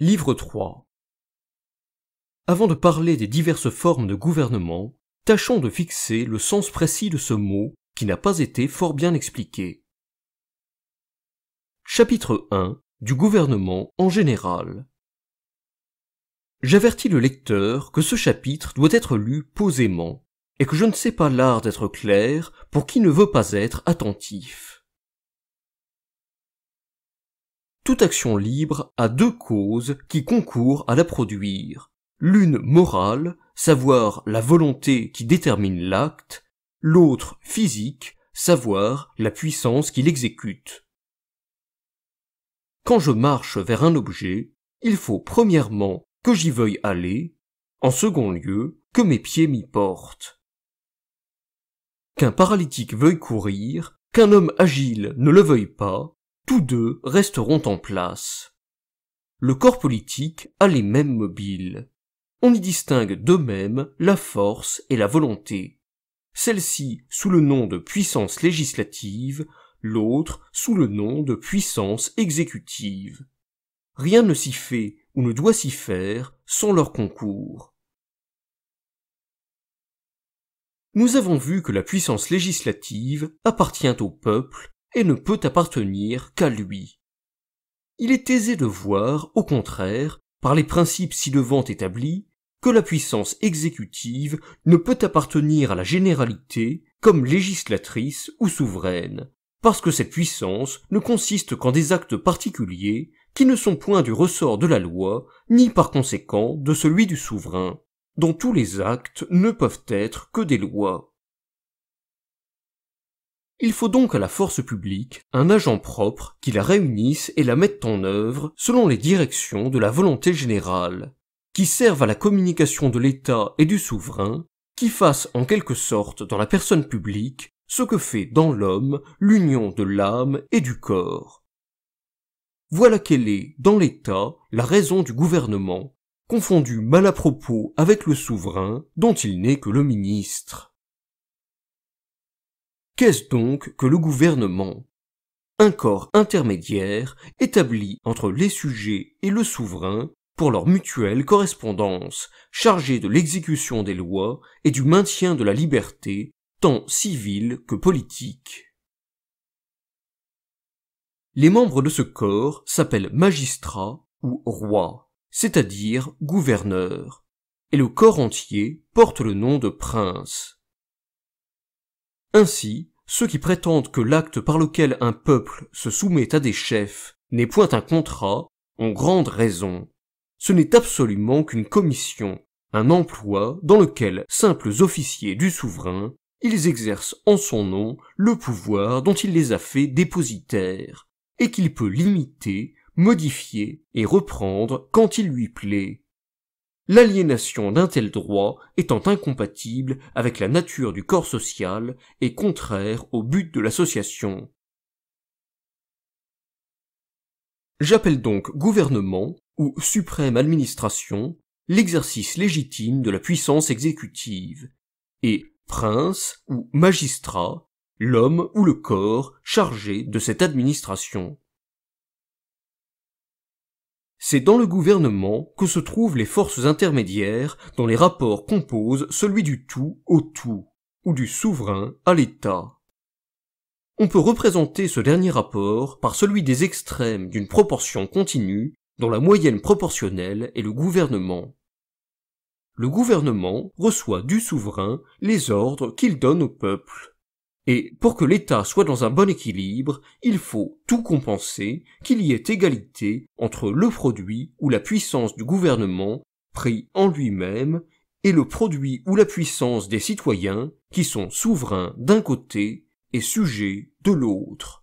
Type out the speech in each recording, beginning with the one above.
Livre 3 Avant de parler des diverses formes de gouvernement, tâchons de fixer le sens précis de ce mot qui n'a pas été fort bien expliqué. Chapitre 1 Du gouvernement en général J'avertis le lecteur que ce chapitre doit être lu posément, et que je ne sais pas l'art d'être clair pour qui ne veut pas être attentif. toute action libre a deux causes qui concourent à la produire. L'une morale, savoir la volonté qui détermine l'acte, l'autre physique, savoir la puissance qui l'exécute. Quand je marche vers un objet, il faut premièrement que j'y veuille aller, en second lieu, que mes pieds m'y portent. Qu'un paralytique veuille courir, qu'un homme agile ne le veuille pas, tous deux resteront en place. Le corps politique a les mêmes mobiles. On y distingue d'eux-mêmes la force et la volonté. Celle-ci sous le nom de puissance législative, l'autre sous le nom de puissance exécutive. Rien ne s'y fait ou ne doit s'y faire sans leur concours. Nous avons vu que la puissance législative appartient au peuple et ne peut appartenir qu'à lui. Il est aisé de voir, au contraire, par les principes ci-devant établis, que la puissance exécutive ne peut appartenir à la généralité comme législatrice ou souveraine, parce que cette puissance ne consiste qu'en des actes particuliers qui ne sont point du ressort de la loi, ni par conséquent de celui du souverain, dont tous les actes ne peuvent être que des lois. Il faut donc à la force publique un agent propre qui la réunisse et la mette en œuvre selon les directions de la volonté générale, qui serve à la communication de l'État et du souverain, qui fasse en quelque sorte dans la personne publique ce que fait dans l'homme l'union de l'âme et du corps. Voilà quelle est, dans l'État, la raison du gouvernement, confondu mal à propos avec le souverain dont il n'est que le ministre. Qu'est-ce donc que le gouvernement Un corps intermédiaire établi entre les sujets et le souverain pour leur mutuelle correspondance, chargé de l'exécution des lois et du maintien de la liberté, tant civile que politique. Les membres de ce corps s'appellent magistrats ou rois, c'est-à-dire gouverneurs, et le corps entier porte le nom de prince. Ainsi, ceux qui prétendent que l'acte par lequel un peuple se soumet à des chefs n'est point un contrat ont grande raison. Ce n'est absolument qu'une commission, un emploi dans lequel simples officiers du souverain, ils exercent en son nom le pouvoir dont il les a fait dépositaires, et qu'il peut limiter, modifier et reprendre quand il lui plaît l'aliénation d'un tel droit étant incompatible avec la nature du corps social et contraire au but de l'association. J'appelle donc gouvernement ou suprême administration l'exercice légitime de la puissance exécutive, et prince ou magistrat l'homme ou le corps chargé de cette administration. C'est dans le gouvernement que se trouvent les forces intermédiaires dont les rapports composent celui du tout au tout, ou du souverain à l'État. On peut représenter ce dernier rapport par celui des extrêmes d'une proportion continue dont la moyenne proportionnelle est le gouvernement. Le gouvernement reçoit du souverain les ordres qu'il donne au peuple, et pour que l'État soit dans un bon équilibre, il faut tout compenser, qu'il y ait égalité entre le produit ou la puissance du gouvernement, pris en lui-même, et le produit ou la puissance des citoyens, qui sont souverains d'un côté et sujets de l'autre.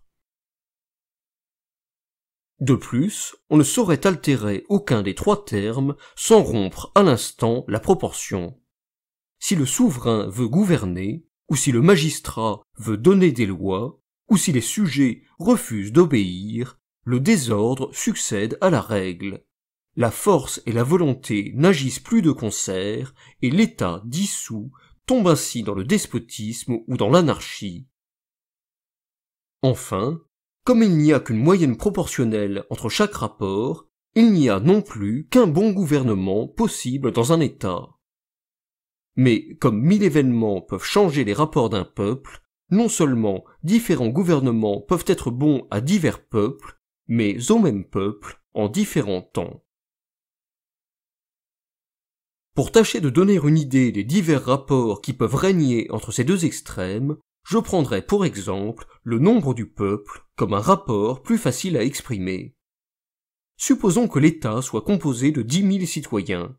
De plus, on ne saurait altérer aucun des trois termes sans rompre à l'instant la proportion. Si le souverain veut gouverner, ou si le magistrat veut donner des lois, ou si les sujets refusent d'obéir, le désordre succède à la règle. La force et la volonté n'agissent plus de concert, et l'État dissous tombe ainsi dans le despotisme ou dans l'anarchie. Enfin, comme il n'y a qu'une moyenne proportionnelle entre chaque rapport, il n'y a non plus qu'un bon gouvernement possible dans un État. Mais comme mille événements peuvent changer les rapports d'un peuple, non seulement différents gouvernements peuvent être bons à divers peuples, mais au même peuple en différents temps. Pour tâcher de donner une idée des divers rapports qui peuvent régner entre ces deux extrêmes, je prendrai pour exemple le nombre du peuple comme un rapport plus facile à exprimer. Supposons que l'État soit composé de dix mille citoyens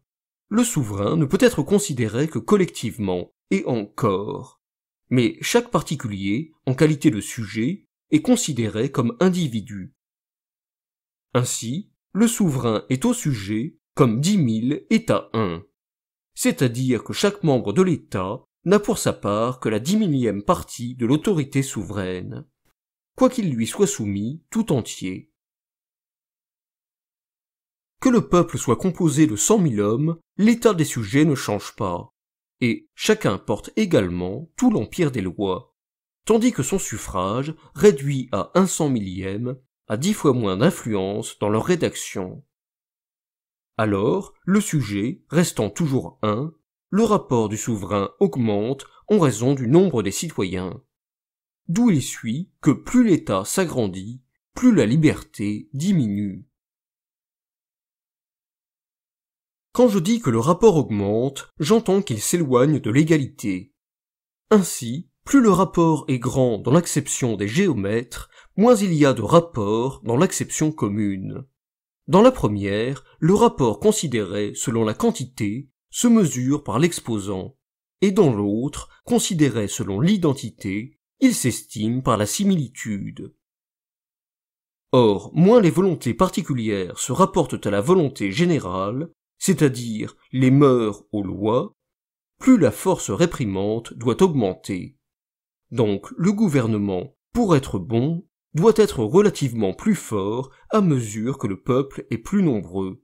le souverain ne peut être considéré que collectivement et encore, mais chaque particulier, en qualité de sujet, est considéré comme individu. Ainsi, le souverain est au sujet comme dix mille est à un, c'est-à-dire que chaque membre de l'État n'a pour sa part que la dix millième partie de l'autorité souveraine, Quoiqu'il lui soit soumis tout entier. Que le peuple soit composé de cent mille hommes l'état des sujets ne change pas, et chacun porte également tout l'empire des lois, tandis que son suffrage, réduit à un cent millième, a dix fois moins d'influence dans leur rédaction. Alors, le sujet restant toujours un, le rapport du souverain augmente en raison du nombre des citoyens. D'où il suit que plus l'État s'agrandit, plus la liberté diminue. Quand je dis que le rapport augmente, j'entends qu'il s'éloigne de l'égalité. Ainsi, plus le rapport est grand dans l'acception des géomètres, moins il y a de rapport dans l'acception commune. Dans la première, le rapport considéré selon la quantité se mesure par l'exposant, et dans l'autre, considéré selon l'identité, il s'estime par la similitude. Or, moins les volontés particulières se rapportent à la volonté générale, c'est-à-dire les mœurs aux lois, plus la force réprimante doit augmenter. Donc le gouvernement, pour être bon, doit être relativement plus fort à mesure que le peuple est plus nombreux.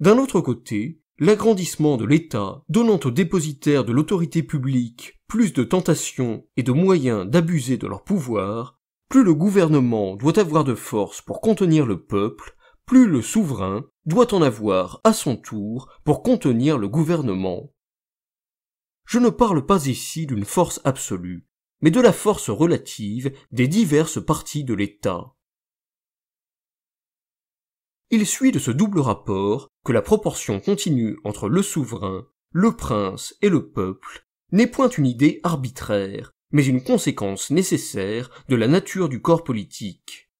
D'un autre côté, l'agrandissement de l'État donnant aux dépositaires de l'autorité publique plus de tentations et de moyens d'abuser de leur pouvoir, plus le gouvernement doit avoir de force pour contenir le peuple, plus le souverain doit en avoir à son tour pour contenir le gouvernement. Je ne parle pas ici d'une force absolue, mais de la force relative des diverses parties de l'État. Il suit de ce double rapport que la proportion continue entre le souverain, le prince et le peuple n'est point une idée arbitraire, mais une conséquence nécessaire de la nature du corps politique.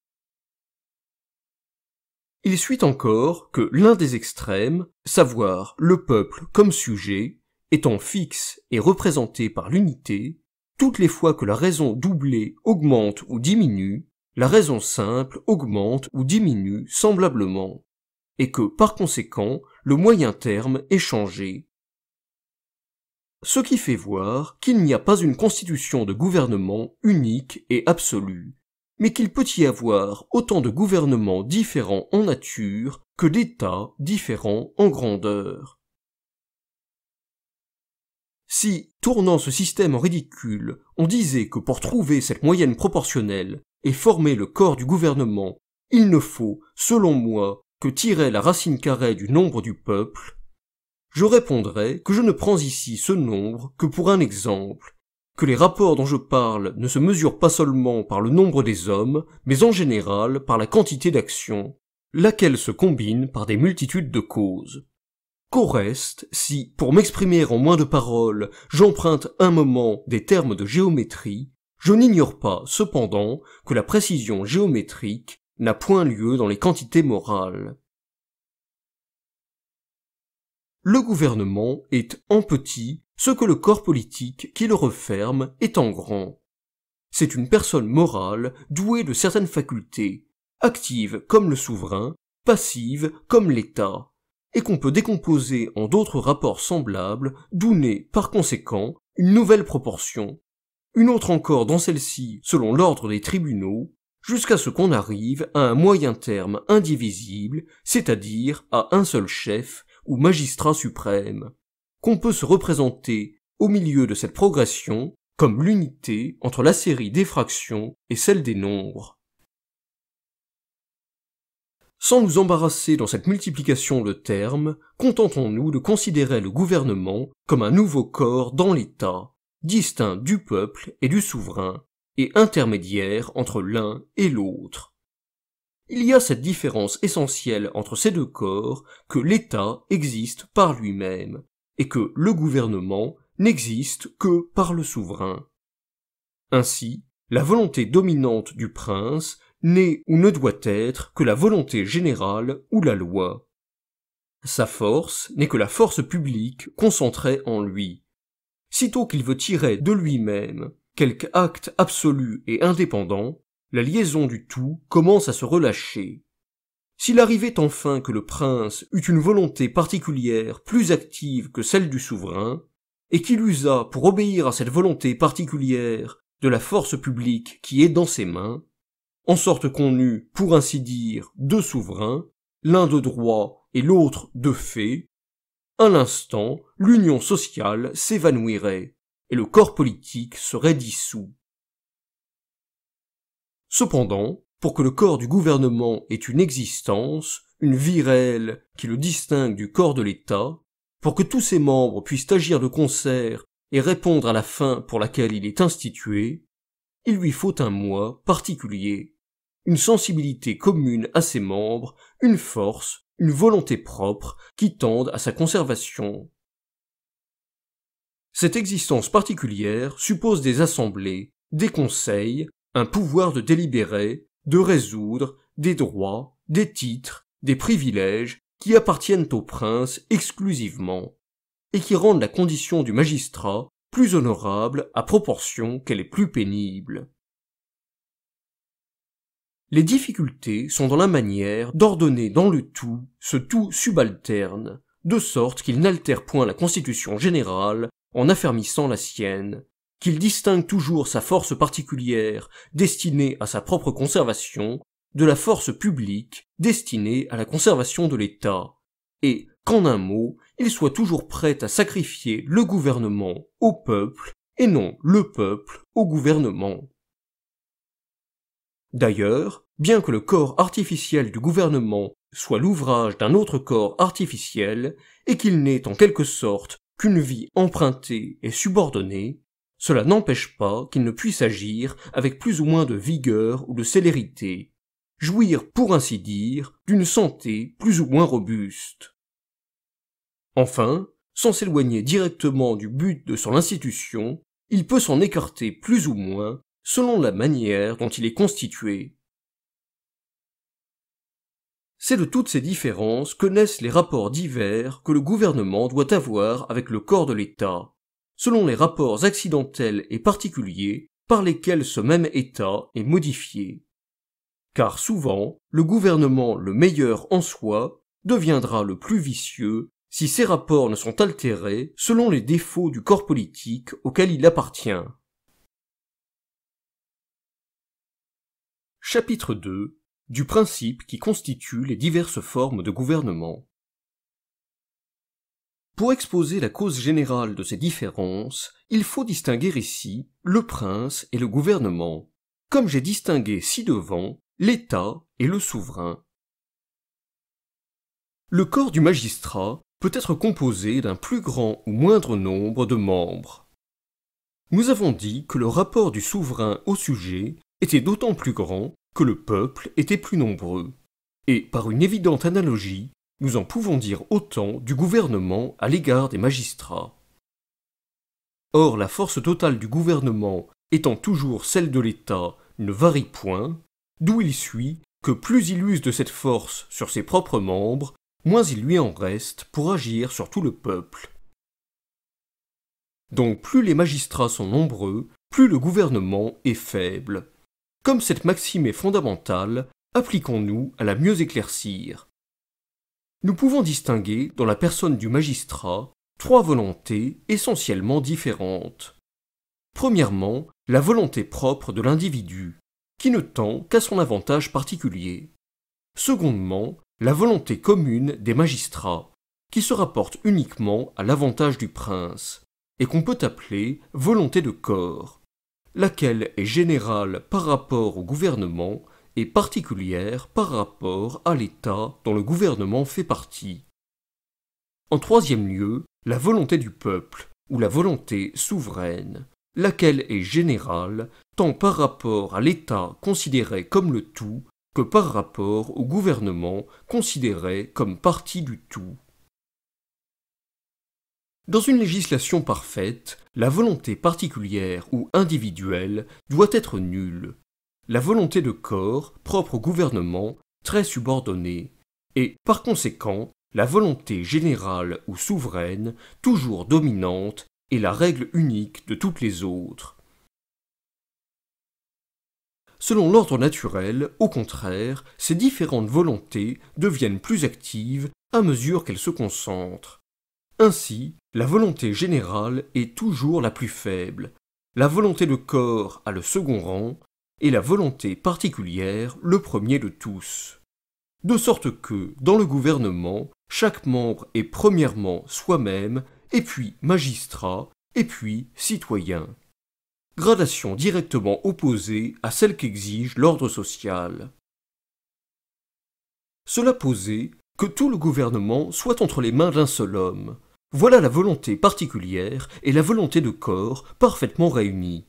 Il suit encore que l'un des extrêmes, savoir le peuple comme sujet, étant fixe et représenté par l'unité, toutes les fois que la raison doublée augmente ou diminue, la raison simple augmente ou diminue semblablement, et que par conséquent le moyen terme est changé. Ce qui fait voir qu'il n'y a pas une constitution de gouvernement unique et absolue, mais qu'il peut y avoir autant de gouvernements différents en nature que d'États différents en grandeur. Si, tournant ce système en ridicule, on disait que pour trouver cette moyenne proportionnelle et former le corps du gouvernement, il ne faut, selon moi, que tirer la racine carrée du nombre du peuple, je répondrais que je ne prends ici ce nombre que pour un exemple, que les rapports dont je parle ne se mesurent pas seulement par le nombre des hommes, mais en général par la quantité d'actions, laquelle se combine par des multitudes de causes. Qu'au reste, si, pour m'exprimer en moins de paroles, j'emprunte un moment des termes de géométrie, je n'ignore pas, cependant, que la précision géométrique n'a point lieu dans les quantités morales. Le gouvernement est en petit ce que le corps politique qui le referme est en grand. C'est une personne morale douée de certaines facultés, active comme le souverain, passive comme l'État, et qu'on peut décomposer en d'autres rapports semblables, d'où naît par conséquent une nouvelle proportion, une autre encore dans celle-ci selon l'ordre des tribunaux, jusqu'à ce qu'on arrive à un moyen terme indivisible, c'est-à-dire à un seul chef ou magistrat suprême qu'on peut se représenter au milieu de cette progression comme l'unité entre la série des fractions et celle des nombres. Sans nous embarrasser dans cette multiplication de termes, contentons-nous de considérer le gouvernement comme un nouveau corps dans l'État, distinct du peuple et du souverain, et intermédiaire entre l'un et l'autre. Il y a cette différence essentielle entre ces deux corps que l'État existe par lui-même, et que le gouvernement n'existe que par le souverain. Ainsi, la volonté dominante du prince n'est ou ne doit être que la volonté générale ou la loi. Sa force n'est que la force publique concentrée en lui. Sitôt qu'il veut tirer de lui-même quelque acte absolu et indépendant, la liaison du tout commence à se relâcher, s'il arrivait enfin que le prince eût une volonté particulière plus active que celle du souverain, et qu'il usa pour obéir à cette volonté particulière de la force publique qui est dans ses mains, en sorte qu'on eût, pour ainsi dire, deux souverains, l'un de droit et l'autre de fait, à l'instant, l'union sociale s'évanouirait, et le corps politique serait dissous. Cependant, pour que le corps du gouvernement ait une existence, une vie réelle qui le distingue du corps de l'État, pour que tous ses membres puissent agir de concert et répondre à la fin pour laquelle il est institué, il lui faut un moi particulier, une sensibilité commune à ses membres, une force, une volonté propre qui tendent à sa conservation. Cette existence particulière suppose des assemblées, des conseils, un pouvoir de délibérer, de résoudre des droits, des titres, des privilèges qui appartiennent au prince exclusivement, et qui rendent la condition du magistrat plus honorable à proportion qu'elle est plus pénible. Les difficultés sont dans la manière d'ordonner dans le tout ce tout subalterne, de sorte qu'il n'altère point la constitution générale en affermissant la sienne, qu'il distingue toujours sa force particulière, destinée à sa propre conservation, de la force publique, destinée à la conservation de l'État, et qu'en un mot, il soit toujours prêt à sacrifier le gouvernement au peuple, et non le peuple au gouvernement. D'ailleurs, bien que le corps artificiel du gouvernement soit l'ouvrage d'un autre corps artificiel, et qu'il n'ait en quelque sorte qu'une vie empruntée et subordonnée, cela n'empêche pas qu'il ne puisse agir avec plus ou moins de vigueur ou de célérité, jouir pour ainsi dire d'une santé plus ou moins robuste. Enfin, sans s'éloigner directement du but de son institution, il peut s'en écarter plus ou moins selon la manière dont il est constitué. C'est de toutes ces différences que naissent les rapports divers que le gouvernement doit avoir avec le corps de l'État selon les rapports accidentels et particuliers par lesquels ce même état est modifié. Car souvent, le gouvernement le meilleur en soi deviendra le plus vicieux si ces rapports ne sont altérés selon les défauts du corps politique auquel il appartient. Chapitre 2 du principe qui constitue les diverses formes de gouvernement. Pour exposer la cause générale de ces différences, il faut distinguer ici le prince et le gouvernement, comme j'ai distingué ci-devant l'État et le souverain. Le corps du magistrat peut être composé d'un plus grand ou moindre nombre de membres. Nous avons dit que le rapport du souverain au sujet était d'autant plus grand que le peuple était plus nombreux, et par une évidente analogie, nous en pouvons dire autant du gouvernement à l'égard des magistrats. Or la force totale du gouvernement étant toujours celle de l'État ne varie point, d'où il suit que plus il use de cette force sur ses propres membres, moins il lui en reste pour agir sur tout le peuple. Donc plus les magistrats sont nombreux, plus le gouvernement est faible. Comme cette maxime est fondamentale, appliquons-nous à la mieux éclaircir nous pouvons distinguer dans la personne du magistrat trois volontés essentiellement différentes. Premièrement, la volonté propre de l'individu, qui ne tend qu'à son avantage particulier. Secondement, la volonté commune des magistrats, qui se rapporte uniquement à l'avantage du prince, et qu'on peut appeler volonté de corps, laquelle est générale par rapport au gouvernement et particulière par rapport à l'État dont le gouvernement fait partie. En troisième lieu, la volonté du peuple, ou la volonté souveraine, laquelle est générale tant par rapport à l'État considéré comme le tout que par rapport au gouvernement considéré comme partie du tout. Dans une législation parfaite, la volonté particulière ou individuelle doit être nulle, la volonté de corps propre au gouvernement, très subordonnée, et par conséquent la volonté générale ou souveraine, toujours dominante, est la règle unique de toutes les autres. Selon l'ordre naturel, au contraire, ces différentes volontés deviennent plus actives à mesure qu'elles se concentrent. Ainsi, la volonté générale est toujours la plus faible, la volonté de corps a le second rang, et la volonté particulière le premier de tous. De sorte que, dans le gouvernement, chaque membre est premièrement soi-même, et puis magistrat, et puis citoyen. Gradation directement opposée à celle qu'exige l'ordre social. Cela posait que tout le gouvernement soit entre les mains d'un seul homme. Voilà la volonté particulière et la volonté de corps parfaitement réunies.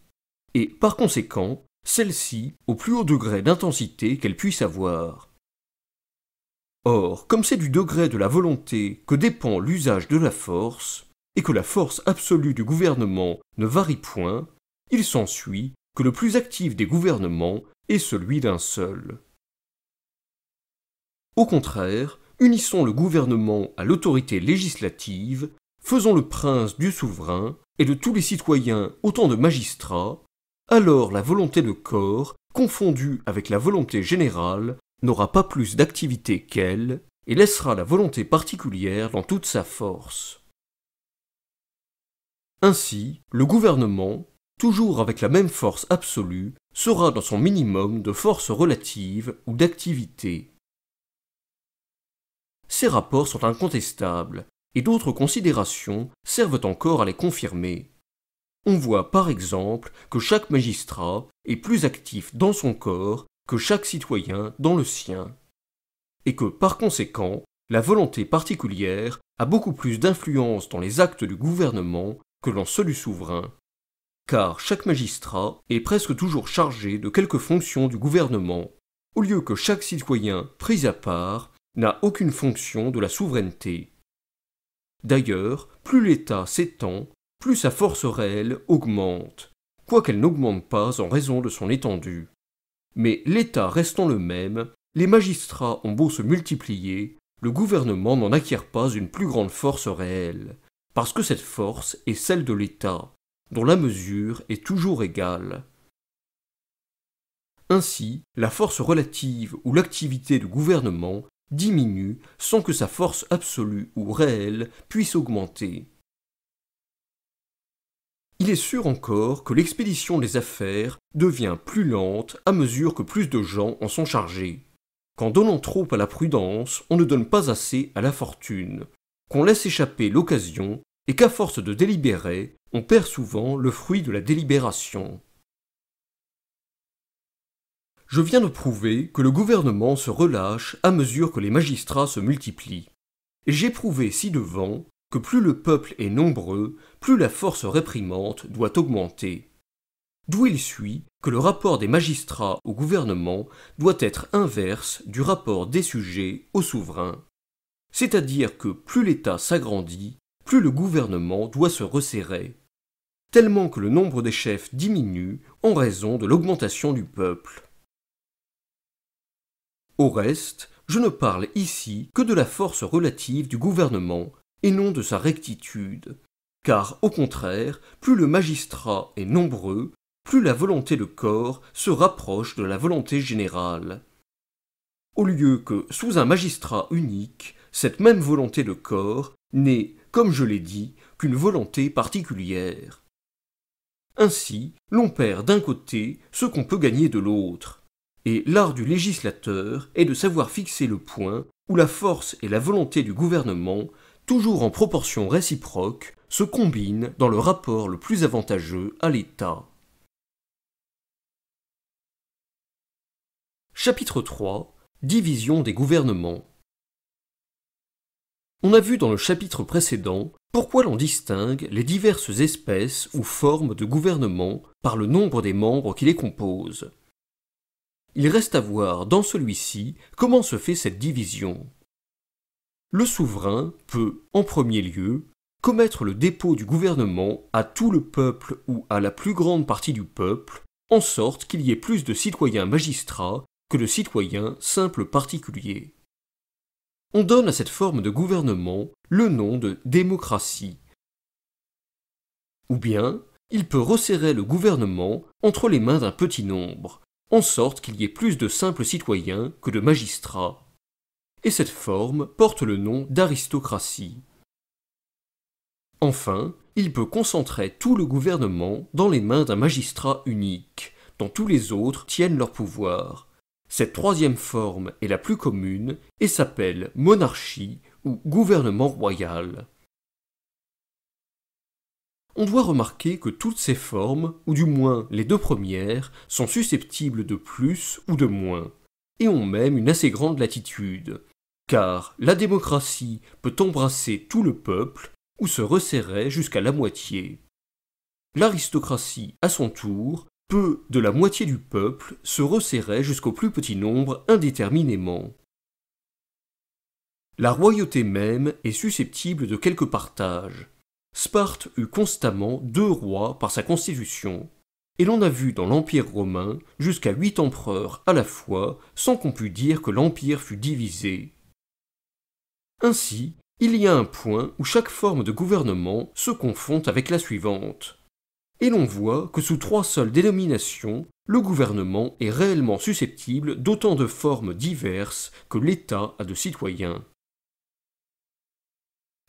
Et par conséquent, celle-ci au plus haut degré d'intensité qu'elle puisse avoir. Or, comme c'est du degré de la volonté que dépend l'usage de la force, et que la force absolue du gouvernement ne varie point, il s'ensuit que le plus actif des gouvernements est celui d'un seul. Au contraire, unissons le gouvernement à l'autorité législative, faisons le prince du souverain et de tous les citoyens autant de magistrats, alors la volonté de corps, confondue avec la volonté générale, n'aura pas plus d'activité qu'elle et laissera la volonté particulière dans toute sa force. Ainsi, le gouvernement, toujours avec la même force absolue, sera dans son minimum de force relative ou d'activité. Ces rapports sont incontestables, et d'autres considérations servent encore à les confirmer. On voit par exemple que chaque magistrat est plus actif dans son corps que chaque citoyen dans le sien, et que par conséquent, la volonté particulière a beaucoup plus d'influence dans les actes du gouvernement que dans ceux du souverain, car chaque magistrat est presque toujours chargé de quelques fonctions du gouvernement, au lieu que chaque citoyen pris à part n'a aucune fonction de la souveraineté. D'ailleurs, plus l'État s'étend, plus sa force réelle augmente, quoiqu'elle n'augmente pas en raison de son étendue. Mais l'État restant le même, les magistrats ont beau se multiplier, le gouvernement n'en acquiert pas une plus grande force réelle, parce que cette force est celle de l'État, dont la mesure est toujours égale. Ainsi, la force relative ou l'activité du gouvernement diminue sans que sa force absolue ou réelle puisse augmenter il est sûr encore que l'expédition des affaires devient plus lente à mesure que plus de gens en sont chargés. Qu'en donnant trop à la prudence, on ne donne pas assez à la fortune, qu'on laisse échapper l'occasion et qu'à force de délibérer, on perd souvent le fruit de la délibération. Je viens de prouver que le gouvernement se relâche à mesure que les magistrats se multiplient. Et j'ai prouvé ci-devant que plus le peuple est nombreux, plus la force réprimante doit augmenter. D'où il suit que le rapport des magistrats au gouvernement doit être inverse du rapport des sujets au souverain. C'est-à-dire que plus l'État s'agrandit, plus le gouvernement doit se resserrer, tellement que le nombre des chefs diminue en raison de l'augmentation du peuple. Au reste, je ne parle ici que de la force relative du gouvernement, et non de sa rectitude, car au contraire, plus le magistrat est nombreux, plus la volonté de corps se rapproche de la volonté générale. Au lieu que, sous un magistrat unique, cette même volonté de corps n'est, comme je l'ai dit, qu'une volonté particulière. Ainsi, l'on perd d'un côté ce qu'on peut gagner de l'autre, et l'art du législateur est de savoir fixer le point où la force et la volonté du gouvernement toujours en proportion réciproque, se combinent dans le rapport le plus avantageux à l'État. Chapitre 3 Division des gouvernements On a vu dans le chapitre précédent pourquoi l'on distingue les diverses espèces ou formes de gouvernement par le nombre des membres qui les composent. Il reste à voir dans celui-ci comment se fait cette division le souverain peut, en premier lieu, commettre le dépôt du gouvernement à tout le peuple ou à la plus grande partie du peuple, en sorte qu'il y ait plus de citoyens magistrats que de citoyens simples particuliers. On donne à cette forme de gouvernement le nom de démocratie. Ou bien, il peut resserrer le gouvernement entre les mains d'un petit nombre, en sorte qu'il y ait plus de simples citoyens que de magistrats et cette forme porte le nom d'aristocratie. Enfin, il peut concentrer tout le gouvernement dans les mains d'un magistrat unique, dont tous les autres tiennent leur pouvoir. Cette troisième forme est la plus commune et s'appelle monarchie ou gouvernement royal. On doit remarquer que toutes ces formes, ou du moins les deux premières, sont susceptibles de plus ou de moins, et ont même une assez grande latitude, car la démocratie peut embrasser tout le peuple ou se resserrer jusqu'à la moitié. L'aristocratie, à son tour, peut, de la moitié du peuple, se resserrer jusqu'au plus petit nombre indéterminément. La royauté même est susceptible de quelques partages. Sparte eut constamment deux rois par sa constitution, et l'on a vu dans l'Empire romain jusqu'à huit empereurs à la fois sans qu'on pût dire que l'Empire fut divisé. Ainsi, il y a un point où chaque forme de gouvernement se confond avec la suivante. Et l'on voit que sous trois seules dénominations, le gouvernement est réellement susceptible d'autant de formes diverses que l'État a de citoyens.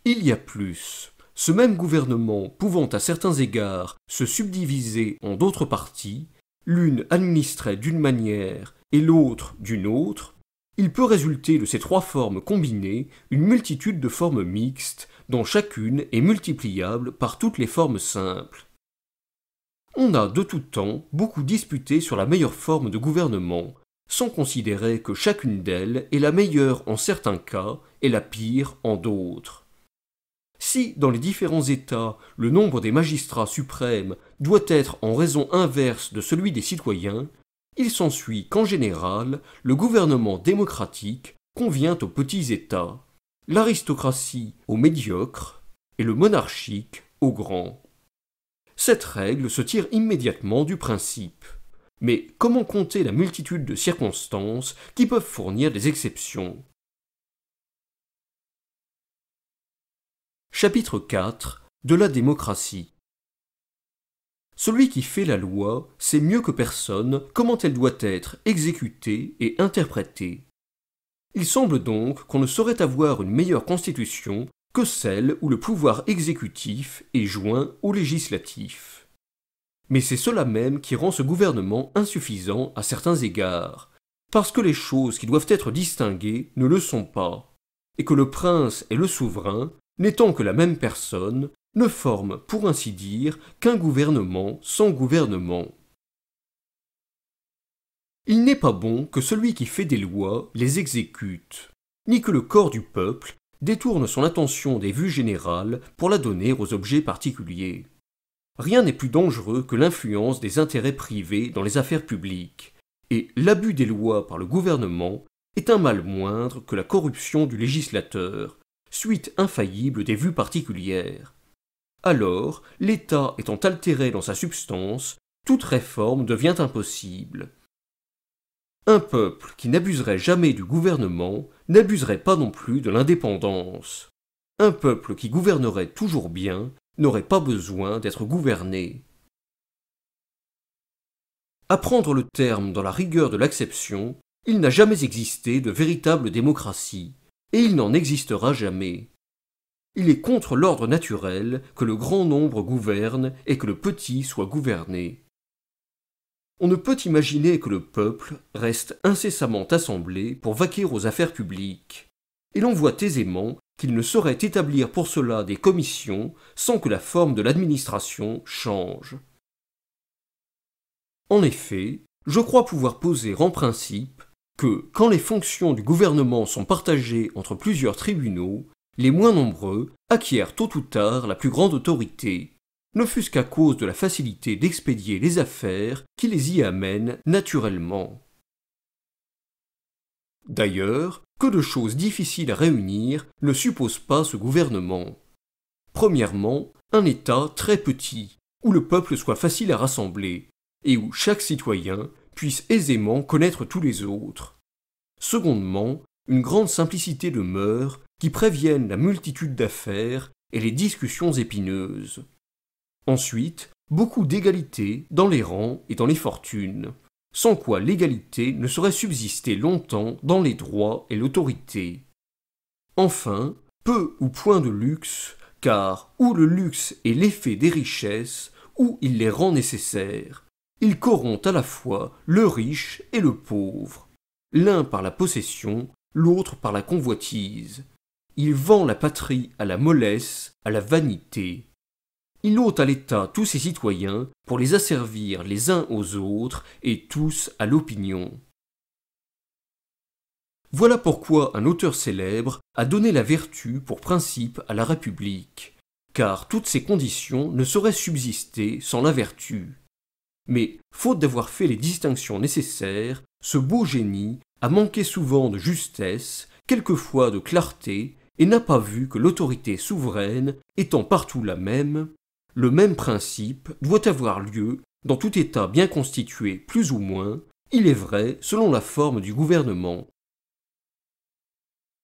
Il y a plus. Ce même gouvernement pouvant à certains égards se subdiviser en d'autres parties, l'une administrée d'une manière et l'autre d'une autre, il peut résulter de ces trois formes combinées une multitude de formes mixtes, dont chacune est multipliable par toutes les formes simples. On a de tout temps beaucoup disputé sur la meilleure forme de gouvernement, sans considérer que chacune d'elles est la meilleure en certains cas et la pire en d'autres. Si, dans les différents États, le nombre des magistrats suprêmes doit être en raison inverse de celui des citoyens, il s'ensuit qu'en général, le gouvernement démocratique convient aux petits États, l'aristocratie aux médiocres et le monarchique aux grands. Cette règle se tire immédiatement du principe. Mais comment compter la multitude de circonstances qui peuvent fournir des exceptions Chapitre 4 De la démocratie celui qui fait la loi sait mieux que personne comment elle doit être exécutée et interprétée. Il semble donc qu'on ne saurait avoir une meilleure constitution que celle où le pouvoir exécutif est joint au législatif. Mais c'est cela même qui rend ce gouvernement insuffisant à certains égards, parce que les choses qui doivent être distinguées ne le sont pas, et que le prince et le souverain, n'étant que la même personne, ne forme, pour ainsi dire, qu'un gouvernement sans gouvernement. Il n'est pas bon que celui qui fait des lois les exécute, ni que le corps du peuple détourne son attention des vues générales pour la donner aux objets particuliers. Rien n'est plus dangereux que l'influence des intérêts privés dans les affaires publiques, et l'abus des lois par le gouvernement est un mal moindre que la corruption du législateur, suite infaillible des vues particulières, alors, l'état étant altéré dans sa substance, toute réforme devient impossible. Un peuple qui n'abuserait jamais du gouvernement n'abuserait pas non plus de l'indépendance. Un peuple qui gouvernerait toujours bien n'aurait pas besoin d'être gouverné. À prendre le terme dans la rigueur de l'acception, il n'a jamais existé de véritable démocratie, et il n'en existera jamais. Il est contre l'ordre naturel que le grand nombre gouverne et que le petit soit gouverné. On ne peut imaginer que le peuple reste incessamment assemblé pour vaquer aux affaires publiques, et l'on voit aisément qu'il ne saurait établir pour cela des commissions sans que la forme de l'administration change. En effet, je crois pouvoir poser en principe que, quand les fonctions du gouvernement sont partagées entre plusieurs tribunaux, les moins nombreux acquièrent tôt ou tard la plus grande autorité, ne fût-ce qu'à cause de la facilité d'expédier les affaires qui les y amènent naturellement. D'ailleurs, que de choses difficiles à réunir ne supposent pas ce gouvernement. Premièrement, un État très petit, où le peuple soit facile à rassembler, et où chaque citoyen puisse aisément connaître tous les autres. Secondement, une grande simplicité de mœurs qui préviennent la multitude d'affaires et les discussions épineuses. Ensuite, beaucoup d'égalité dans les rangs et dans les fortunes, sans quoi l'égalité ne saurait subsister longtemps dans les droits et l'autorité. Enfin, peu ou point de luxe, car ou le luxe est l'effet des richesses, ou il les rend nécessaires. Il corrompt à la fois le riche et le pauvre, l'un par la possession, l'autre par la convoitise. Il vend la patrie à la mollesse, à la vanité. Il ôte à l'État tous ses citoyens pour les asservir les uns aux autres et tous à l'opinion. Voilà pourquoi un auteur célèbre a donné la vertu pour principe à la République, car toutes ces conditions ne sauraient subsister sans la vertu. Mais, faute d'avoir fait les distinctions nécessaires, ce beau génie a manqué souvent de justesse, quelquefois de clarté, et n'a pas vu que l'autorité souveraine étant partout la même, le même principe doit avoir lieu dans tout État bien constitué plus ou moins, il est vrai selon la forme du gouvernement.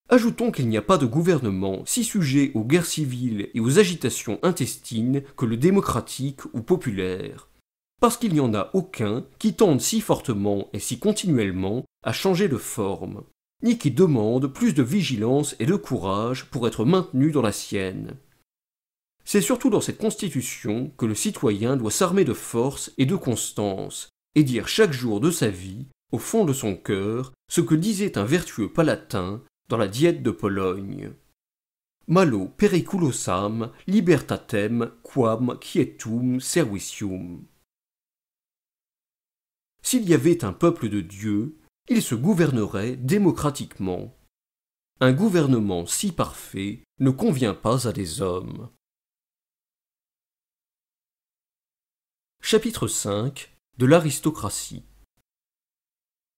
Ajoutons qu'il n'y a pas de gouvernement si sujet aux guerres civiles et aux agitations intestines que le démocratique ou populaire, parce qu'il n'y en a aucun qui tende si fortement et si continuellement à changer de forme ni qui demande plus de vigilance et de courage pour être maintenu dans la sienne. C'est surtout dans cette constitution que le citoyen doit s'armer de force et de constance, et dire chaque jour de sa vie, au fond de son cœur, ce que disait un vertueux palatin dans la diète de Pologne. Malo periculosam libertatem quam quietum servicium. S'il y avait un peuple de Dieu, il se gouvernerait démocratiquement. Un gouvernement si parfait ne convient pas à des hommes. Chapitre 5 De l'aristocratie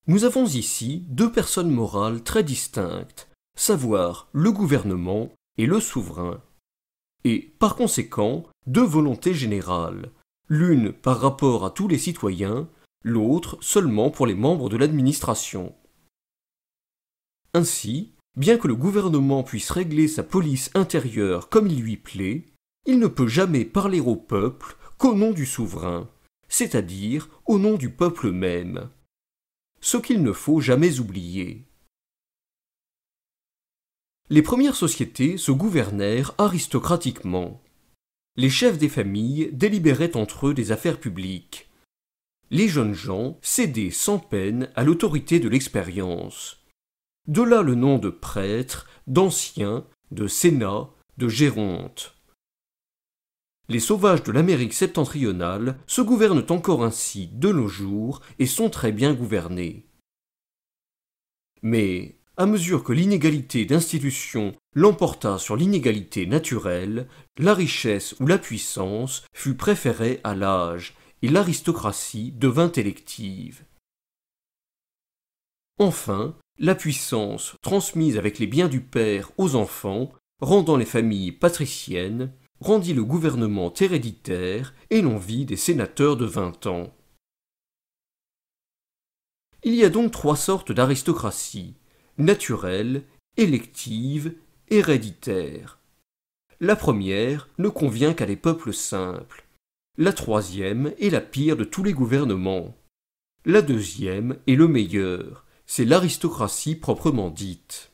Nous avons ici deux personnes morales très distinctes, savoir le gouvernement et le souverain, et par conséquent deux volontés générales, l'une par rapport à tous les citoyens l'autre seulement pour les membres de l'administration. Ainsi, bien que le gouvernement puisse régler sa police intérieure comme il lui plaît, il ne peut jamais parler au peuple qu'au nom du souverain, c'est-à-dire au nom du peuple même. Ce qu'il ne faut jamais oublier. Les premières sociétés se gouvernèrent aristocratiquement. Les chefs des familles délibéraient entre eux des affaires publiques les jeunes gens cédaient sans peine à l'autorité de l'expérience. De là le nom de prêtre, d'ancien, de sénat, de géronte. Les sauvages de l'Amérique septentrionale se gouvernent encore ainsi de nos jours et sont très bien gouvernés. Mais, à mesure que l'inégalité d'institution l'emporta sur l'inégalité naturelle, la richesse ou la puissance fut préférée à l'âge, et l'aristocratie devint élective. Enfin, la puissance transmise avec les biens du père aux enfants, rendant les familles patriciennes, rendit le gouvernement héréditaire et l'on vit des sénateurs de vingt ans. Il y a donc trois sortes d'aristocratie naturelle, élective, héréditaire. La première ne convient qu'à des peuples simples. La troisième est la pire de tous les gouvernements. La deuxième est le meilleur, c'est l'aristocratie proprement dite.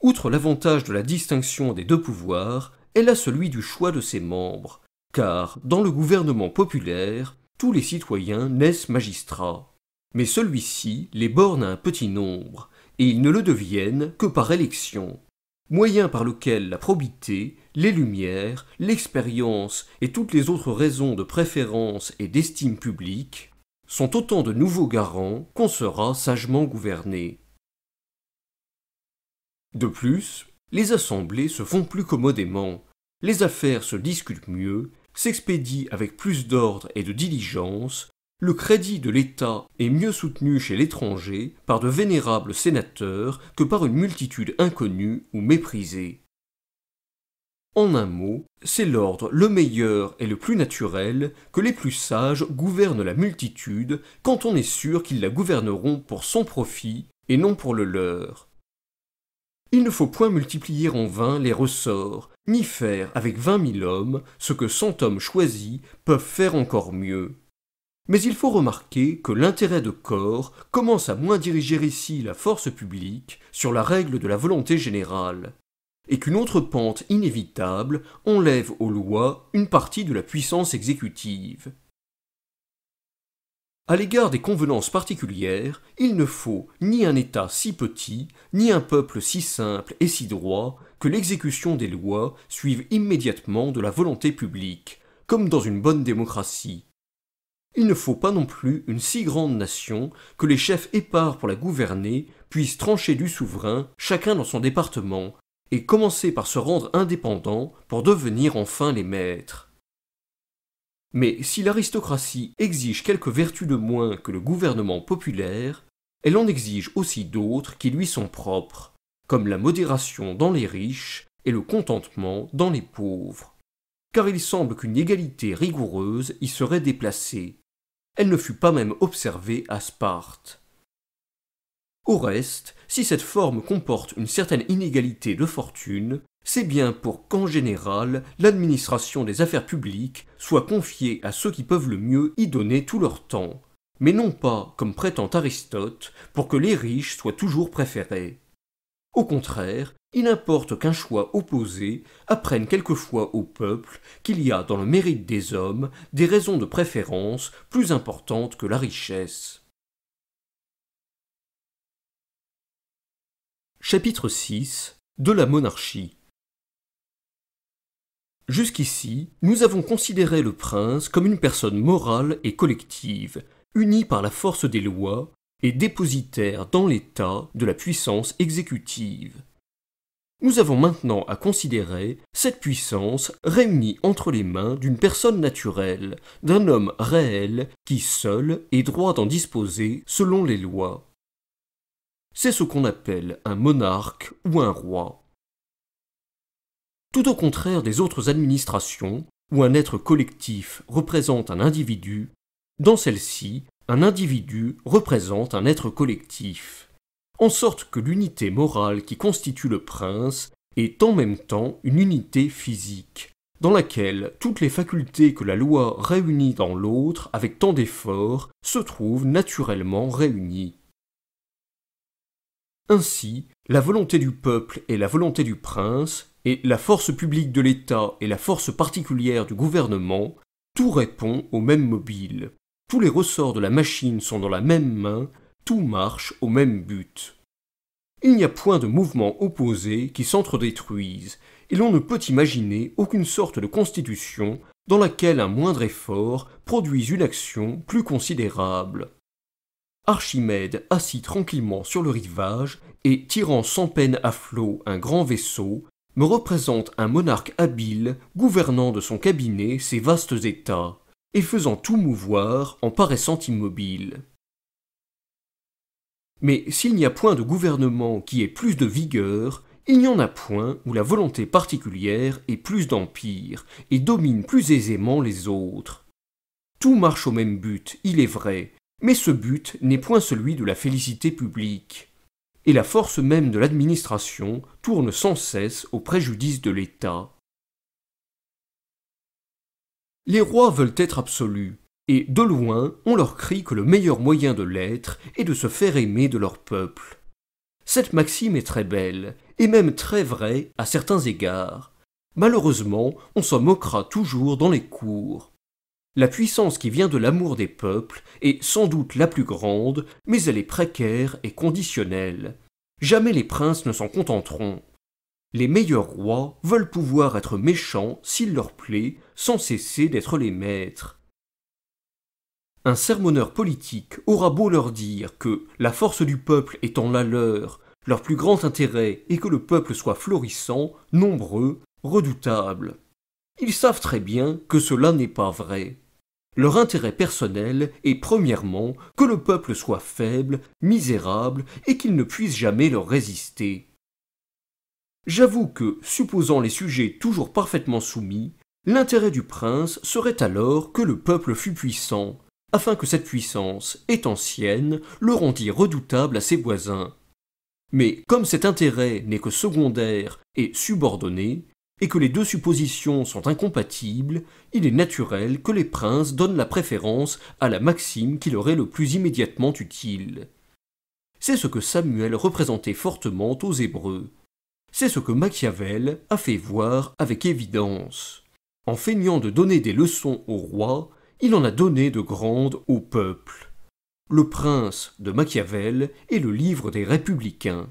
Outre l'avantage de la distinction des deux pouvoirs, elle a celui du choix de ses membres, car dans le gouvernement populaire, tous les citoyens naissent magistrats. Mais celui-ci les borne à un petit nombre, et ils ne le deviennent que par élection, moyen par lequel la probité les lumières, l'expérience et toutes les autres raisons de préférence et d'estime publique sont autant de nouveaux garants qu'on sera sagement gouverné. De plus, les assemblées se font plus commodément, les affaires se discutent mieux, s'expédient avec plus d'ordre et de diligence, le crédit de l'État est mieux soutenu chez l'étranger par de vénérables sénateurs que par une multitude inconnue ou méprisée. En un mot, c'est l'ordre le meilleur et le plus naturel que les plus sages gouvernent la multitude quand on est sûr qu'ils la gouverneront pour son profit et non pour le leur. Il ne faut point multiplier en vain les ressorts, ni faire avec vingt mille hommes ce que cent hommes choisis peuvent faire encore mieux. Mais il faut remarquer que l'intérêt de corps commence à moins diriger ici la force publique sur la règle de la volonté générale et qu'une autre pente inévitable enlève aux lois une partie de la puissance exécutive. À l'égard des convenances particulières, il ne faut ni un État si petit, ni un peuple si simple et si droit, que l'exécution des lois suive immédiatement de la volonté publique, comme dans une bonne démocratie. Il ne faut pas non plus une si grande nation que les chefs épars pour la gouverner puissent trancher du souverain, chacun dans son département, et commencer par se rendre indépendants pour devenir enfin les maîtres. Mais si l'aristocratie exige quelques vertus de moins que le gouvernement populaire, elle en exige aussi d'autres qui lui sont propres, comme la modération dans les riches et le contentement dans les pauvres. Car il semble qu'une égalité rigoureuse y serait déplacée. Elle ne fut pas même observée à Sparte. Au reste, si cette forme comporte une certaine inégalité de fortune, c'est bien pour qu'en général, l'administration des affaires publiques soit confiée à ceux qui peuvent le mieux y donner tout leur temps, mais non pas, comme prétend Aristote, pour que les riches soient toujours préférés. Au contraire, il importe qu'un choix opposé apprenne quelquefois au peuple qu'il y a dans le mérite des hommes des raisons de préférence plus importantes que la richesse. Chapitre 6 De la monarchie Jusqu'ici, nous avons considéré le prince comme une personne morale et collective, unie par la force des lois et dépositaire dans l'État de la puissance exécutive. Nous avons maintenant à considérer cette puissance réunie entre les mains d'une personne naturelle, d'un homme réel qui seul est droit d'en disposer selon les lois c'est ce qu'on appelle un monarque ou un roi. Tout au contraire des autres administrations, où un être collectif représente un individu, dans celle-ci, un individu représente un être collectif, en sorte que l'unité morale qui constitue le prince est en même temps une unité physique, dans laquelle toutes les facultés que la loi réunit dans l'autre avec tant d'efforts se trouvent naturellement réunies. Ainsi, la volonté du peuple et la volonté du prince, et la force publique de l'État et la force particulière du gouvernement, tout répond au même mobile. Tous les ressorts de la machine sont dans la même main, tout marche au même but. Il n'y a point de mouvement opposé qui sentre s'entre-détruise, et l'on ne peut imaginer aucune sorte de constitution dans laquelle un moindre effort produise une action plus considérable. Archimède, assis tranquillement sur le rivage, et tirant sans peine à flot un grand vaisseau, me représente un monarque habile, gouvernant de son cabinet ses vastes états, et faisant tout mouvoir en paraissant immobile. Mais s'il n'y a point de gouvernement qui ait plus de vigueur, il n'y en a point où la volonté particulière ait plus d'empire, et domine plus aisément les autres. Tout marche au même but, il est vrai, mais ce but n'est point celui de la félicité publique, et la force même de l'administration tourne sans cesse au préjudice de l'État. Les rois veulent être absolus, et de loin on leur crie que le meilleur moyen de l'être est de se faire aimer de leur peuple. Cette maxime est très belle, et même très vraie à certains égards. Malheureusement, on s'en moquera toujours dans les cours. La puissance qui vient de l'amour des peuples est sans doute la plus grande, mais elle est précaire et conditionnelle. Jamais les princes ne s'en contenteront. Les meilleurs rois veulent pouvoir être méchants s'il leur plaît, sans cesser d'être les maîtres. Un sermonneur politique aura beau leur dire que la force du peuple étant la leur, leur plus grand intérêt est que le peuple soit florissant, nombreux, redoutable. Ils savent très bien que cela n'est pas vrai. Leur intérêt personnel est premièrement que le peuple soit faible, misérable, et qu'il ne puisse jamais leur résister. J'avoue que, supposant les sujets toujours parfaitement soumis, l'intérêt du prince serait alors que le peuple fût puissant, afin que cette puissance, étant sienne, le rendît redoutable à ses voisins. Mais comme cet intérêt n'est que secondaire et subordonné, et que les deux suppositions sont incompatibles, il est naturel que les princes donnent la préférence à la maxime qui leur est le plus immédiatement utile. C'est ce que Samuel représentait fortement aux Hébreux. C'est ce que Machiavel a fait voir avec évidence. En feignant de donner des leçons au roi, il en a donné de grandes au peuple. Le prince de Machiavel est le livre des républicains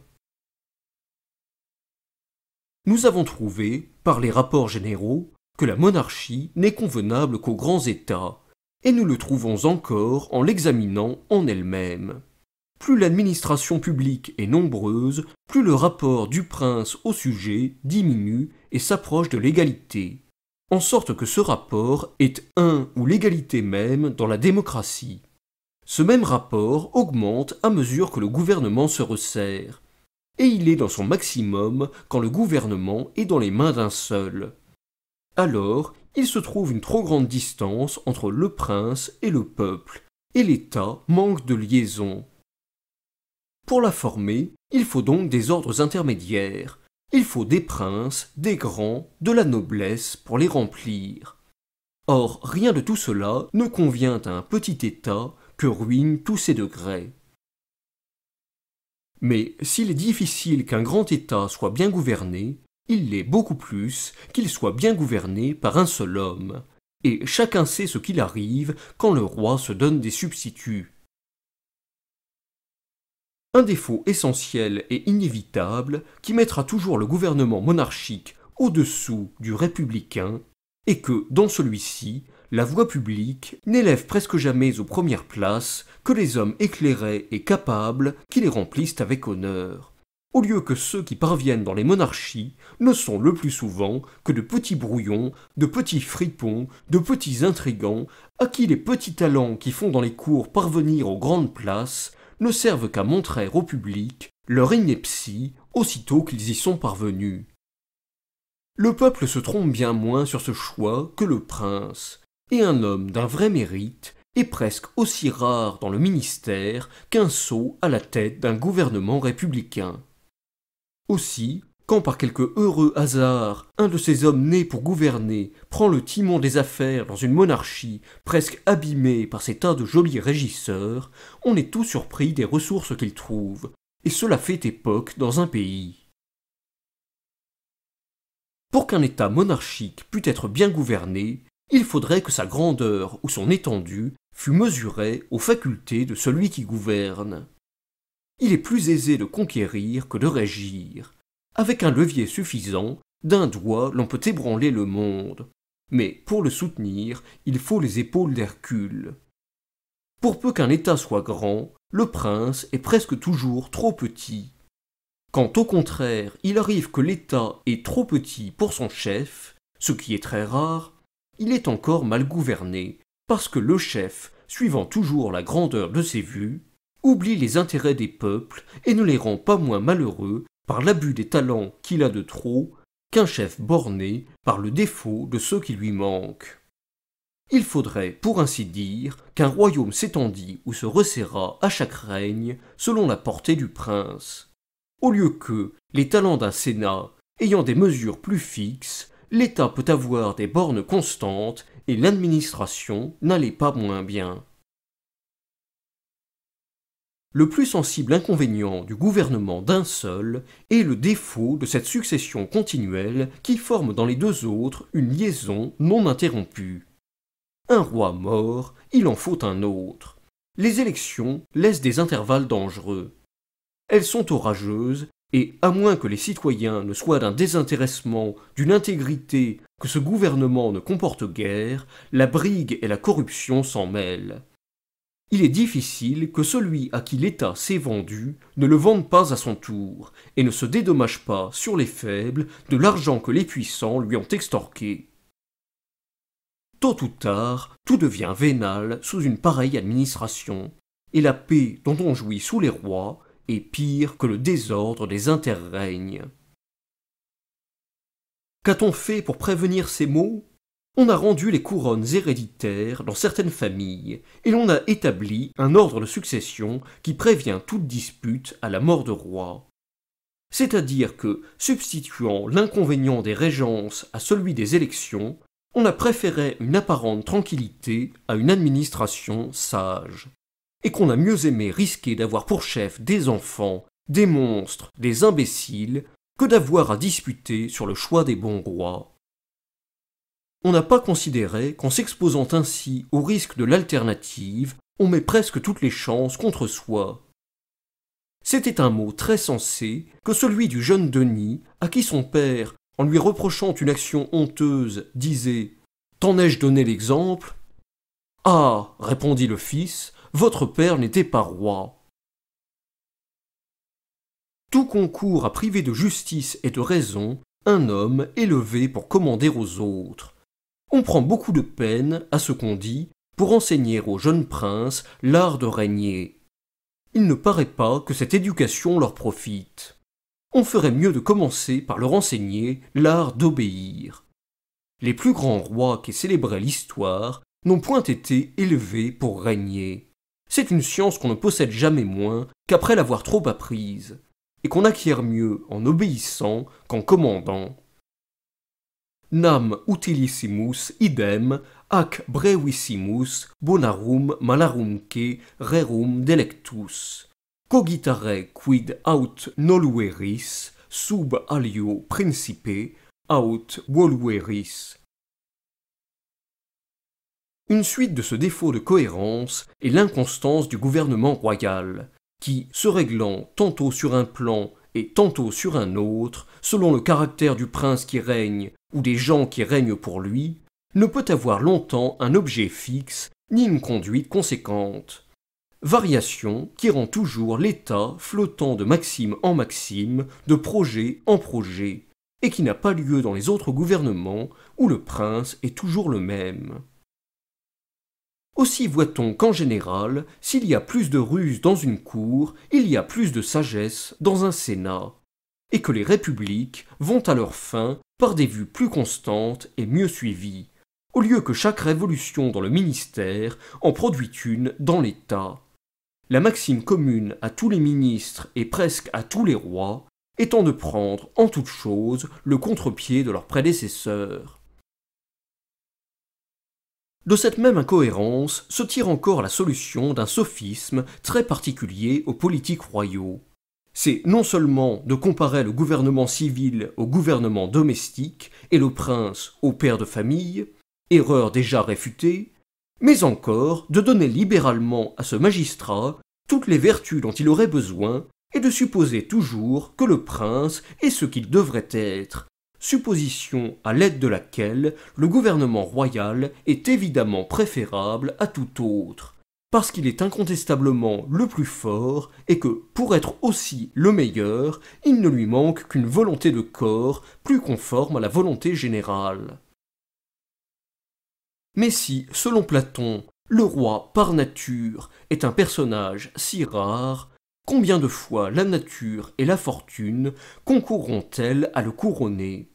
nous avons trouvé, par les rapports généraux, que la monarchie n'est convenable qu'aux grands États, et nous le trouvons encore en l'examinant en elle-même. Plus l'administration publique est nombreuse, plus le rapport du prince au sujet diminue et s'approche de l'égalité, en sorte que ce rapport est un ou l'égalité même dans la démocratie. Ce même rapport augmente à mesure que le gouvernement se resserre, et il est dans son maximum quand le gouvernement est dans les mains d'un seul. Alors, il se trouve une trop grande distance entre le prince et le peuple, et l'État manque de liaison. Pour la former, il faut donc des ordres intermédiaires, il faut des princes, des grands, de la noblesse pour les remplir. Or, rien de tout cela ne convient à un petit État que ruine tous ses degrés. Mais s'il est difficile qu'un grand État soit bien gouverné, il l'est beaucoup plus qu'il soit bien gouverné par un seul homme, et chacun sait ce qu'il arrive quand le roi se donne des substituts. Un défaut essentiel et inévitable qui mettra toujours le gouvernement monarchique au-dessous du républicain est que, dans celui-ci, la voix publique n'élève presque jamais aux premières places que les hommes éclairés et capables qui les remplissent avec honneur, au lieu que ceux qui parviennent dans les monarchies ne sont le plus souvent que de petits brouillons, de petits fripons, de petits intrigants, à qui les petits talents qui font dans les cours parvenir aux grandes places ne servent qu'à montrer au public leur ineptie aussitôt qu'ils y sont parvenus. Le peuple se trompe bien moins sur ce choix que le prince, et un homme d'un vrai mérite est presque aussi rare dans le ministère qu'un sot à la tête d'un gouvernement républicain. Aussi, quand par quelque heureux hasard un de ces hommes nés pour gouverner prend le timon des affaires dans une monarchie presque abîmée par ces tas de jolis régisseurs, on est tout surpris des ressources qu'il trouve, et cela fait époque dans un pays. Pour qu'un État monarchique pût être bien gouverné, il faudrait que sa grandeur ou son étendue fût mesurée aux facultés de celui qui gouverne. Il est plus aisé de conquérir que de régir. Avec un levier suffisant, d'un doigt l'on peut ébranler le monde, mais pour le soutenir, il faut les épaules d'Hercule. Pour peu qu'un État soit grand, le prince est presque toujours trop petit. Quand au contraire il arrive que l'État est trop petit pour son chef, ce qui est très rare, il est encore mal gouverné, parce que le chef, suivant toujours la grandeur de ses vues, oublie les intérêts des peuples et ne les rend pas moins malheureux par l'abus des talents qu'il a de trop qu'un chef borné par le défaut de ceux qui lui manquent. Il faudrait, pour ainsi dire, qu'un royaume s'étendît ou se resserra à chaque règne selon la portée du prince, au lieu que les talents d'un Sénat, ayant des mesures plus fixes, l'État peut avoir des bornes constantes et l'administration n'allait pas moins bien. Le plus sensible inconvénient du gouvernement d'un seul est le défaut de cette succession continuelle qui forme dans les deux autres une liaison non interrompue. Un roi mort, il en faut un autre. Les élections laissent des intervalles dangereux. Elles sont orageuses et à moins que les citoyens ne soient d'un désintéressement, d'une intégrité que ce gouvernement ne comporte guère, la brigue et la corruption s'en mêlent. Il est difficile que celui à qui l'État s'est vendu ne le vende pas à son tour, et ne se dédommage pas sur les faibles de l'argent que les puissants lui ont extorqué. Tôt ou tard, tout devient vénal sous une pareille administration, et la paix dont on jouit sous les rois et pire que le désordre des interrègnes. Qu'a-t-on fait pour prévenir ces maux On a rendu les couronnes héréditaires dans certaines familles, et l'on a établi un ordre de succession qui prévient toute dispute à la mort de roi. C'est-à-dire que, substituant l'inconvénient des régences à celui des élections, on a préféré une apparente tranquillité à une administration sage et qu'on a mieux aimé risquer d'avoir pour chef des enfants, des monstres, des imbéciles, que d'avoir à disputer sur le choix des bons rois. On n'a pas considéré qu'en s'exposant ainsi au risque de l'alternative, on met presque toutes les chances contre soi. C'était un mot très sensé que celui du jeune Denis, à qui son père, en lui reprochant une action honteuse, disait T'en ai-je donné l'exemple Ah répondit le fils, votre père n'était pas roi. Tout concourt à priver de justice et de raison un homme élevé pour commander aux autres. On prend beaucoup de peine, à ce qu'on dit, pour enseigner aux jeunes princes l'art de régner. Il ne paraît pas que cette éducation leur profite. On ferait mieux de commencer par leur enseigner l'art d'obéir. Les plus grands rois qui célébraient l'histoire n'ont point été élevés pour régner. C'est une science qu'on ne possède jamais moins qu'après l'avoir trop apprise, et qu'on acquiert mieux en obéissant qu'en commandant. Nam utilissimus idem ac brevissimus bonarum malarumque rerum delectus. Cogitare quid aut nolueris sub alio principe aut volueris une suite de ce défaut de cohérence est l'inconstance du gouvernement royal, qui, se réglant tantôt sur un plan et tantôt sur un autre, selon le caractère du prince qui règne ou des gens qui règnent pour lui, ne peut avoir longtemps un objet fixe ni une conduite conséquente. Variation qui rend toujours l'État flottant de maxime en maxime, de projet en projet, et qui n'a pas lieu dans les autres gouvernements où le prince est toujours le même. Aussi voit-on qu'en général, s'il y a plus de ruses dans une cour, il y a plus de sagesse dans un Sénat, et que les républiques vont à leur fin par des vues plus constantes et mieux suivies, au lieu que chaque révolution dans le ministère en produit une dans l'État. La maxime commune à tous les ministres et presque à tous les rois étant de prendre en toute chose le contre-pied de leurs prédécesseurs. De cette même incohérence se tire encore la solution d'un sophisme très particulier aux politiques royaux. C'est non seulement de comparer le gouvernement civil au gouvernement domestique et le prince au père de famille, erreur déjà réfutée, mais encore de donner libéralement à ce magistrat toutes les vertus dont il aurait besoin et de supposer toujours que le prince est ce qu'il devrait être, supposition à l'aide de laquelle le gouvernement royal est évidemment préférable à tout autre, parce qu'il est incontestablement le plus fort et que, pour être aussi le meilleur, il ne lui manque qu'une volonté de corps plus conforme à la volonté générale. Mais si, selon Platon, le roi par nature est un personnage si rare, combien de fois la nature et la fortune concourront-elles à le couronner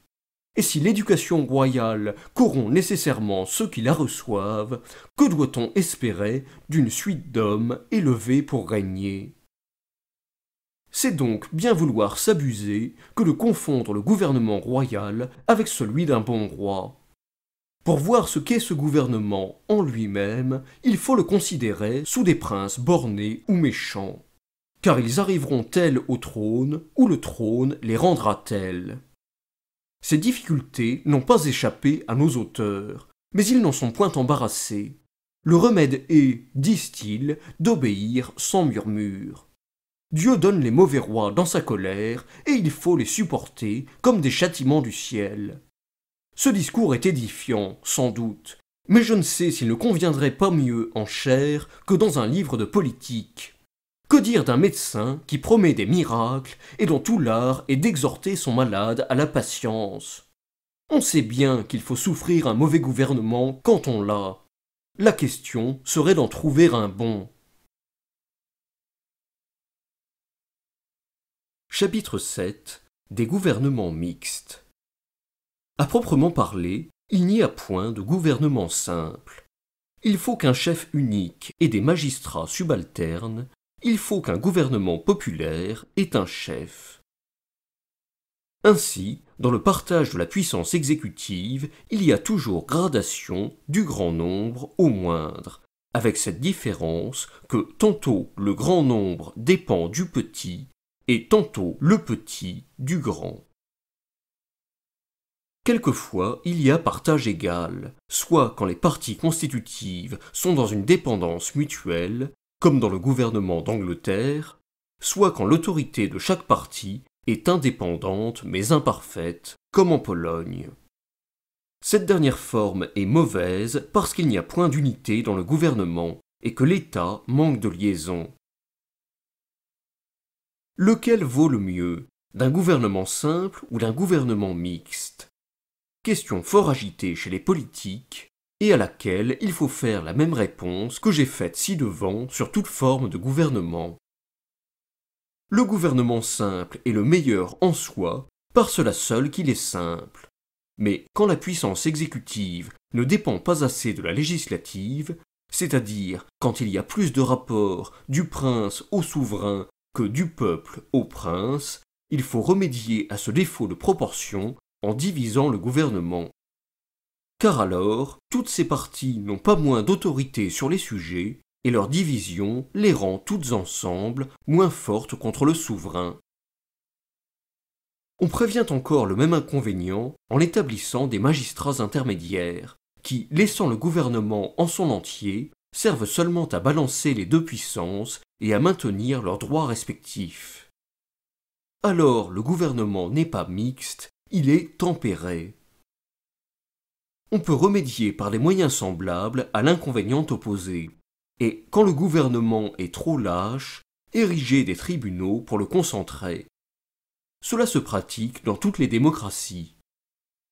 et si l'éducation royale corrompt nécessairement ceux qui la reçoivent, que doit-on espérer d'une suite d'hommes élevés pour régner C'est donc bien vouloir s'abuser que de confondre le gouvernement royal avec celui d'un bon roi. Pour voir ce qu'est ce gouvernement en lui-même, il faut le considérer sous des princes bornés ou méchants, car ils arriveront tels au trône, ou le trône les rendra tels. Ces difficultés n'ont pas échappé à nos auteurs, mais ils n'en sont point embarrassés. Le remède est, disent-ils, d'obéir sans murmure. Dieu donne les mauvais rois dans sa colère, et il faut les supporter comme des châtiments du ciel. Ce discours est édifiant, sans doute, mais je ne sais s'il ne conviendrait pas mieux en chair que dans un livre de politique. Que dire d'un médecin qui promet des miracles et dont tout l'art est d'exhorter son malade à la patience On sait bien qu'il faut souffrir un mauvais gouvernement quand on l'a. La question serait d'en trouver un bon. Chapitre 7 Des gouvernements mixtes À proprement parler, il n'y a point de gouvernement simple. Il faut qu'un chef unique et des magistrats subalternes il faut qu'un gouvernement populaire ait un chef. Ainsi, dans le partage de la puissance exécutive, il y a toujours gradation du grand nombre au moindre, avec cette différence que tantôt le grand nombre dépend du petit et tantôt le petit du grand. Quelquefois, il y a partage égal, soit quand les parties constitutives sont dans une dépendance mutuelle, comme dans le gouvernement d'Angleterre, soit quand l'autorité de chaque parti est indépendante mais imparfaite, comme en Pologne. Cette dernière forme est mauvaise parce qu'il n'y a point d'unité dans le gouvernement et que l'État manque de liaison. Lequel vaut le mieux, d'un gouvernement simple ou d'un gouvernement mixte Question fort agitée chez les politiques, et à laquelle il faut faire la même réponse que j'ai faite ci-devant sur toute forme de gouvernement. Le gouvernement simple est le meilleur en soi par cela seul qu'il est simple. Mais quand la puissance exécutive ne dépend pas assez de la législative, c'est-à-dire quand il y a plus de rapport du prince au souverain que du peuple au prince, il faut remédier à ce défaut de proportion en divisant le gouvernement car alors toutes ces parties n'ont pas moins d'autorité sur les sujets, et leur division les rend toutes ensemble moins fortes contre le souverain. On prévient encore le même inconvénient en établissant des magistrats intermédiaires, qui, laissant le gouvernement en son entier, servent seulement à balancer les deux puissances et à maintenir leurs droits respectifs. Alors le gouvernement n'est pas mixte, il est tempéré on peut remédier par des moyens semblables à l'inconvénient opposé, et quand le gouvernement est trop lâche, ériger des tribunaux pour le concentrer. Cela se pratique dans toutes les démocraties.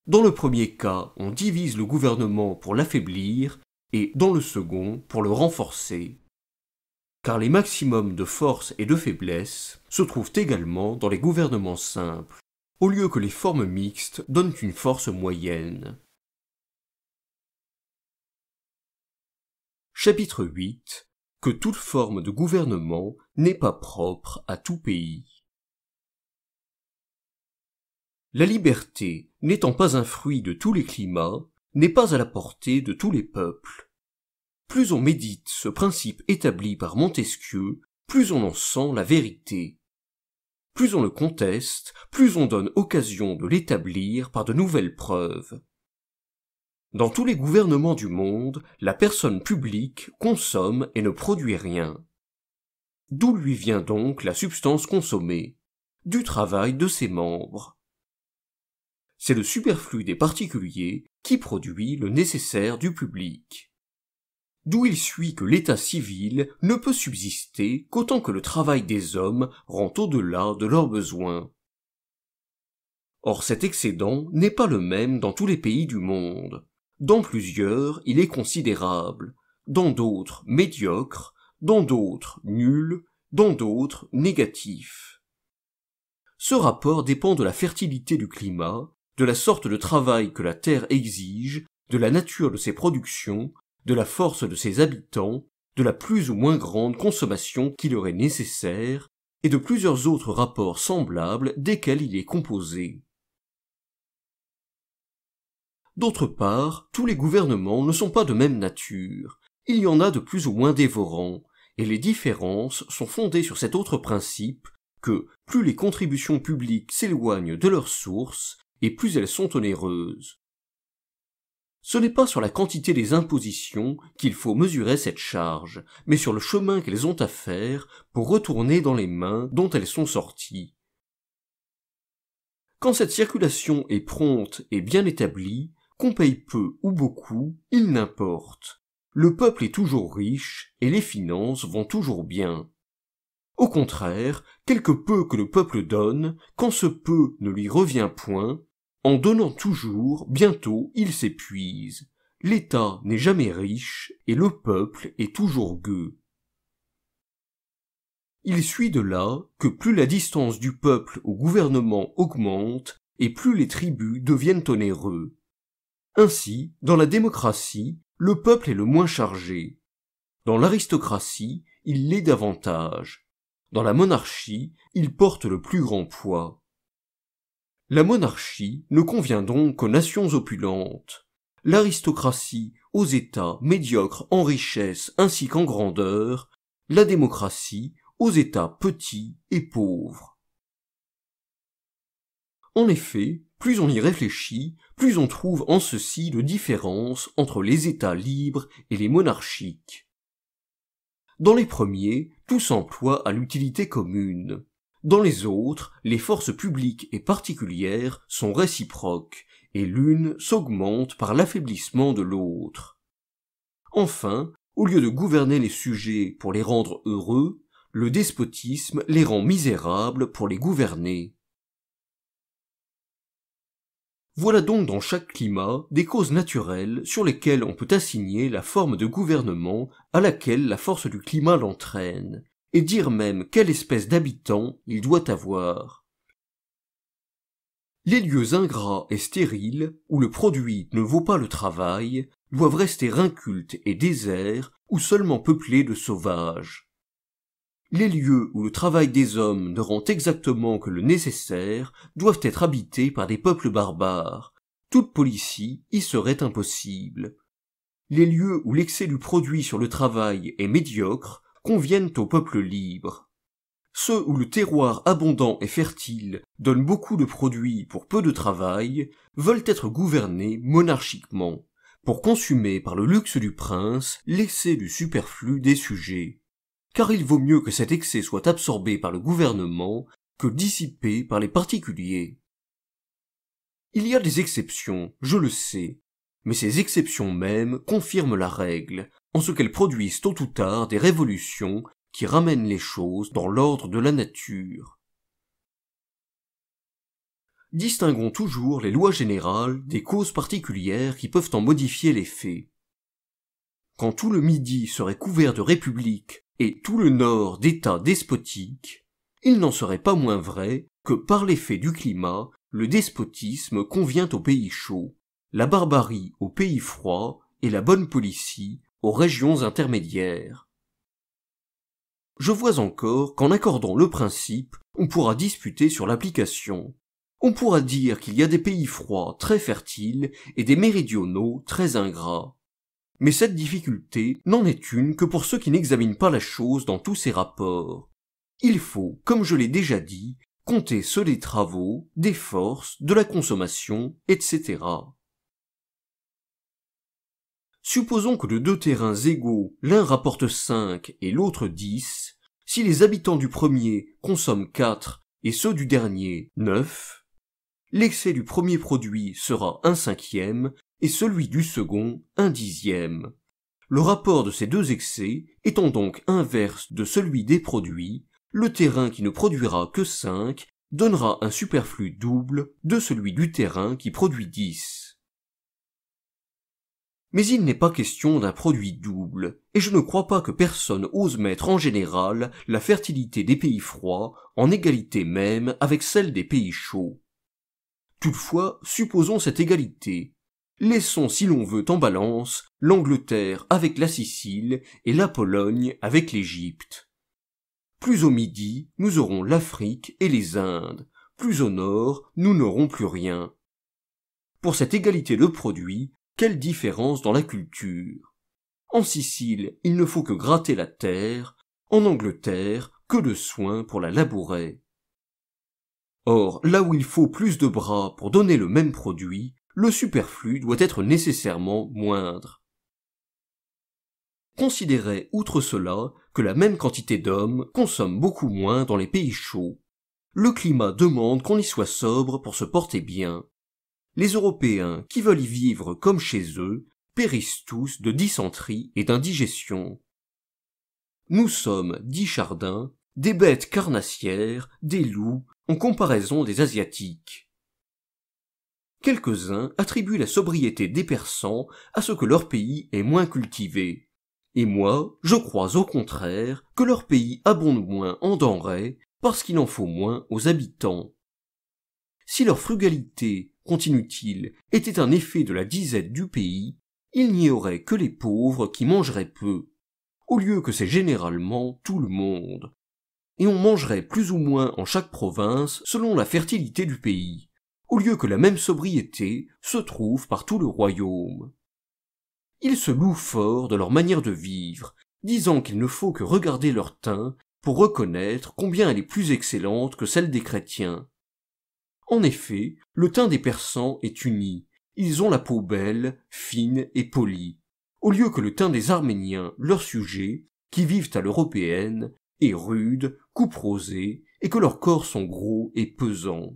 Dans le premier cas, on divise le gouvernement pour l'affaiblir et dans le second pour le renforcer. Car les maximums de force et de faiblesse se trouvent également dans les gouvernements simples, au lieu que les formes mixtes donnent une force moyenne. Chapitre 8 Que toute forme de gouvernement n'est pas propre à tout pays. La liberté, n'étant pas un fruit de tous les climats, n'est pas à la portée de tous les peuples. Plus on médite ce principe établi par Montesquieu, plus on en sent la vérité. Plus on le conteste, plus on donne occasion de l'établir par de nouvelles preuves. Dans tous les gouvernements du monde, la personne publique consomme et ne produit rien. D'où lui vient donc la substance consommée Du travail de ses membres. C'est le superflu des particuliers qui produit le nécessaire du public. D'où il suit que l'état civil ne peut subsister qu'autant que le travail des hommes rend au-delà de leurs besoins. Or cet excédent n'est pas le même dans tous les pays du monde. Dans plusieurs, il est considérable, dans d'autres médiocre, dans d'autres nul, dans d'autres négatif. Ce rapport dépend de la fertilité du climat, de la sorte de travail que la terre exige, de la nature de ses productions, de la force de ses habitants, de la plus ou moins grande consommation qui leur est nécessaire, et de plusieurs autres rapports semblables desquels il est composé. D'autre part, tous les gouvernements ne sont pas de même nature. Il y en a de plus ou moins dévorants, et les différences sont fondées sur cet autre principe que plus les contributions publiques s'éloignent de leurs sources, et plus elles sont onéreuses. Ce n'est pas sur la quantité des impositions qu'il faut mesurer cette charge, mais sur le chemin qu'elles ont à faire pour retourner dans les mains dont elles sont sorties. Quand cette circulation est prompte et bien établie, qu'on paye peu ou beaucoup, il n'importe. Le peuple est toujours riche et les finances vont toujours bien. Au contraire, quelque peu que le peuple donne, quand ce peu ne lui revient point, en donnant toujours, bientôt il s'épuise. L'État n'est jamais riche et le peuple est toujours gueux. Il suit de là que plus la distance du peuple au gouvernement augmente et plus les tribus deviennent onéreux. Ainsi, dans la démocratie, le peuple est le moins chargé. Dans l'aristocratie, il l'est davantage. Dans la monarchie, il porte le plus grand poids. La monarchie ne convient donc qu'aux nations opulentes. L'aristocratie aux États médiocres en richesse ainsi qu'en grandeur, la démocratie aux États petits et pauvres. En effet, plus on y réfléchit, plus on trouve en ceci de différence entre les États libres et les monarchiques. Dans les premiers, tout s'emploie à l'utilité commune. Dans les autres, les forces publiques et particulières sont réciproques, et l'une s'augmente par l'affaiblissement de l'autre. Enfin, au lieu de gouverner les sujets pour les rendre heureux, le despotisme les rend misérables pour les gouverner. Voilà donc dans chaque climat des causes naturelles sur lesquelles on peut assigner la forme de gouvernement à laquelle la force du climat l'entraîne, et dire même quelle espèce d'habitant il doit avoir. Les lieux ingrats et stériles, où le produit ne vaut pas le travail, doivent rester incultes et déserts, ou seulement peuplés de sauvages. Les lieux où le travail des hommes ne rend exactement que le nécessaire doivent être habités par des peuples barbares. Toute policie y serait impossible. Les lieux où l'excès du produit sur le travail est médiocre conviennent aux peuples libres. Ceux où le terroir abondant et fertile donne beaucoup de produits pour peu de travail veulent être gouvernés monarchiquement, pour consumer par le luxe du prince l'excès du superflu des sujets car il vaut mieux que cet excès soit absorbé par le gouvernement que dissipé par les particuliers. Il y a des exceptions, je le sais, mais ces exceptions mêmes confirment la règle, en ce qu'elles produisent tôt ou tard des révolutions qui ramènent les choses dans l'ordre de la nature. Distinguons toujours les lois générales des causes particulières qui peuvent en modifier les faits. Quand tout le Midi serait couvert de républiques et tout le nord d'États despotiques, il n'en serait pas moins vrai que par l'effet du climat, le despotisme convient aux pays chauds, la barbarie aux pays froids et la bonne policie aux régions intermédiaires. Je vois encore qu'en accordant le principe, on pourra disputer sur l'application. On pourra dire qu'il y a des pays froids très fertiles et des méridionaux très ingrats. Mais cette difficulté n'en est une que pour ceux qui n'examinent pas la chose dans tous ses rapports. Il faut, comme je l'ai déjà dit, compter ceux des travaux, des forces, de la consommation, etc. Supposons que de deux terrains égaux, l'un rapporte 5 et l'autre 10, si les habitants du premier consomment 4 et ceux du dernier 9, l'excès du premier produit sera un cinquième et celui du second un dixième. Le rapport de ces deux excès étant donc inverse de celui des produits, le terrain qui ne produira que 5 donnera un superflu double de celui du terrain qui produit 10. Mais il n'est pas question d'un produit double, et je ne crois pas que personne ose mettre en général la fertilité des pays froids en égalité même avec celle des pays chauds. Toutefois, supposons cette égalité, Laissons, si l'on veut, en balance, l'Angleterre avec la Sicile et la Pologne avec l'Égypte. Plus au midi, nous aurons l'Afrique et les Indes. Plus au nord, nous n'aurons plus rien. Pour cette égalité de produits, quelle différence dans la culture En Sicile, il ne faut que gratter la terre, en Angleterre, que de soins pour la labourer. Or, là où il faut plus de bras pour donner le même produit, le superflu doit être nécessairement moindre. Considérez, outre cela, que la même quantité d'hommes consomme beaucoup moins dans les pays chauds. Le climat demande qu'on y soit sobre pour se porter bien. Les Européens qui veulent y vivre comme chez eux périssent tous de dysenterie et d'indigestion. Nous sommes, dit Chardin, des bêtes carnassières, des loups, en comparaison des Asiatiques quelques-uns attribuent la sobriété des Persans à ce que leur pays est moins cultivé. Et moi, je crois au contraire que leur pays abonde moins en denrées parce qu'il en faut moins aux habitants. Si leur frugalité, continue-t-il, était un effet de la disette du pays, il n'y aurait que les pauvres qui mangeraient peu, au lieu que c'est généralement tout le monde. Et on mangerait plus ou moins en chaque province selon la fertilité du pays au lieu que la même sobriété se trouve par tout le royaume. Ils se louent fort de leur manière de vivre, disant qu'il ne faut que regarder leur teint pour reconnaître combien elle est plus excellente que celle des chrétiens. En effet, le teint des Persans est uni, ils ont la peau belle, fine et polie, au lieu que le teint des Arméniens, leurs sujets, qui vivent à l'européenne, est rude, couperosé, et que leurs corps sont gros et pesants.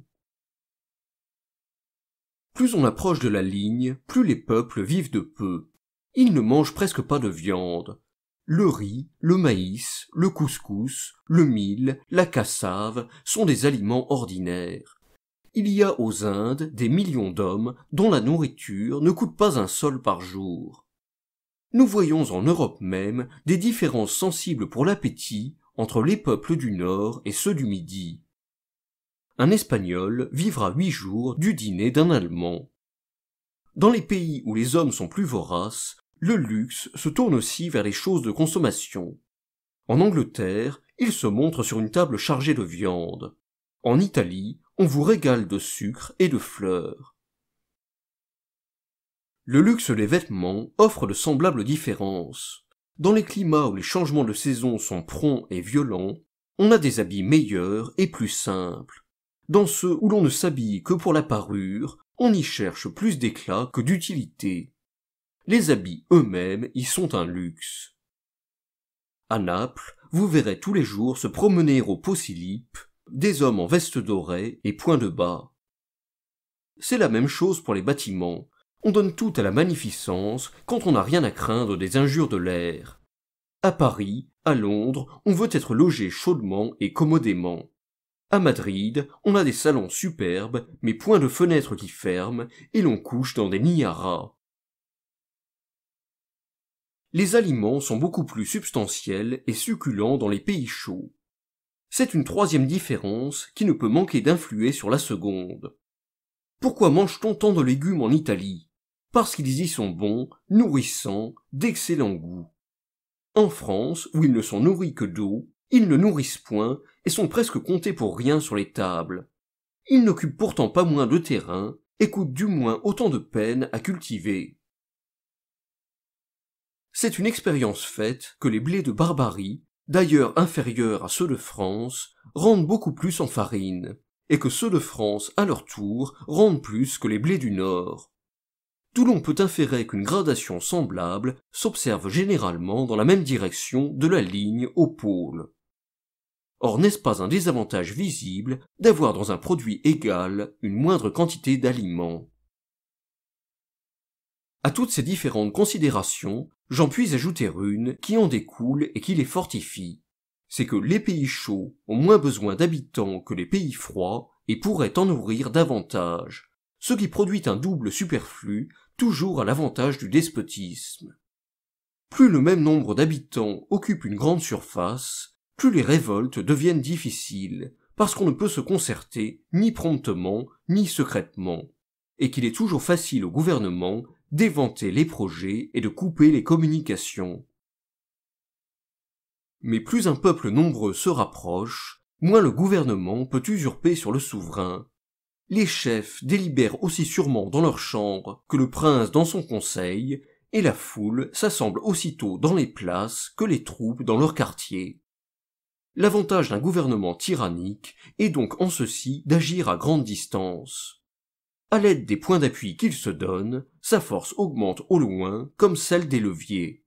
Plus on approche de la ligne, plus les peuples vivent de peu. Ils ne mangent presque pas de viande. Le riz, le maïs, le couscous, le mil, la cassave sont des aliments ordinaires. Il y a aux Indes des millions d'hommes dont la nourriture ne coûte pas un sol par jour. Nous voyons en Europe même des différences sensibles pour l'appétit entre les peuples du Nord et ceux du Midi un Espagnol vivra huit jours du dîner d'un Allemand. Dans les pays où les hommes sont plus voraces, le luxe se tourne aussi vers les choses de consommation. En Angleterre, il se montre sur une table chargée de viande. En Italie, on vous régale de sucre et de fleurs. Le luxe des vêtements offre de semblables différences. Dans les climats où les changements de saison sont prompts et violents, on a des habits meilleurs et plus simples. Dans ceux où l'on ne s'habille que pour la parure, on y cherche plus d'éclat que d'utilité. Les habits eux-mêmes y sont un luxe. À Naples, vous verrez tous les jours se promener au Posilipe des hommes en veste dorée et point de bas. C'est la même chose pour les bâtiments. On donne tout à la magnificence quand on n'a rien à craindre des injures de l'air. À Paris, à Londres, on veut être logé chaudement et commodément. À Madrid, on a des salons superbes, mais point de fenêtres qui ferment, et l'on couche dans des niaras. Les aliments sont beaucoup plus substantiels et succulents dans les pays chauds. C'est une troisième différence qui ne peut manquer d'influer sur la seconde. Pourquoi mange-t-on tant de légumes en Italie Parce qu'ils y sont bons, nourrissants, d'excellent goût. En France, où ils ne sont nourris que d'eau, ils ne nourrissent point et sont presque comptés pour rien sur les tables. Ils n'occupent pourtant pas moins de terrain et coûtent du moins autant de peine à cultiver. C'est une expérience faite que les blés de Barbarie, d'ailleurs inférieurs à ceux de France, rendent beaucoup plus en farine, et que ceux de France, à leur tour, rendent plus que les blés du Nord. D'où l'on peut inférer qu'une gradation semblable s'observe généralement dans la même direction de la ligne au pôle. Or, n'est-ce pas un désavantage visible d'avoir dans un produit égal une moindre quantité d'aliments À toutes ces différentes considérations, j'en puis ajouter une qui en découle et qui les fortifie. C'est que les pays chauds ont moins besoin d'habitants que les pays froids et pourraient en nourrir davantage, ce qui produit un double superflu, toujours à l'avantage du despotisme. Plus le même nombre d'habitants occupe une grande surface, plus les révoltes deviennent difficiles, parce qu'on ne peut se concerter ni promptement ni secrètement, et qu'il est toujours facile au gouvernement d'éventer les projets et de couper les communications. Mais plus un peuple nombreux se rapproche, moins le gouvernement peut usurper sur le souverain. Les chefs délibèrent aussi sûrement dans leur chambre que le prince dans son conseil, et la foule s'assemble aussitôt dans les places que les troupes dans leur quartier. L'avantage d'un gouvernement tyrannique est donc en ceci d'agir à grande distance. À l'aide des points d'appui qu'il se donne, sa force augmente au loin comme celle des leviers.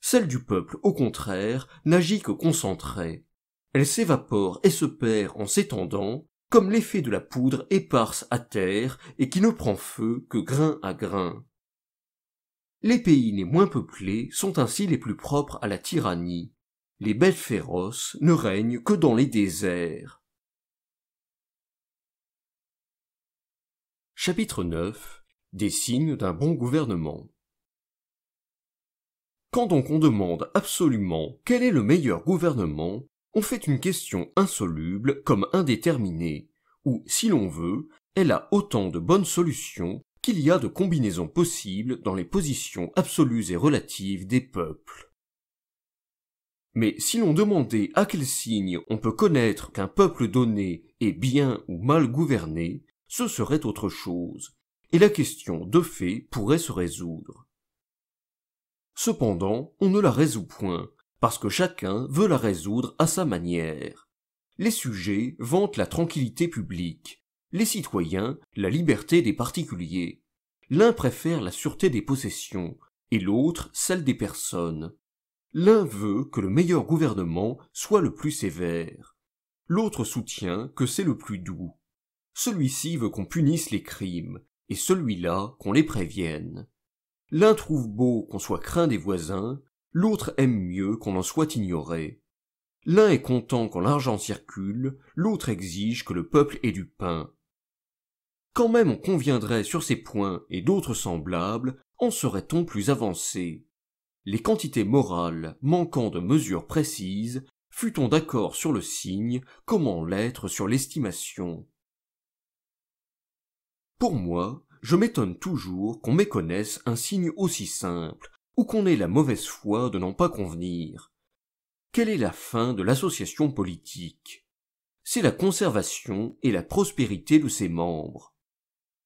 Celle du peuple, au contraire, n'agit que concentrée. Elle s'évapore et se perd en s'étendant, comme l'effet de la poudre éparse à terre et qui ne prend feu que grain à grain. Les pays les moins peuplés sont ainsi les plus propres à la tyrannie, les bêtes féroces ne règnent que dans les déserts. Chapitre 9 Des signes d'un bon gouvernement Quand donc on demande absolument quel est le meilleur gouvernement, on fait une question insoluble comme indéterminée, où, si l'on veut, elle a autant de bonnes solutions qu'il y a de combinaisons possibles dans les positions absolues et relatives des peuples. Mais si l'on demandait à quel signe on peut connaître qu'un peuple donné est bien ou mal gouverné, ce serait autre chose, et la question de fait pourrait se résoudre. Cependant, on ne la résout point, parce que chacun veut la résoudre à sa manière. Les sujets vantent la tranquillité publique, les citoyens la liberté des particuliers. L'un préfère la sûreté des possessions, et l'autre celle des personnes. L'un veut que le meilleur gouvernement soit le plus sévère. L'autre soutient que c'est le plus doux. Celui-ci veut qu'on punisse les crimes, et celui-là qu'on les prévienne. L'un trouve beau qu'on soit craint des voisins, l'autre aime mieux qu'on en soit ignoré. L'un est content quand l'argent circule, l'autre exige que le peuple ait du pain. Quand même on conviendrait sur ces points et d'autres semblables, en serait-on plus avancé les quantités morales manquant de mesures précises, fut-on d'accord sur le signe, comment l'être sur l'estimation Pour moi, je m'étonne toujours qu'on méconnaisse un signe aussi simple, ou qu'on ait la mauvaise foi de n'en pas convenir. Quelle est la fin de l'association politique C'est la conservation et la prospérité de ses membres.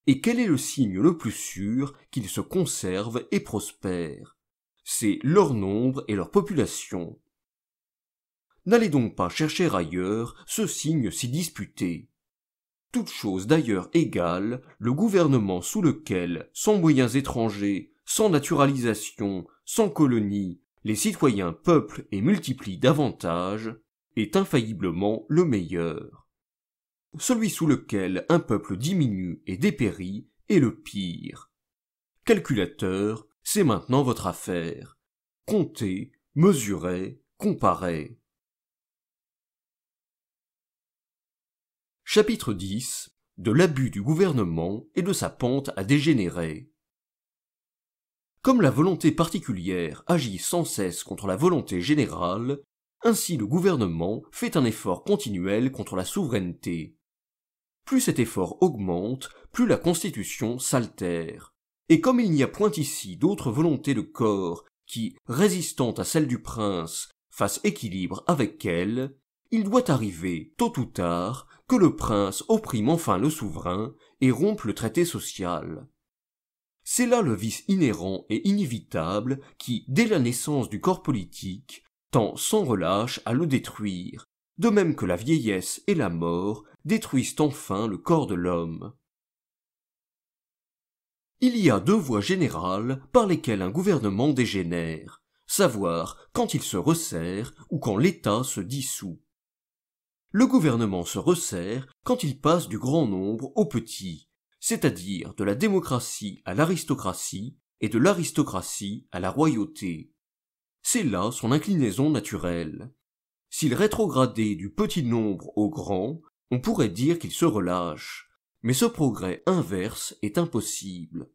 Et quel est le signe le plus sûr qu'ils se conservent et prospèrent c'est leur nombre et leur population. N'allez donc pas chercher ailleurs ce signe si disputé. Toute chose d'ailleurs égale, le gouvernement sous lequel, sans moyens étrangers, sans naturalisation, sans colonies, les citoyens peuplent et multiplient davantage, est infailliblement le meilleur. Celui sous lequel un peuple diminue et dépérit est le pire. Calculateur, c'est maintenant votre affaire. Comptez, mesurez, comparez. Chapitre 10 De l'abus du gouvernement et de sa pente à dégénérer. Comme la volonté particulière agit sans cesse contre la volonté générale, ainsi le gouvernement fait un effort continuel contre la souveraineté. Plus cet effort augmente, plus la Constitution s'altère. Et comme il n'y a point ici d'autre volonté de corps qui, résistant à celle du prince, fasse équilibre avec elle, il doit arriver, tôt ou tard, que le prince opprime enfin le souverain et rompe le traité social. C'est là le vice inhérent et inévitable qui, dès la naissance du corps politique, tend sans relâche à le détruire, de même que la vieillesse et la mort détruisent enfin le corps de l'homme. Il y a deux voies générales par lesquelles un gouvernement dégénère, savoir quand il se resserre ou quand l'État se dissout. Le gouvernement se resserre quand il passe du grand nombre au petit, c'est-à-dire de la démocratie à l'aristocratie et de l'aristocratie à la royauté. C'est là son inclinaison naturelle. S'il rétrogradait du petit nombre au grand, on pourrait dire qu'il se relâche, mais ce progrès inverse est impossible.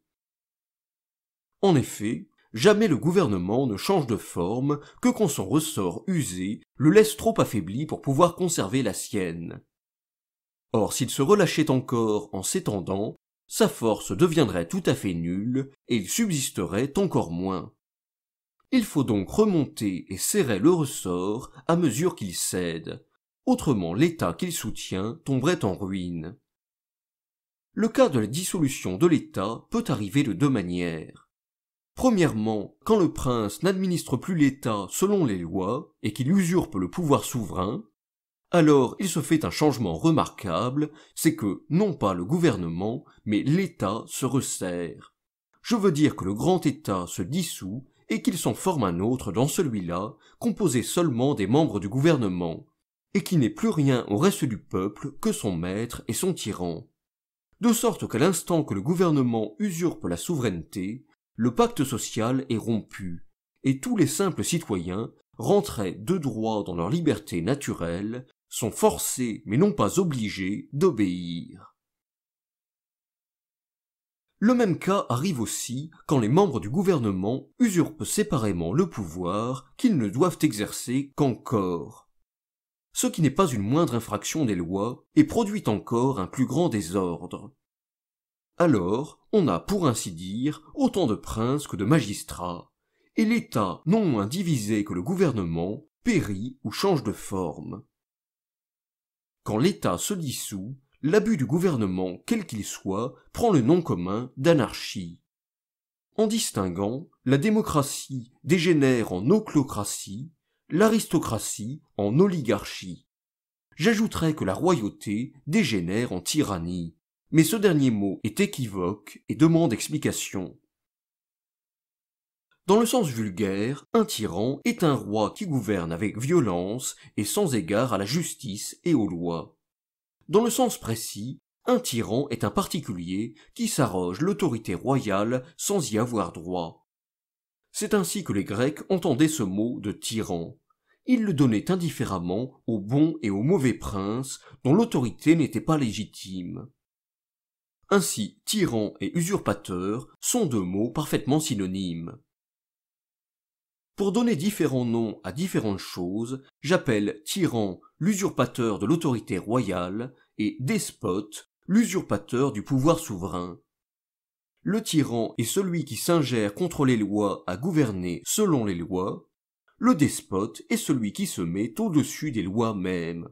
En effet, jamais le gouvernement ne change de forme que quand son ressort usé le laisse trop affaibli pour pouvoir conserver la sienne. Or s'il se relâchait encore en s'étendant, sa force deviendrait tout à fait nulle et il subsisterait encore moins. Il faut donc remonter et serrer le ressort à mesure qu'il cède, autrement l'État qu'il soutient tomberait en ruine le cas de la dissolution de l'État peut arriver de deux manières. Premièrement, quand le prince n'administre plus l'État selon les lois et qu'il usurpe le pouvoir souverain, alors il se fait un changement remarquable, c'est que non pas le gouvernement, mais l'État se resserre. Je veux dire que le grand État se dissout et qu'il s'en forme un autre dans celui-là, composé seulement des membres du gouvernement, et qui n'est plus rien au reste du peuple que son maître et son tyran de sorte qu'à l'instant que le gouvernement usurpe la souveraineté, le pacte social est rompu, et tous les simples citoyens rentrés de droit dans leur liberté naturelle, sont forcés mais non pas obligés d'obéir. Le même cas arrive aussi quand les membres du gouvernement usurpent séparément le pouvoir qu'ils ne doivent exercer qu'encore ce qui n'est pas une moindre infraction des lois, et produit encore un plus grand désordre. Alors, on a, pour ainsi dire, autant de princes que de magistrats, et l'État, non moins divisé que le gouvernement, périt ou change de forme. Quand l'État se dissout, l'abus du gouvernement, quel qu'il soit, prend le nom commun d'anarchie. En distinguant, la démocratie dégénère en oclocratie, l'aristocratie en oligarchie. J'ajouterai que la royauté dégénère en tyrannie. Mais ce dernier mot est équivoque et demande explication. Dans le sens vulgaire, un tyran est un roi qui gouverne avec violence et sans égard à la justice et aux lois. Dans le sens précis, un tyran est un particulier qui s'arroge l'autorité royale sans y avoir droit. C'est ainsi que les Grecs entendaient ce mot de tyran. Ils le donnaient indifféremment aux bons et aux mauvais princes dont l'autorité n'était pas légitime. Ainsi, tyran et usurpateur sont deux mots parfaitement synonymes. Pour donner différents noms à différentes choses, j'appelle tyran l'usurpateur de l'autorité royale et despote l'usurpateur du pouvoir souverain le tyran est celui qui s'ingère contre les lois à gouverner selon les lois, le despote est celui qui se met au-dessus des lois mêmes.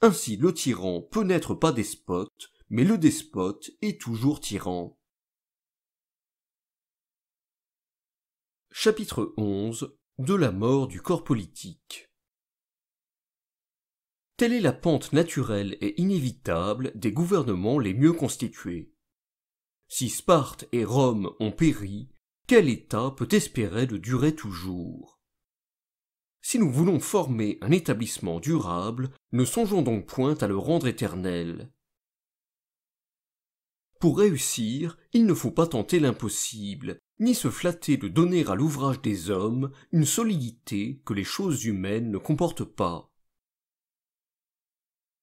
Ainsi le tyran peut n'être pas despote, mais le despote est toujours tyran. Chapitre 11 De la mort du corps politique Telle est la pente naturelle et inévitable des gouvernements les mieux constitués. Si Sparte et Rome ont péri, quel État peut espérer de durer toujours Si nous voulons former un établissement durable, ne songeons donc point à le rendre éternel. Pour réussir, il ne faut pas tenter l'impossible, ni se flatter de donner à l'ouvrage des hommes une solidité que les choses humaines ne comportent pas.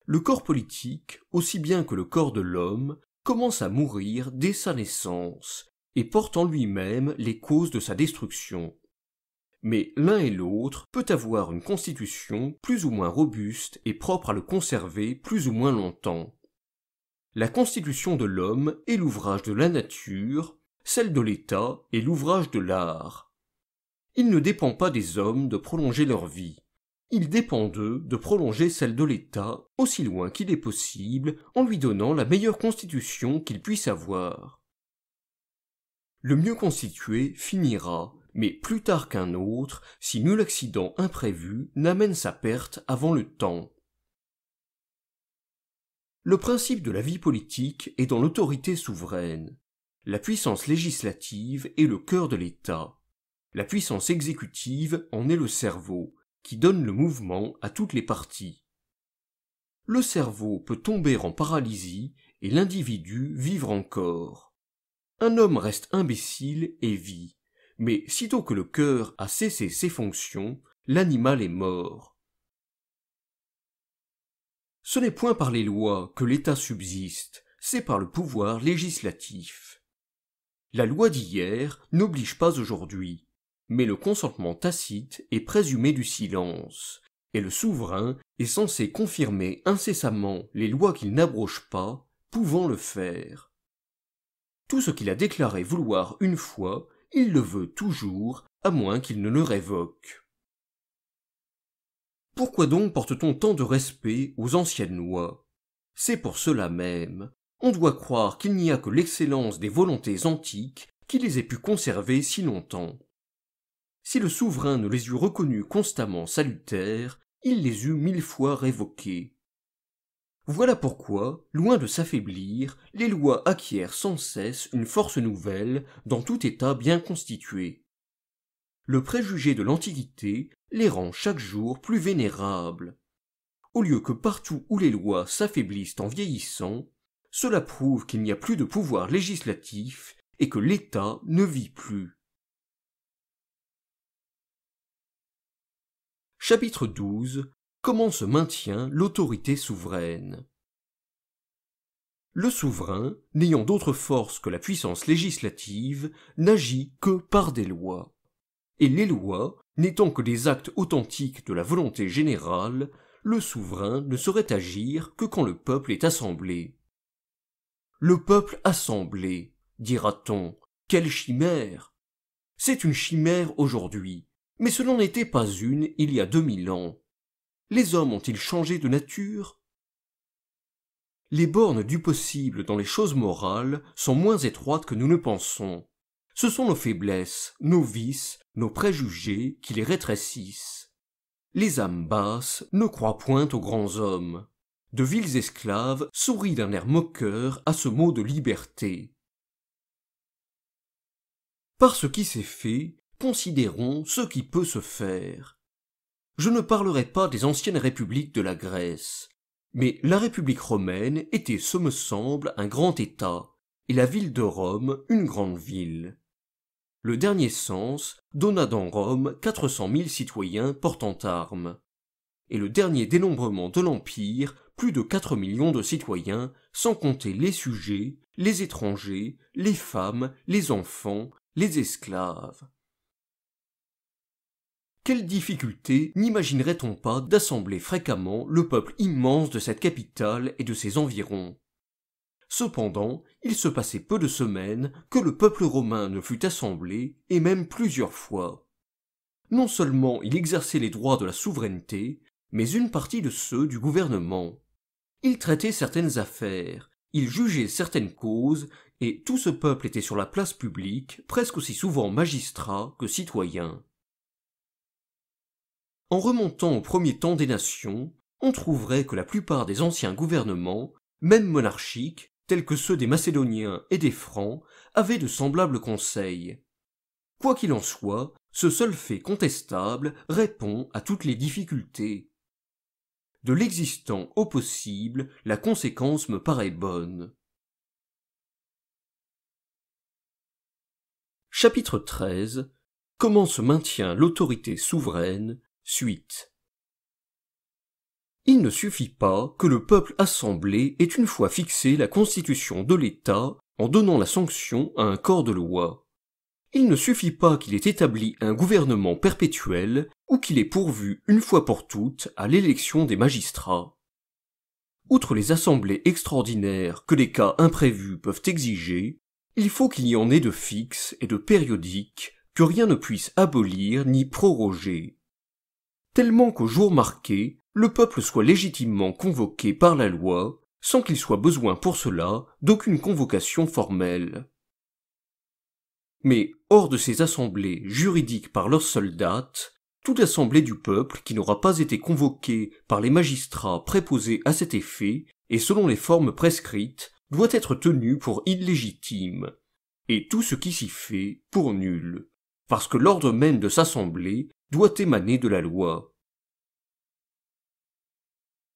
Le corps politique, aussi bien que le corps de l'homme, commence à mourir dès sa naissance, et porte en lui-même les causes de sa destruction. Mais l'un et l'autre peut avoir une constitution plus ou moins robuste et propre à le conserver plus ou moins longtemps. La constitution de l'homme est l'ouvrage de la nature, celle de l'État est l'ouvrage de l'art. Il ne dépend pas des hommes de prolonger leur vie. Il dépend d'eux de prolonger celle de l'État aussi loin qu'il est possible en lui donnant la meilleure constitution qu'il puisse avoir. Le mieux constitué finira, mais plus tard qu'un autre, si nul accident imprévu n'amène sa perte avant le temps. Le principe de la vie politique est dans l'autorité souveraine. La puissance législative est le cœur de l'État. La puissance exécutive en est le cerveau, qui donne le mouvement à toutes les parties. Le cerveau peut tomber en paralysie et l'individu vivre encore. Un homme reste imbécile et vit, mais sitôt que le cœur a cessé ses fonctions, l'animal est mort. Ce n'est point par les lois que l'État subsiste, c'est par le pouvoir législatif. La loi d'hier n'oblige pas aujourd'hui, mais le consentement tacite est présumé du silence, et le souverain est censé confirmer incessamment les lois qu'il n'abroge pas, pouvant le faire. Tout ce qu'il a déclaré vouloir une fois, il le veut toujours, à moins qu'il ne le révoque. Pourquoi donc porte-t-on tant de respect aux anciennes lois C'est pour cela même. On doit croire qu'il n'y a que l'excellence des volontés antiques qui les ait pu conserver si longtemps si le souverain ne les eût reconnus constamment salutaires, il les eût mille fois révoqués. Voilà pourquoi, loin de s'affaiblir, les lois acquièrent sans cesse une force nouvelle dans tout État bien constitué. Le préjugé de l'Antiquité les rend chaque jour plus vénérables. Au lieu que partout où les lois s'affaiblissent en vieillissant, cela prouve qu'il n'y a plus de pouvoir législatif et que l'État ne vit plus. Chapitre 12 Comment se maintient l'autorité souveraine Le souverain, n'ayant d'autre force que la puissance législative, n'agit que par des lois. Et les lois, n'étant que des actes authentiques de la volonté générale, le souverain ne saurait agir que quand le peuple est assemblé. Le peuple assemblé, dira-t-on, quelle chimère C'est une chimère aujourd'hui, mais ce n'en était pas une il y a deux mille ans. Les hommes ont-ils changé de nature Les bornes du possible dans les choses morales sont moins étroites que nous ne pensons. Ce sont nos faiblesses, nos vices, nos préjugés qui les rétrécissent. Les âmes basses ne croient point aux grands hommes. De vils esclaves sourient d'un air moqueur à ce mot de liberté. Par ce qui s'est fait, considérons ce qui peut se faire. Je ne parlerai pas des anciennes républiques de la Grèce, mais la République romaine était, ce me semble, un grand État, et la ville de Rome une grande ville. Le dernier sens donna dans Rome quatre cent mille citoyens portant armes, et le dernier dénombrement de l'Empire plus de quatre millions de citoyens, sans compter les sujets, les étrangers, les femmes, les enfants, les esclaves. Quelle difficulté n'imaginerait-on pas d'assembler fréquemment le peuple immense de cette capitale et de ses environs Cependant, il se passait peu de semaines que le peuple romain ne fût assemblé, et même plusieurs fois. Non seulement il exerçait les droits de la souveraineté, mais une partie de ceux du gouvernement. Il traitait certaines affaires, il jugeait certaines causes, et tout ce peuple était sur la place publique presque aussi souvent magistrat que citoyen. En remontant au premier temps des nations, on trouverait que la plupart des anciens gouvernements, même monarchiques, tels que ceux des Macédoniens et des Francs, avaient de semblables conseils. Quoi qu'il en soit, ce seul fait contestable répond à toutes les difficultés. De l'existant au possible, la conséquence me paraît bonne. Chapitre 13 Comment se maintient l'autorité souveraine Suite. Il ne suffit pas que le peuple assemblé ait une fois fixé la constitution de l'État en donnant la sanction à un corps de loi. Il ne suffit pas qu'il ait établi un gouvernement perpétuel ou qu'il ait pourvu une fois pour toutes à l'élection des magistrats. Outre les assemblées extraordinaires que les cas imprévus peuvent exiger, il faut qu'il y en ait de fixes et de périodiques que rien ne puisse abolir ni proroger tellement qu'au jour marqué, le peuple soit légitimement convoqué par la loi, sans qu'il soit besoin pour cela d'aucune convocation formelle. Mais hors de ces assemblées juridiques par leur seule toute assemblée du peuple qui n'aura pas été convoquée par les magistrats préposés à cet effet, et selon les formes prescrites, doit être tenue pour illégitime, et tout ce qui s'y fait pour nul parce que l'ordre même de s'assembler doit émaner de la loi.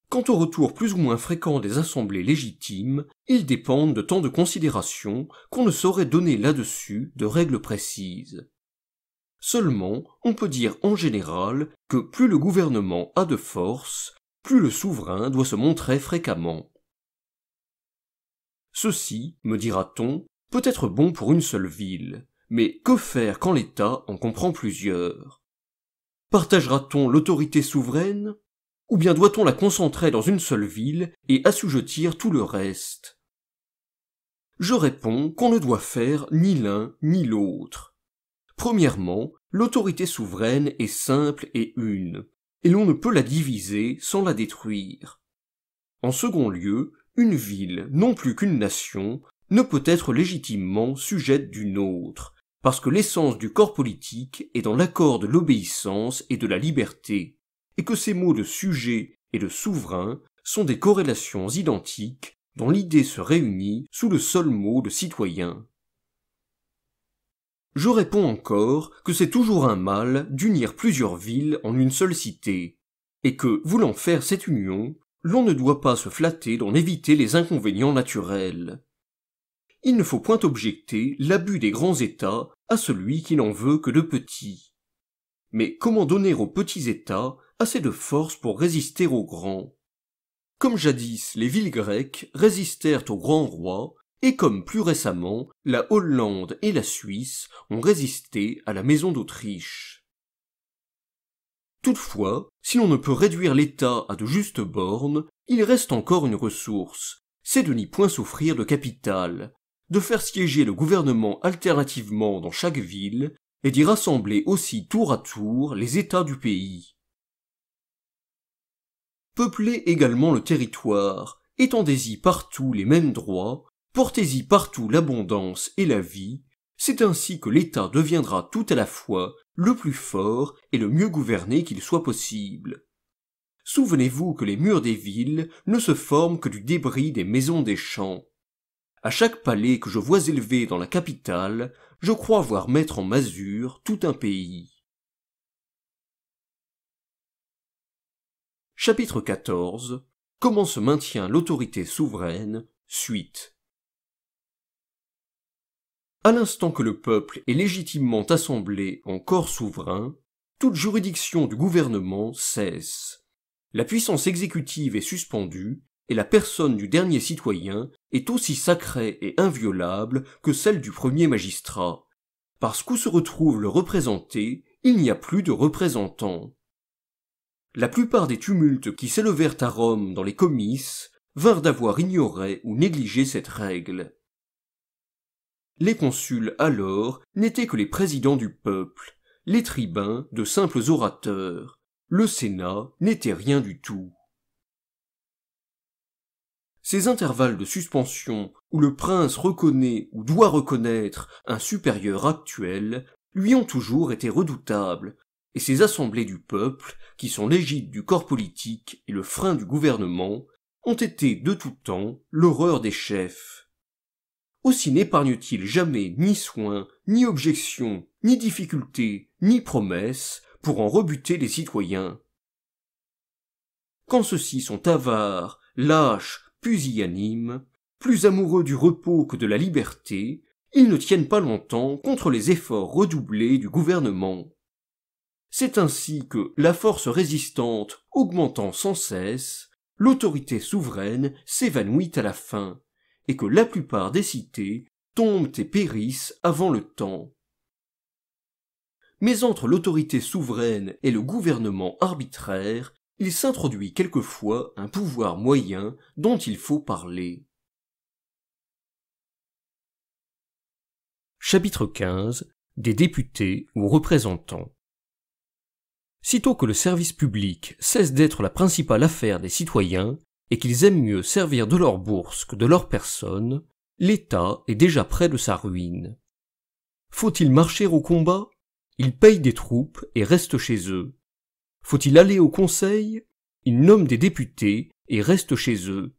Quant au retour plus ou moins fréquent des assemblées légitimes, ils dépendent de tant de considérations qu'on ne saurait donner là-dessus de règles précises. Seulement, on peut dire en général que plus le gouvernement a de force, plus le souverain doit se montrer fréquemment. Ceci, me dira-t-on, peut être bon pour une seule ville, mais que faire quand l'État en comprend plusieurs Partagera-t-on l'autorité souveraine Ou bien doit-on la concentrer dans une seule ville et assujettir tout le reste Je réponds qu'on ne doit faire ni l'un ni l'autre. Premièrement, l'autorité souveraine est simple et une, et l'on ne peut la diviser sans la détruire. En second lieu, une ville, non plus qu'une nation, ne peut être légitimement sujette d'une autre, parce que l'essence du corps politique est dans l'accord de l'obéissance et de la liberté, et que ces mots de sujet et de souverain sont des corrélations identiques dont l'idée se réunit sous le seul mot de citoyen. Je réponds encore que c'est toujours un mal d'unir plusieurs villes en une seule cité, et que, voulant faire cette union, l'on ne doit pas se flatter d'en éviter les inconvénients naturels il ne faut point objecter l'abus des grands États à celui qui n'en veut que de petits. Mais comment donner aux petits États assez de force pour résister aux grands Comme jadis les villes grecques résistèrent aux grands rois, et comme plus récemment la Hollande et la Suisse ont résisté à la maison d'Autriche. Toutefois, si l'on ne peut réduire l'État à de justes bornes, il reste encore une ressource, c'est de n'y point souffrir de capital, de faire siéger le gouvernement alternativement dans chaque ville et d'y rassembler aussi tour à tour les États du pays. Peuplez également le territoire, étendez-y partout les mêmes droits, portez-y partout l'abondance et la vie, c'est ainsi que l'État deviendra tout à la fois le plus fort et le mieux gouverné qu'il soit possible. Souvenez-vous que les murs des villes ne se forment que du débris des maisons des champs. À chaque palais que je vois élevé dans la capitale, je crois voir mettre en masure tout un pays. Chapitre 14 Comment se maintient l'autorité souveraine Suite À l'instant que le peuple est légitimement assemblé en corps souverain, toute juridiction du gouvernement cesse. La puissance exécutive est suspendue et la personne du dernier citoyen est aussi sacrée et inviolable que celle du premier magistrat. Parce qu'où se retrouve le représenté, il n'y a plus de représentant. La plupart des tumultes qui s'élevèrent à Rome dans les comices vinrent d'avoir ignoré ou négligé cette règle. Les consuls alors n'étaient que les présidents du peuple, les tribuns de simples orateurs. Le Sénat n'était rien du tout. Ces intervalles de suspension où le prince reconnaît ou doit reconnaître un supérieur actuel lui ont toujours été redoutables, et ces assemblées du peuple, qui sont l'égide du corps politique et le frein du gouvernement, ont été de tout temps l'horreur des chefs. Aussi n'épargne-t-il jamais ni soins, ni objections, ni difficultés, ni promesses pour en rebuter les citoyens. Quand ceux-ci sont avares, lâches, pusillanimes, plus amoureux du repos que de la liberté, ils ne tiennent pas longtemps contre les efforts redoublés du gouvernement. C'est ainsi que la force résistante augmentant sans cesse, l'autorité souveraine s'évanouit à la fin, et que la plupart des cités tombent et périssent avant le temps. Mais entre l'autorité souveraine et le gouvernement arbitraire, il s'introduit quelquefois un pouvoir moyen dont il faut parler. Chapitre 15 Des députés ou représentants Sitôt que le service public cesse d'être la principale affaire des citoyens et qu'ils aiment mieux servir de leur bourse que de leur personne, l'État est déjà près de sa ruine. Faut-il marcher au combat Ils payent des troupes et restent chez eux. Faut-il aller au Conseil Ils nomment des députés et restent chez eux.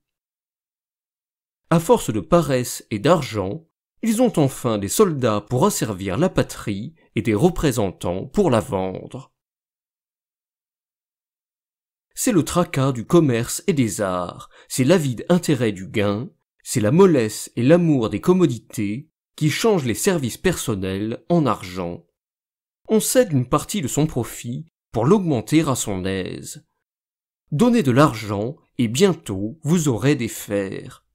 À force de paresse et d'argent, ils ont enfin des soldats pour asservir la patrie et des représentants pour la vendre. C'est le tracas du commerce et des arts, c'est l'avide intérêt du gain, c'est la mollesse et l'amour des commodités qui changent les services personnels en argent. On cède une partie de son profit pour l'augmenter à son aise. Donnez de l'argent et bientôt vous aurez des fers.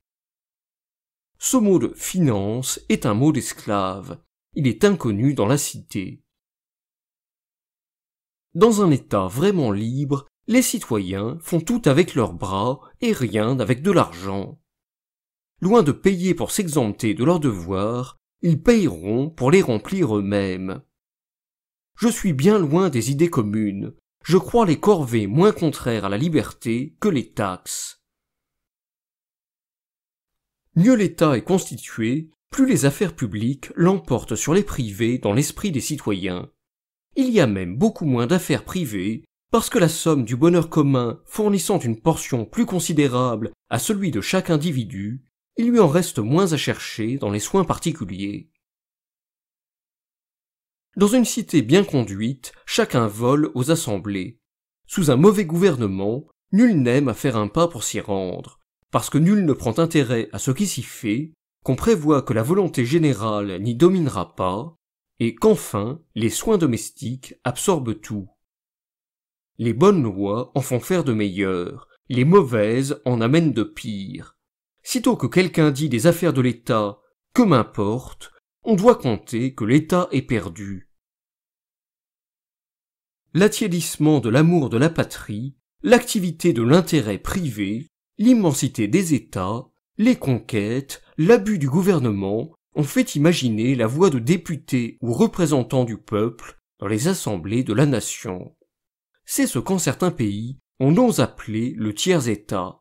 Ce mot de finance est un mot d'esclave. Il est inconnu dans la cité. Dans un État vraiment libre, les citoyens font tout avec leurs bras et rien avec de l'argent. Loin de payer pour s'exempter de leurs devoirs, ils payeront pour les remplir eux-mêmes je suis bien loin des idées communes. Je crois les corvées moins contraires à la liberté que les taxes. Mieux l'État est constitué, plus les affaires publiques l'emportent sur les privées dans l'esprit des citoyens. Il y a même beaucoup moins d'affaires privées, parce que la somme du bonheur commun fournissant une portion plus considérable à celui de chaque individu, il lui en reste moins à chercher dans les soins particuliers. Dans une cité bien conduite, chacun vole aux assemblées. Sous un mauvais gouvernement, nul n'aime à faire un pas pour s'y rendre, parce que nul ne prend intérêt à ce qui s'y fait, qu'on prévoit que la volonté générale n'y dominera pas, et qu'enfin les soins domestiques absorbent tout. Les bonnes lois en font faire de meilleures, les mauvaises en amènent de pires. Sitôt que quelqu'un dit des affaires de l'État, que m'importe, on doit compter que l'État est perdu, l'attiédissement de l'amour de la patrie, l'activité de l'intérêt privé, l'immensité des États, les conquêtes, l'abus du gouvernement ont fait imaginer la voix de députés ou représentants du peuple dans les assemblées de la nation. C'est ce qu'en certains pays on ose appeler le tiers-État.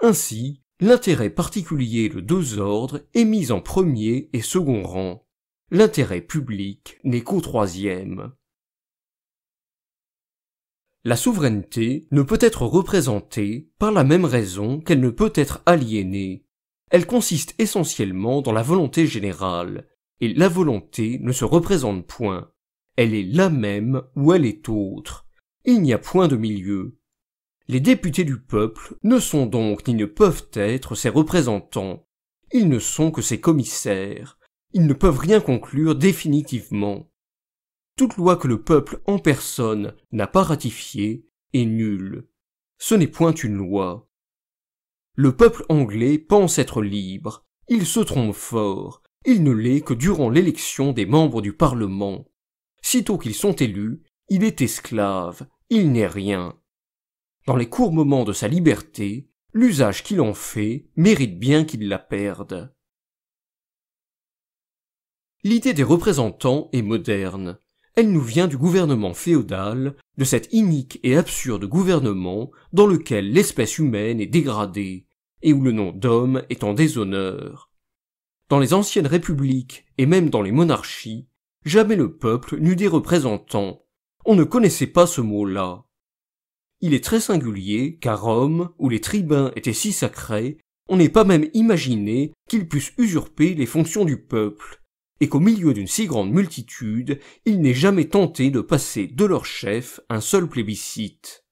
Ainsi, l'intérêt particulier de deux ordres est mis en premier et second rang. L'intérêt public n'est qu'au troisième. La souveraineté ne peut être représentée par la même raison qu'elle ne peut être aliénée. Elle consiste essentiellement dans la volonté générale, et la volonté ne se représente point. Elle est la même ou elle est autre. Il n'y a point de milieu. Les députés du peuple ne sont donc ni ne peuvent être ses représentants. Ils ne sont que ses commissaires. Ils ne peuvent rien conclure définitivement toute loi que le peuple en personne n'a pas ratifiée est nulle. Ce n'est point une loi. Le peuple anglais pense être libre, il se trompe fort, il ne l'est que durant l'élection des membres du Parlement. Sitôt qu'ils sont élus, il est esclave, il n'est rien. Dans les courts moments de sa liberté, l'usage qu'il en fait mérite bien qu'il la perde. L'idée des représentants est moderne elle nous vient du gouvernement féodal, de cet inique et absurde gouvernement dans lequel l'espèce humaine est dégradée, et où le nom d'homme est en déshonneur. Dans les anciennes républiques, et même dans les monarchies, jamais le peuple n'eut des représentants. On ne connaissait pas ce mot-là. Il est très singulier qu'à Rome, où les tribuns étaient si sacrés, on n'ait pas même imaginé qu'ils puissent usurper les fonctions du peuple, et qu'au milieu d'une si grande multitude, il n'est jamais tenté de passer de leur chef un seul plébiscite.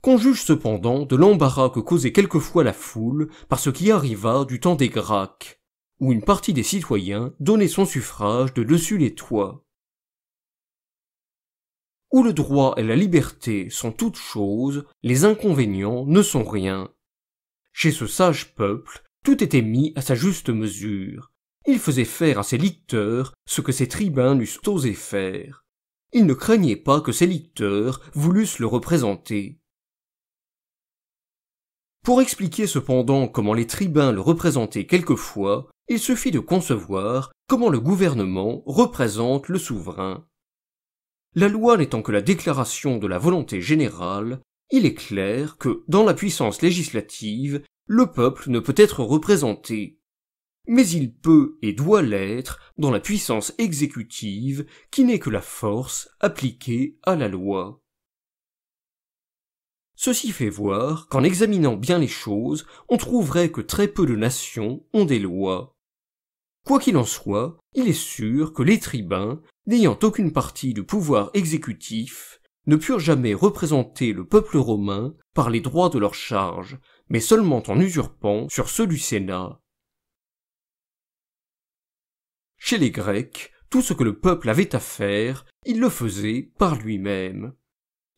Qu'on juge cependant de l'embarras que causait quelquefois la foule par ce qui arriva du temps des Gracques, où une partie des citoyens donnait son suffrage de dessus les toits. Où le droit et la liberté sont toutes choses, les inconvénients ne sont rien. Chez ce sage peuple, tout était mis à sa juste mesure, il faisait faire à ses licteurs ce que ses tribuns n'eussent osé faire. Il ne craignait pas que ses licteurs voulussent le représenter. Pour expliquer cependant comment les tribuns le représentaient quelquefois, il suffit de concevoir comment le gouvernement représente le souverain. La loi n'étant que la déclaration de la volonté générale, il est clair que, dans la puissance législative, le peuple ne peut être représenté mais il peut et doit l'être dans la puissance exécutive qui n'est que la force appliquée à la loi. Ceci fait voir qu'en examinant bien les choses, on trouverait que très peu de nations ont des lois. Quoi qu'il en soit, il est sûr que les tribuns, n'ayant aucune partie du pouvoir exécutif, ne purent jamais représenter le peuple romain par les droits de leur charge, mais seulement en usurpant sur ceux du Sénat, chez les Grecs, tout ce que le peuple avait à faire, il le faisait par lui-même.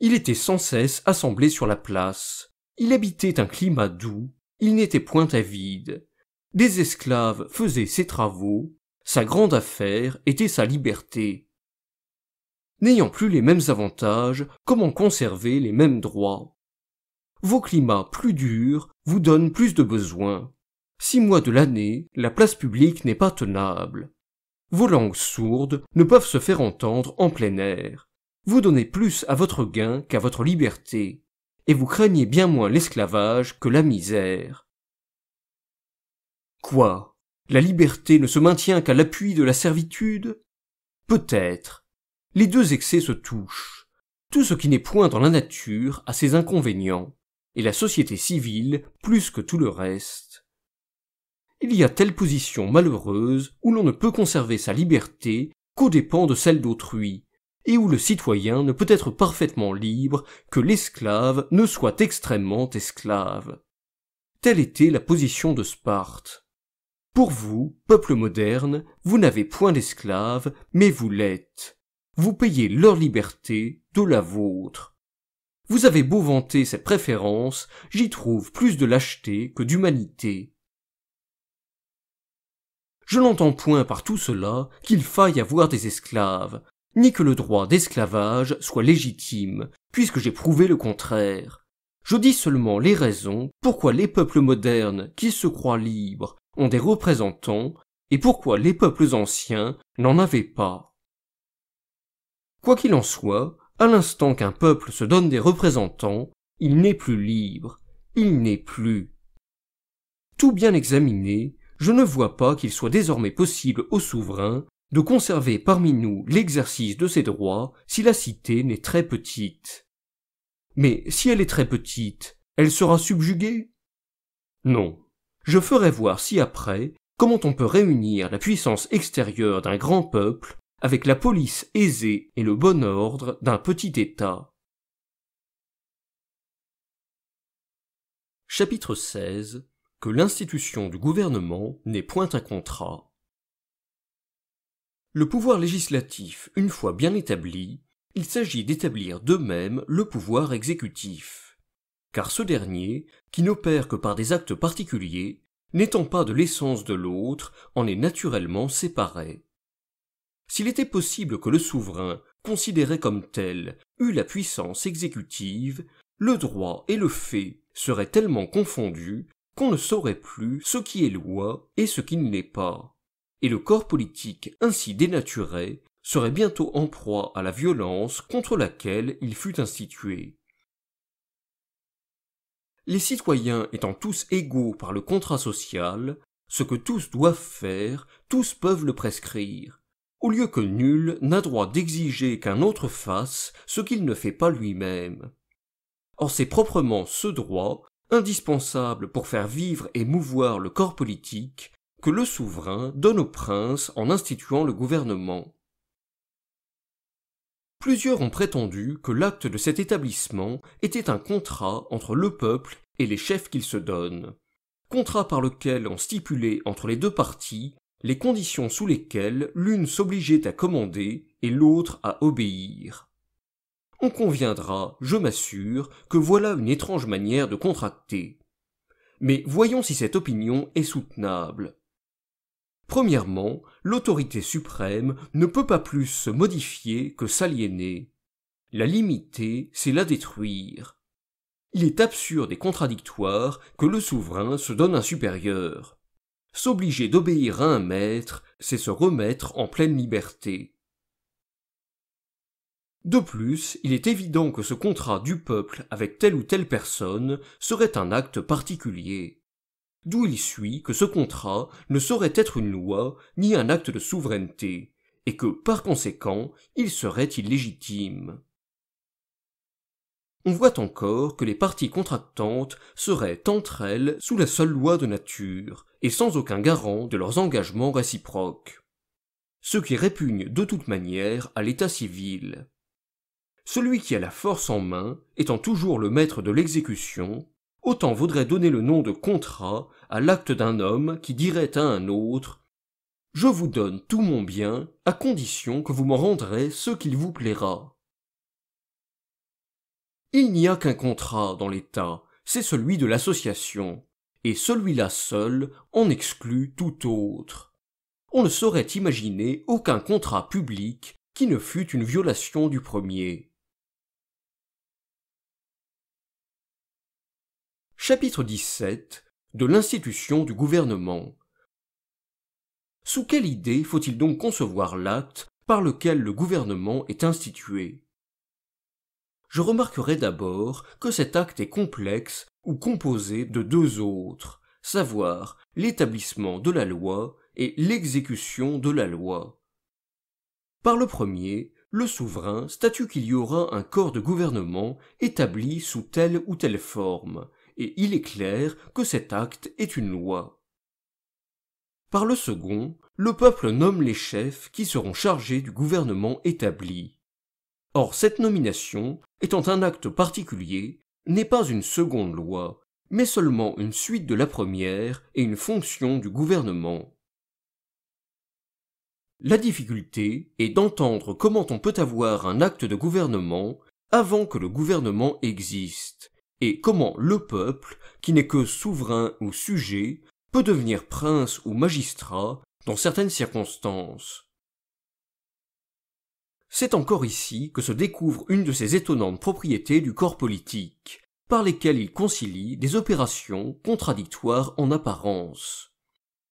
Il était sans cesse assemblé sur la place. Il habitait un climat doux. Il n'était point avide. Des esclaves faisaient ses travaux. Sa grande affaire était sa liberté. N'ayant plus les mêmes avantages, comment conserver les mêmes droits? Vos climats plus durs vous donnent plus de besoins. Six mois de l'année, la place publique n'est pas tenable. Vos langues sourdes ne peuvent se faire entendre en plein air. Vous donnez plus à votre gain qu'à votre liberté, et vous craignez bien moins l'esclavage que la misère. Quoi La liberté ne se maintient qu'à l'appui de la servitude Peut-être. Les deux excès se touchent. Tout ce qui n'est point dans la nature a ses inconvénients, et la société civile plus que tout le reste il y a telle position malheureuse où l'on ne peut conserver sa liberté qu'au dépens de celle d'autrui, et où le citoyen ne peut être parfaitement libre que l'esclave ne soit extrêmement esclave. Telle était la position de Sparte. Pour vous, peuple moderne, vous n'avez point d'esclave, mais vous l'êtes. Vous payez leur liberté de la vôtre. Vous avez beau vanter cette préférence, j'y trouve plus de lâcheté que d'humanité. Je n'entends point par tout cela qu'il faille avoir des esclaves, ni que le droit d'esclavage soit légitime, puisque j'ai prouvé le contraire. Je dis seulement les raisons pourquoi les peuples modernes qui se croient libres ont des représentants et pourquoi les peuples anciens n'en avaient pas. Quoi qu'il en soit, à l'instant qu'un peuple se donne des représentants, il n'est plus libre, il n'est plus. Tout bien examiné, je ne vois pas qu'il soit désormais possible au souverain de conserver parmi nous l'exercice de ses droits si la cité n'est très petite. Mais si elle est très petite, elle sera subjuguée Non. Je ferai voir si après comment on peut réunir la puissance extérieure d'un grand peuple avec la police aisée et le bon ordre d'un petit État. Chapitre 16 que l'institution du gouvernement n'est point un contrat. Le pouvoir législatif, une fois bien établi, il s'agit d'établir de même le pouvoir exécutif, car ce dernier, qui n'opère que par des actes particuliers, n'étant pas de l'essence de l'autre, en est naturellement séparé. S'il était possible que le souverain, considéré comme tel, eût la puissance exécutive, le droit et le fait seraient tellement confondus qu'on ne saurait plus ce qui est loi et ce qui ne l'est pas. Et le corps politique ainsi dénaturé serait bientôt en proie à la violence contre laquelle il fut institué. Les citoyens étant tous égaux par le contrat social, ce que tous doivent faire, tous peuvent le prescrire, au lieu que nul n'a droit d'exiger qu'un autre fasse ce qu'il ne fait pas lui-même. Or c'est proprement ce droit indispensable pour faire vivre et mouvoir le corps politique que le souverain donne au prince en instituant le gouvernement. Plusieurs ont prétendu que l'acte de cet établissement était un contrat entre le peuple et les chefs qu'il se donne, contrat par lequel on stipulait entre les deux parties les conditions sous lesquelles l'une s'obligeait à commander et l'autre à obéir. On conviendra, je m'assure, que voilà une étrange manière de contracter. Mais voyons si cette opinion est soutenable. Premièrement, l'autorité suprême ne peut pas plus se modifier que s'aliéner. La limiter, c'est la détruire. Il est absurde et contradictoire que le souverain se donne un supérieur. S'obliger d'obéir à un maître, c'est se remettre en pleine liberté. De plus, il est évident que ce contrat du peuple avec telle ou telle personne serait un acte particulier. D'où il suit que ce contrat ne saurait être une loi ni un acte de souveraineté, et que par conséquent il serait illégitime. On voit encore que les parties contractantes seraient entre elles sous la seule loi de nature, et sans aucun garant de leurs engagements réciproques. Ce qui répugne de toute manière à l'état civil. Celui qui a la force en main, étant toujours le maître de l'exécution, autant vaudrait donner le nom de contrat à l'acte d'un homme qui dirait à un autre Je vous donne tout mon bien, à condition que vous me rendrez ce qu'il vous plaira. Il n'y a qu'un contrat dans l'État, c'est celui de l'association, et celui-là seul en exclut tout autre. On ne saurait imaginer aucun contrat public qui ne fût une violation du premier. Chapitre 17 de l'institution du gouvernement. Sous quelle idée faut-il donc concevoir l'acte par lequel le gouvernement est institué Je remarquerai d'abord que cet acte est complexe ou composé de deux autres, savoir l'établissement de la loi et l'exécution de la loi. Par le premier, le souverain statue qu'il y aura un corps de gouvernement établi sous telle ou telle forme, et il est clair que cet acte est une loi. Par le second, le peuple nomme les chefs qui seront chargés du gouvernement établi. Or cette nomination, étant un acte particulier, n'est pas une seconde loi, mais seulement une suite de la première et une fonction du gouvernement. La difficulté est d'entendre comment on peut avoir un acte de gouvernement avant que le gouvernement existe, et comment le peuple, qui n'est que souverain ou sujet, peut devenir prince ou magistrat dans certaines circonstances. C'est encore ici que se découvre une de ces étonnantes propriétés du corps politique, par lesquelles il concilie des opérations contradictoires en apparence,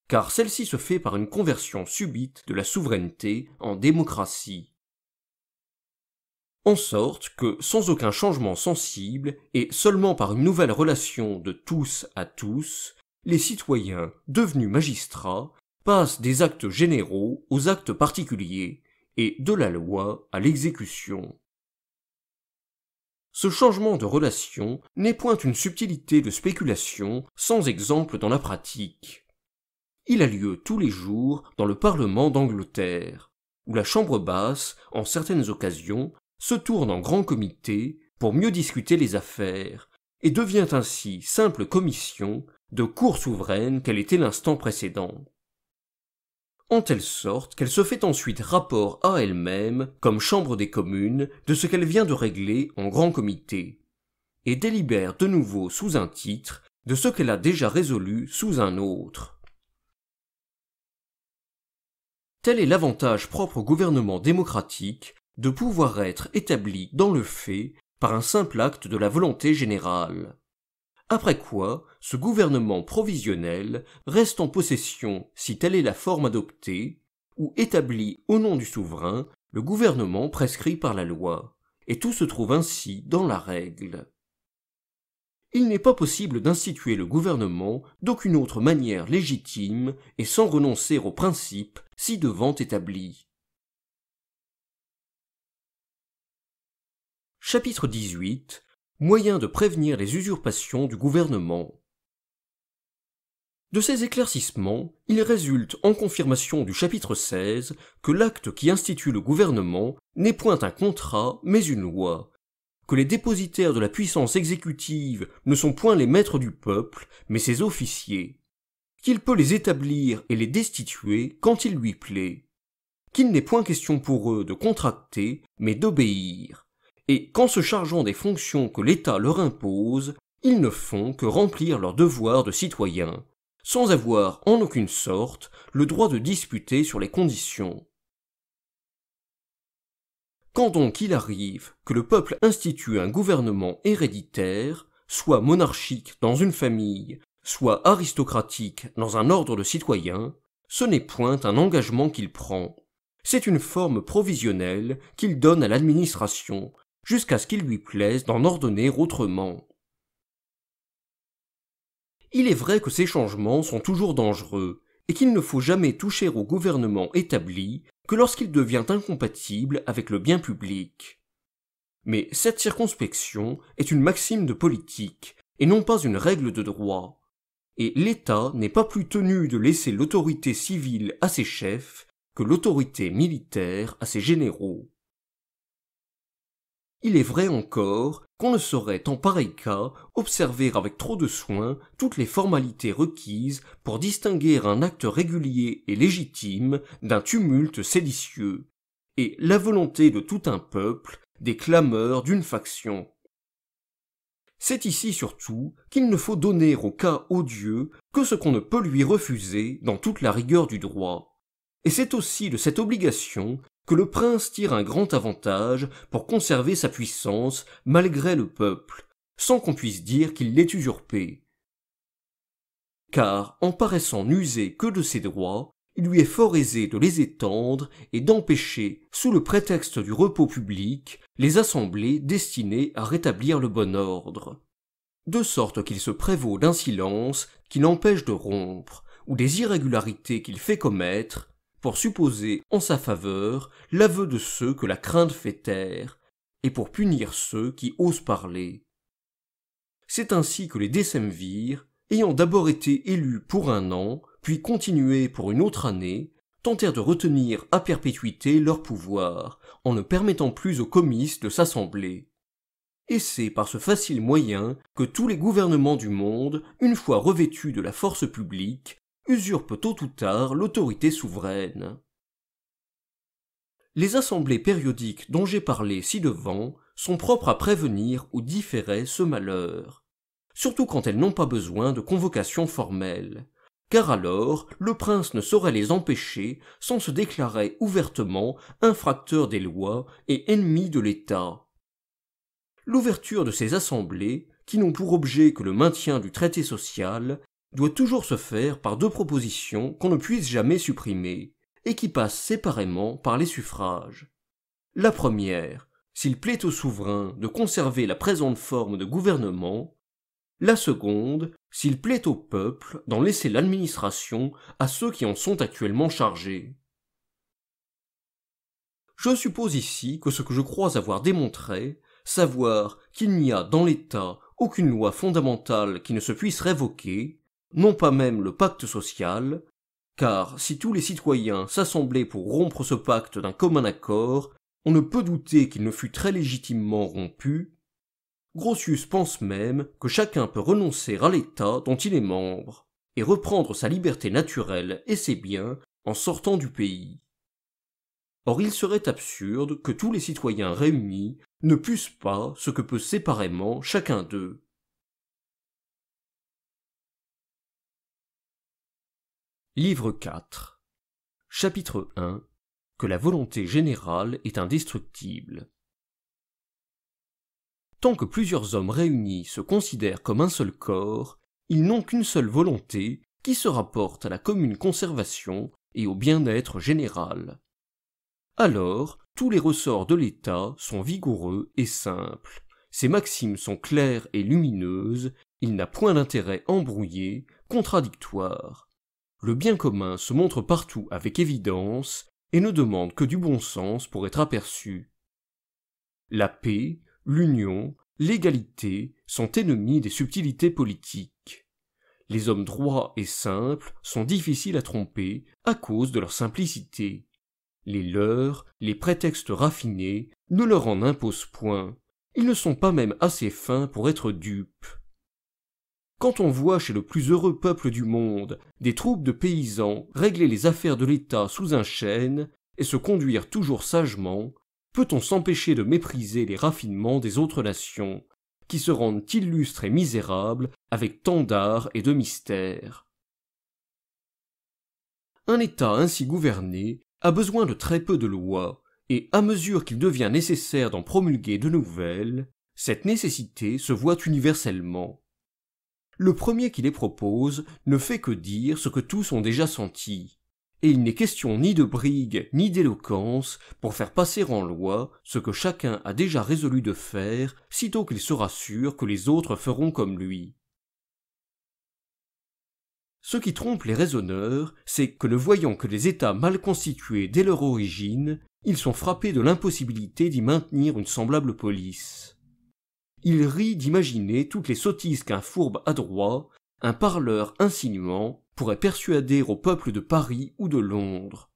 car celle-ci se fait par une conversion subite de la souveraineté en démocratie en sorte que sans aucun changement sensible et seulement par une nouvelle relation de tous à tous, les citoyens devenus magistrats passent des actes généraux aux actes particuliers et de la loi à l'exécution. Ce changement de relation n'est point une subtilité de spéculation sans exemple dans la pratique. Il a lieu tous les jours dans le Parlement d'Angleterre, où la Chambre basse, en certaines occasions, se tourne en grand comité pour mieux discuter les affaires, et devient ainsi simple commission de cour souveraine qu'elle était l'instant précédent. En telle sorte qu'elle se fait ensuite rapport à elle-même, comme chambre des communes, de ce qu'elle vient de régler en grand comité, et délibère de nouveau sous un titre de ce qu'elle a déjà résolu sous un autre. Tel est l'avantage propre au gouvernement démocratique de pouvoir être établi dans le fait par un simple acte de la volonté générale. Après quoi, ce gouvernement provisionnel reste en possession, si telle est la forme adoptée, ou établit au nom du souverain le gouvernement prescrit par la loi, et tout se trouve ainsi dans la règle. Il n'est pas possible d'instituer le gouvernement d'aucune autre manière légitime et sans renoncer aux principes ci-devant établis. Chapitre 18 Moyens de prévenir les usurpations du gouvernement. De ces éclaircissements, il résulte en confirmation du chapitre 16 que l'acte qui institue le gouvernement n'est point un contrat mais une loi, que les dépositaires de la puissance exécutive ne sont point les maîtres du peuple mais ses officiers, qu'il peut les établir et les destituer quand il lui plaît, qu'il n'est point question pour eux de contracter mais d'obéir et qu'en se chargeant des fonctions que l'État leur impose, ils ne font que remplir leurs devoirs de citoyens, sans avoir en aucune sorte le droit de disputer sur les conditions. Quand donc il arrive que le peuple institue un gouvernement héréditaire, soit monarchique dans une famille, soit aristocratique dans un ordre de citoyens, ce n'est point un engagement qu'il prend, c'est une forme provisionnelle qu'il donne à l'administration, jusqu'à ce qu'il lui plaise d'en ordonner autrement. Il est vrai que ces changements sont toujours dangereux, et qu'il ne faut jamais toucher au gouvernement établi que lorsqu'il devient incompatible avec le bien public. Mais cette circonspection est une maxime de politique, et non pas une règle de droit, et l'État n'est pas plus tenu de laisser l'autorité civile à ses chefs que l'autorité militaire à ses généraux il est vrai encore qu'on ne saurait en pareil cas observer avec trop de soin toutes les formalités requises pour distinguer un acte régulier et légitime d'un tumulte séditieux, et la volonté de tout un peuple des clameurs d'une faction. C'est ici surtout qu'il ne faut donner au cas odieux que ce qu'on ne peut lui refuser dans toute la rigueur du droit. Et c'est aussi de cette obligation que le prince tire un grand avantage pour conserver sa puissance malgré le peuple, sans qu'on puisse dire qu'il l'ait usurpé. Car, en paraissant n'user que de ses droits, il lui est fort aisé de les étendre et d'empêcher, sous le prétexte du repos public, les assemblées destinées à rétablir le bon ordre. De sorte qu'il se prévaut d'un silence qui l'empêche de rompre, ou des irrégularités qu'il fait commettre, pour supposer en sa faveur l'aveu de ceux que la crainte fait taire, et pour punir ceux qui osent parler. C'est ainsi que les décemvirs, ayant d'abord été élus pour un an, puis continués pour une autre année, tentèrent de retenir à perpétuité leur pouvoir, en ne permettant plus aux comices de s'assembler. Et c'est par ce facile moyen que tous les gouvernements du monde, une fois revêtus de la force publique, usurpent tôt ou tard l'autorité souveraine. Les assemblées périodiques dont j'ai parlé ci-devant sont propres à prévenir ou différer ce malheur, surtout quand elles n'ont pas besoin de convocation formelle, car alors le prince ne saurait les empêcher sans se déclarer ouvertement infracteur des lois et ennemi de l'État. L'ouverture de ces assemblées, qui n'ont pour objet que le maintien du traité social, doit toujours se faire par deux propositions qu'on ne puisse jamais supprimer, et qui passent séparément par les suffrages. La première, s'il plaît au souverain de conserver la présente forme de gouvernement, la seconde, s'il plaît au peuple d'en laisser l'administration à ceux qui en sont actuellement chargés. Je suppose ici que ce que je crois avoir démontré, savoir qu'il n'y a dans l'État aucune loi fondamentale qui ne se puisse révoquer, non pas même le pacte social, car si tous les citoyens s'assemblaient pour rompre ce pacte d'un commun accord, on ne peut douter qu'il ne fût très légitimement rompu. Grotius pense même que chacun peut renoncer à l'État dont il est membre, et reprendre sa liberté naturelle et ses biens en sortant du pays. Or il serait absurde que tous les citoyens réunis ne puissent pas ce que peut séparément chacun d'eux. Livre 4 Chapitre I Que la volonté générale est indestructible Tant que plusieurs hommes réunis se considèrent comme un seul corps, ils n'ont qu'une seule volonté qui se rapporte à la commune conservation et au bien-être général. Alors, tous les ressorts de l'État sont vigoureux et simples. Ses maximes sont claires et lumineuses, il n'a point d'intérêt embrouillé, contradictoire le bien commun se montre partout avec évidence et ne demande que du bon sens pour être aperçu. La paix, l'union, l'égalité sont ennemis des subtilités politiques. Les hommes droits et simples sont difficiles à tromper à cause de leur simplicité. Les leurs, les prétextes raffinés, ne leur en imposent point. Ils ne sont pas même assez fins pour être dupes. Quand on voit chez le plus heureux peuple du monde des troupes de paysans régler les affaires de l'État sous un chêne et se conduire toujours sagement, peut-on s'empêcher de mépriser les raffinements des autres nations, qui se rendent illustres et misérables avec tant d'art et de mystère Un État ainsi gouverné a besoin de très peu de lois, et à mesure qu'il devient nécessaire d'en promulguer de nouvelles, cette nécessité se voit universellement. Le premier qui les propose ne fait que dire ce que tous ont déjà senti, et il n'est question ni de brigue ni d'éloquence pour faire passer en loi ce que chacun a déjà résolu de faire sitôt qu'il sera sûr que les autres feront comme lui. Ce qui trompe les raisonneurs, c'est que ne voyant que les États mal constitués dès leur origine, ils sont frappés de l'impossibilité d'y maintenir une semblable police. Il rit d'imaginer toutes les sottises qu'un fourbe adroit, un parleur insinuant, pourrait persuader au peuple de Paris ou de Londres.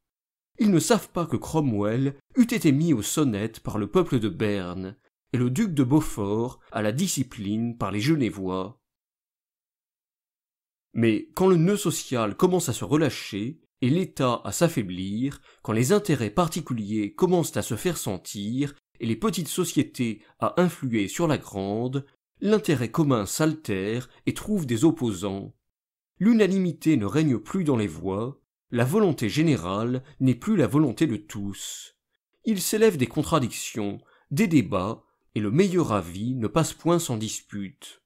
Ils ne savent pas que Cromwell eût été mis aux sonnettes par le peuple de Berne, et le duc de Beaufort à la discipline par les Genevois. Mais quand le nœud social commence à se relâcher et l'État à s'affaiblir, quand les intérêts particuliers commencent à se faire sentir et les petites sociétés à influer sur la grande, l'intérêt commun s'altère et trouve des opposants, l'unanimité ne règne plus dans les voix, la volonté générale n'est plus la volonté de tous. Il s'élève des contradictions, des débats, et le meilleur avis ne passe point sans dispute.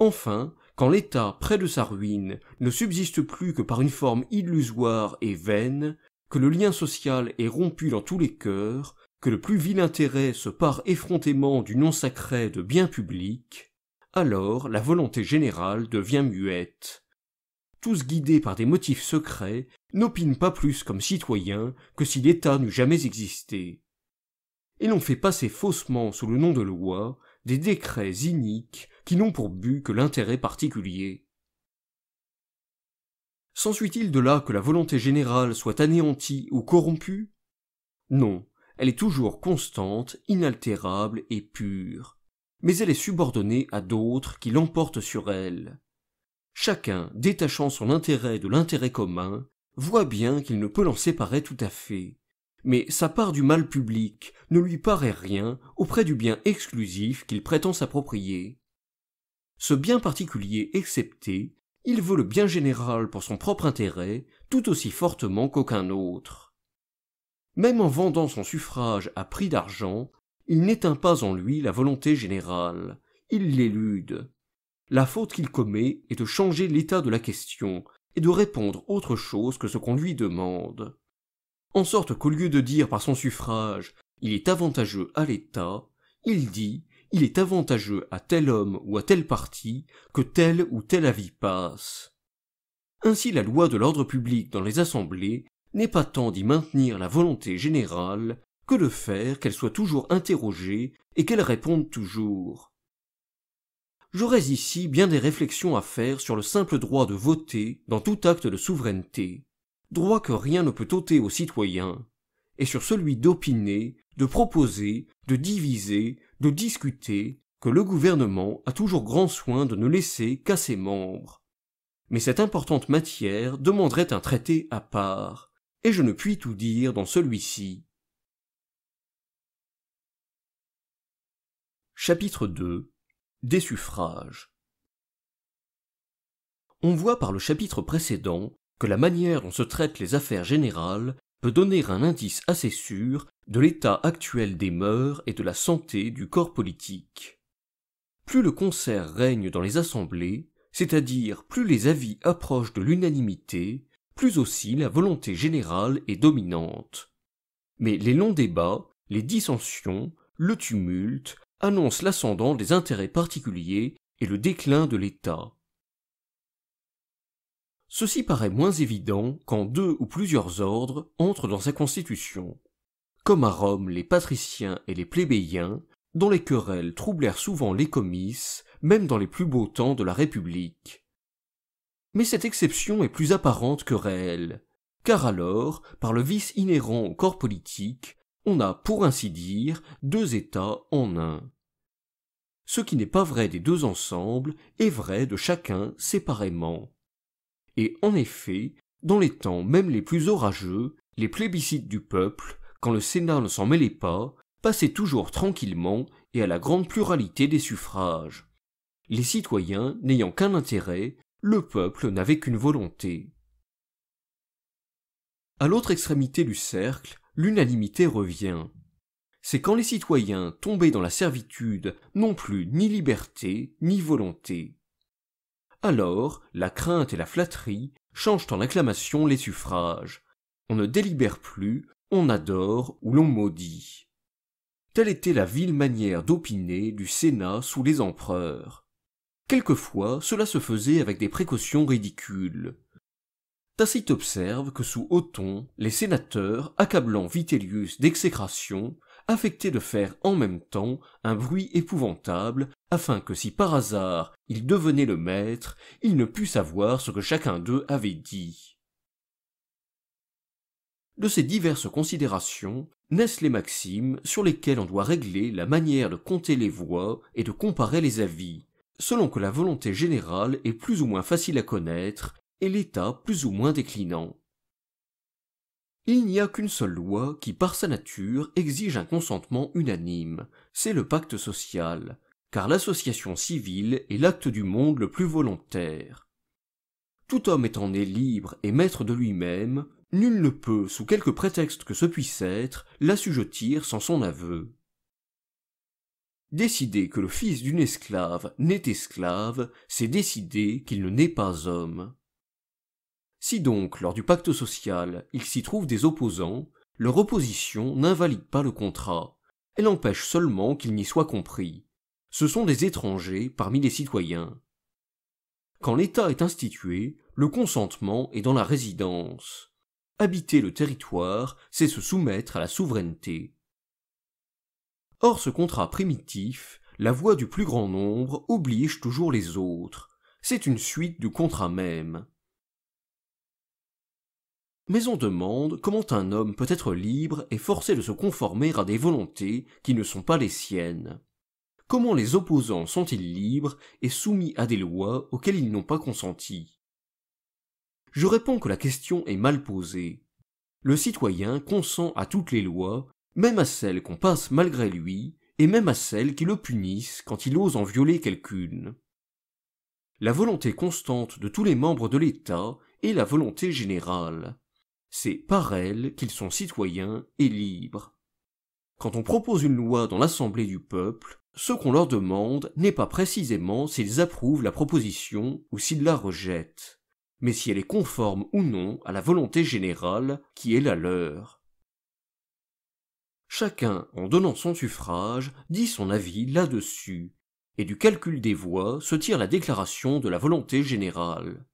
Enfin, quand l'État, près de sa ruine, ne subsiste plus que par une forme illusoire et vaine, que le lien social est rompu dans tous les cœurs, que le plus vil intérêt se pare effrontément du non sacré de bien public, alors la volonté générale devient muette. Tous guidés par des motifs secrets, n'opinent pas plus comme citoyens que si l'État n'eût jamais existé. Et l'on fait passer faussement sous le nom de loi des décrets iniques qui n'ont pour but que l'intérêt particulier. S'ensuit-il de là que la volonté générale soit anéantie ou corrompue Non, elle est toujours constante, inaltérable et pure, mais elle est subordonnée à d'autres qui l'emportent sur elle. Chacun, détachant son intérêt de l'intérêt commun, voit bien qu'il ne peut l'en séparer tout à fait. Mais sa part du mal public ne lui paraît rien auprès du bien exclusif qu'il prétend s'approprier. Ce bien particulier excepté, il veut le bien général pour son propre intérêt tout aussi fortement qu'aucun autre. Même en vendant son suffrage à prix d'argent, il n'éteint pas en lui la volonté générale, il l'élude. La faute qu'il commet est de changer l'état de la question, et de répondre autre chose que ce qu'on lui demande. En sorte qu'au lieu de dire par son suffrage il est avantageux à l'État, il dit il est avantageux à tel homme ou à tel parti que tel ou tel avis passe. Ainsi la loi de l'ordre public dans les assemblées n'est pas tant d'y maintenir la volonté générale que de faire qu'elle soit toujours interrogée et qu'elle réponde toujours. J'aurais ici bien des réflexions à faire sur le simple droit de voter dans tout acte de souveraineté, droit que rien ne peut ôter aux citoyens, et sur celui d'opiner, de proposer, de diviser, de discuter, que le gouvernement a toujours grand soin de ne laisser qu'à ses membres. Mais cette importante matière demanderait un traité à part, et je ne puis tout dire dans celui-ci. Chapitre 2 Des suffrages On voit par le chapitre précédent que la manière dont se traitent les affaires générales peut donner un indice assez sûr de l'état actuel des mœurs et de la santé du corps politique. Plus le concert règne dans les assemblées, c'est-à-dire plus les avis approchent de l'unanimité, plus aussi la volonté générale est dominante. Mais les longs débats, les dissensions, le tumulte annoncent l'ascendant des intérêts particuliers et le déclin de l'État. Ceci paraît moins évident quand deux ou plusieurs ordres entrent dans sa constitution. Comme à Rome les patriciens et les plébéiens, dont les querelles troublèrent souvent les comices, même dans les plus beaux temps de la République mais cette exception est plus apparente que réelle, car alors, par le vice inhérent au corps politique, on a, pour ainsi dire, deux États en un. Ce qui n'est pas vrai des deux ensembles est vrai de chacun séparément. Et en effet, dans les temps même les plus orageux, les plébiscites du peuple, quand le Sénat ne s'en mêlait pas, passaient toujours tranquillement et à la grande pluralité des suffrages. Les citoyens, n'ayant qu'un intérêt, le peuple n'avait qu'une volonté. À l'autre extrémité du cercle, l'unanimité revient. C'est quand les citoyens tombés dans la servitude n'ont plus ni liberté ni volonté. Alors, la crainte et la flatterie changent en acclamation les suffrages. On ne délibère plus, on adore ou l'on maudit. Telle était la vile manière d'opiner du Sénat sous les empereurs. Quelquefois, cela se faisait avec des précautions ridicules. Tacite observe que sous Othon, les sénateurs, accablant Vitellius d'exécration, affectaient de faire en même temps un bruit épouvantable, afin que si par hasard il devenait le maître, il ne pût savoir ce que chacun d'eux avait dit. De ces diverses considérations naissent les maximes sur lesquelles on doit régler la manière de compter les voix et de comparer les avis, selon que la volonté générale est plus ou moins facile à connaître et l'état plus ou moins déclinant. Il n'y a qu'une seule loi qui, par sa nature, exige un consentement unanime, c'est le pacte social, car l'association civile est l'acte du monde le plus volontaire. Tout homme étant né libre et maître de lui-même, nul ne peut, sous quelque prétexte que ce puisse être, l'assujettir sans son aveu. Décider que le fils d'une esclave n'est esclave, c'est décider qu'il ne n'est pas homme. Si donc, lors du pacte social, il s'y trouve des opposants, leur opposition n'invalide pas le contrat, elle empêche seulement qu'il n'y soit compris. Ce sont des étrangers parmi les citoyens. Quand l'État est institué, le consentement est dans la résidence. Habiter le territoire, c'est se soumettre à la souveraineté. Or ce contrat primitif, la voix du plus grand nombre oblige toujours les autres, c'est une suite du contrat même. Mais on demande comment un homme peut être libre et forcé de se conformer à des volontés qui ne sont pas les siennes. Comment les opposants sont-ils libres et soumis à des lois auxquelles ils n'ont pas consenti Je réponds que la question est mal posée. Le citoyen consent à toutes les lois même à celles qu'on passe malgré lui, et même à celles qui le punissent quand il ose en violer quelqu'une. La volonté constante de tous les membres de l'État est la volonté générale. C'est par elle qu'ils sont citoyens et libres. Quand on propose une loi dans l'Assemblée du peuple, ce qu'on leur demande n'est pas précisément s'ils approuvent la proposition ou s'ils la rejettent, mais si elle est conforme ou non à la volonté générale qui est la leur. Chacun, en donnant son suffrage, dit son avis là-dessus, et du calcul des voix se tire la déclaration de la volonté générale.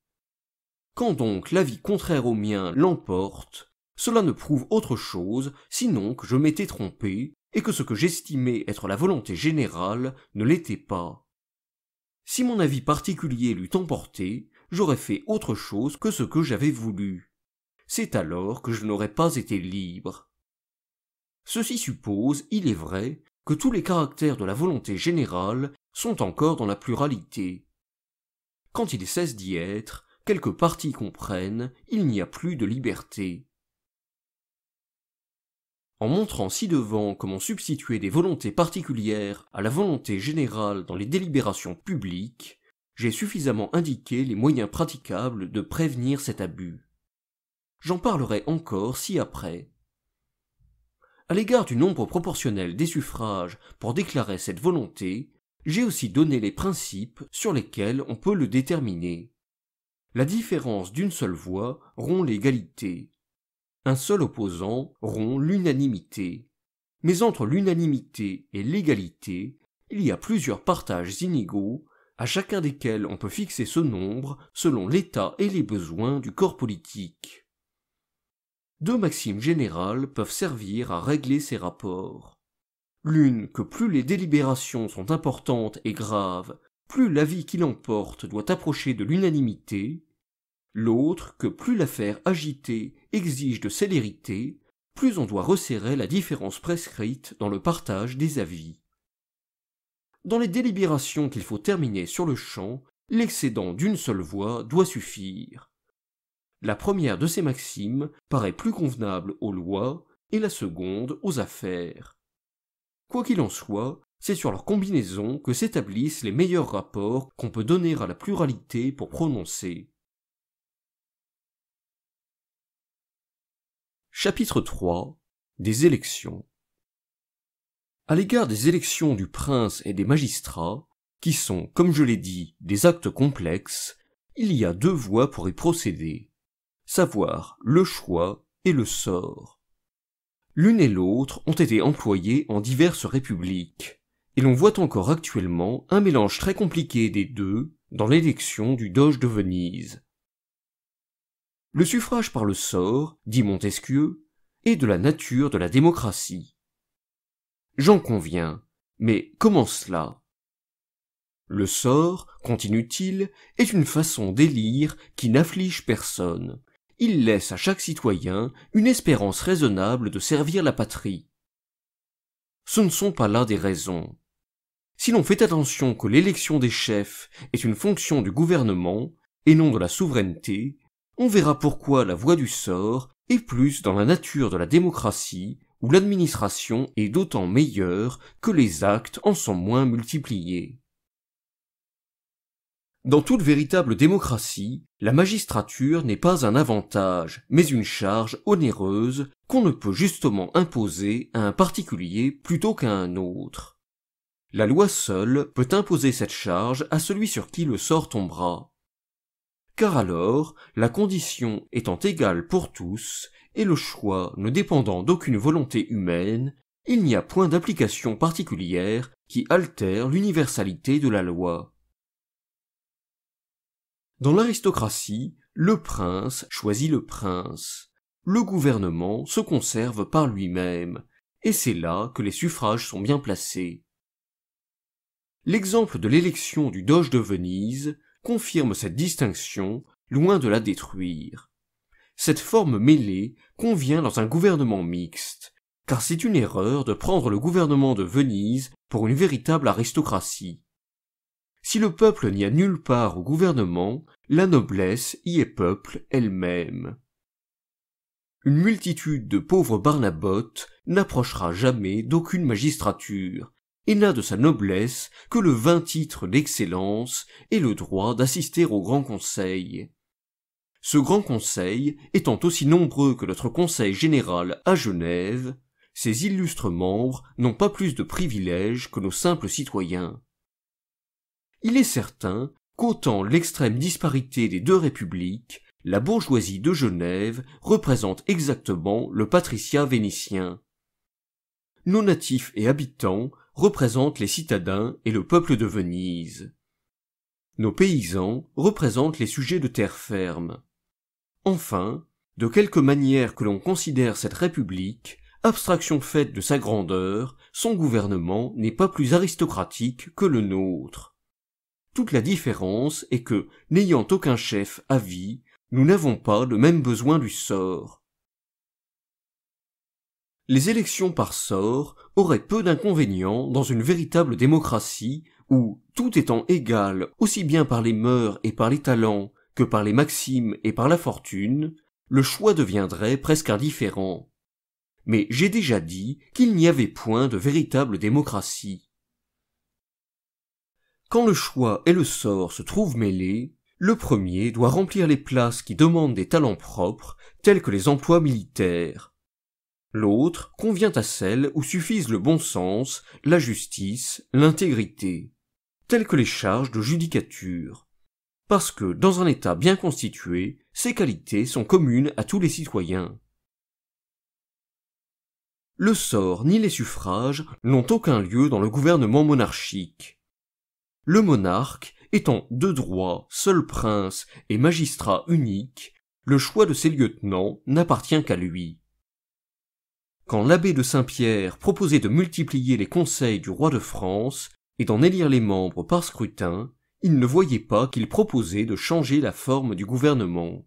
Quand donc l'avis contraire au mien l'emporte, cela ne prouve autre chose, sinon que je m'étais trompé, et que ce que j'estimais être la volonté générale ne l'était pas. Si mon avis particulier l'eût emporté, j'aurais fait autre chose que ce que j'avais voulu. C'est alors que je n'aurais pas été libre. Ceci suppose, il est vrai, que tous les caractères de la volonté générale sont encore dans la pluralité. Quand il cessent d'y être, quelques parties comprennent, il n'y a plus de liberté. En montrant ci-devant comment substituer des volontés particulières à la volonté générale dans les délibérations publiques, j'ai suffisamment indiqué les moyens praticables de prévenir cet abus. J'en parlerai encore ci-après à l'égard du nombre proportionnel des suffrages pour déclarer cette volonté, j'ai aussi donné les principes sur lesquels on peut le déterminer. La différence d'une seule voix rompt l'égalité. Un seul opposant rompt l'unanimité. Mais entre l'unanimité et l'égalité, il y a plusieurs partages inégaux, à chacun desquels on peut fixer ce nombre selon l'état et les besoins du corps politique deux maximes générales peuvent servir à régler ces rapports. L'une que plus les délibérations sont importantes et graves, plus l'avis qui l'emporte doit approcher de l'unanimité, l'autre que plus l'affaire agitée exige de célérité, plus on doit resserrer la différence prescrite dans le partage des avis. Dans les délibérations qu'il faut terminer sur le champ, l'excédent d'une seule voix doit suffire. La première de ces maximes paraît plus convenable aux lois et la seconde aux affaires. Quoi qu'il en soit, c'est sur leur combinaison que s'établissent les meilleurs rapports qu'on peut donner à la pluralité pour prononcer. Chapitre 3 Des élections À l'égard des élections du prince et des magistrats, qui sont, comme je l'ai dit, des actes complexes, il y a deux voies pour y procéder savoir le choix et le sort. L'une et l'autre ont été employées en diverses républiques, et l'on voit encore actuellement un mélange très compliqué des deux dans l'élection du doge de Venise. Le suffrage par le sort, dit Montesquieu, est de la nature de la démocratie. J'en conviens, mais comment cela Le sort, continue-t-il, est une façon d'élire qui n'afflige personne il laisse à chaque citoyen une espérance raisonnable de servir la patrie. Ce ne sont pas là des raisons. Si l'on fait attention que l'élection des chefs est une fonction du gouvernement et non de la souveraineté, on verra pourquoi la voie du sort est plus dans la nature de la démocratie où l'administration est d'autant meilleure que les actes en sont moins multipliés. Dans toute véritable démocratie, la magistrature n'est pas un avantage, mais une charge onéreuse qu'on ne peut justement imposer à un particulier plutôt qu'à un autre. La loi seule peut imposer cette charge à celui sur qui le sort tombera. Car alors, la condition étant égale pour tous, et le choix ne dépendant d'aucune volonté humaine, il n'y a point d'application particulière qui altère l'universalité de la loi. Dans l'aristocratie, le prince choisit le prince. Le gouvernement se conserve par lui-même, et c'est là que les suffrages sont bien placés. L'exemple de l'élection du doge de Venise confirme cette distinction, loin de la détruire. Cette forme mêlée convient dans un gouvernement mixte, car c'est une erreur de prendre le gouvernement de Venise pour une véritable aristocratie. Si le peuple n'y a nulle part au gouvernement, la noblesse y est peuple elle-même. Une multitude de pauvres Barnabotes n'approchera jamais d'aucune magistrature, et n'a de sa noblesse que le vain titre d'excellence et le droit d'assister au Grand Conseil. Ce Grand Conseil étant aussi nombreux que notre Conseil général à Genève, ses illustres membres n'ont pas plus de privilèges que nos simples citoyens. Il est certain Qu'autant l'extrême disparité des deux républiques, la bourgeoisie de Genève représente exactement le patricien vénitien. Nos natifs et habitants représentent les citadins et le peuple de Venise. Nos paysans représentent les sujets de terre ferme. Enfin, de quelque manière que l'on considère cette république, abstraction faite de sa grandeur, son gouvernement n'est pas plus aristocratique que le nôtre. Toute la différence est que, n'ayant aucun chef à vie, nous n'avons pas le même besoin du sort. Les élections par sort auraient peu d'inconvénients dans une véritable démocratie où, tout étant égal aussi bien par les mœurs et par les talents que par les maximes et par la fortune, le choix deviendrait presque indifférent. Mais j'ai déjà dit qu'il n'y avait point de véritable démocratie. Quand le choix et le sort se trouvent mêlés, le premier doit remplir les places qui demandent des talents propres, tels que les emplois militaires. L'autre convient à celles où suffisent le bon sens, la justice, l'intégrité, telles que les charges de judicature. Parce que, dans un État bien constitué, ces qualités sont communes à tous les citoyens. Le sort ni les suffrages n'ont aucun lieu dans le gouvernement monarchique le monarque étant de droit seul prince et magistrat unique, le choix de ses lieutenants n'appartient qu'à lui. Quand l'abbé de Saint-Pierre proposait de multiplier les conseils du roi de France et d'en élire les membres par scrutin, il ne voyait pas qu'il proposait de changer la forme du gouvernement.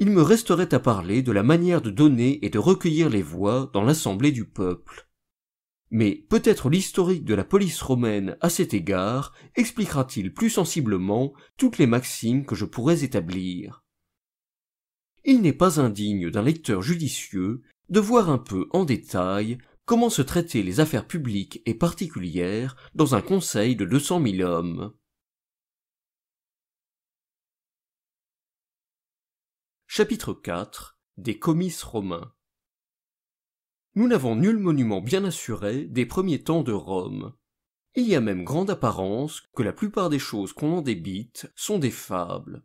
Il me resterait à parler de la manière de donner et de recueillir les voix dans l'Assemblée du peuple. Mais peut-être l'historique de la police romaine à cet égard expliquera-t-il plus sensiblement toutes les maximes que je pourrais établir. Il n'est pas indigne d'un lecteur judicieux de voir un peu en détail comment se traitaient les affaires publiques et particulières dans un conseil de 200 000 hommes. Chapitre 4 Des comices romains nous n'avons nul monument bien assuré des premiers temps de Rome. Il y a même grande apparence que la plupart des choses qu'on en débite sont des fables.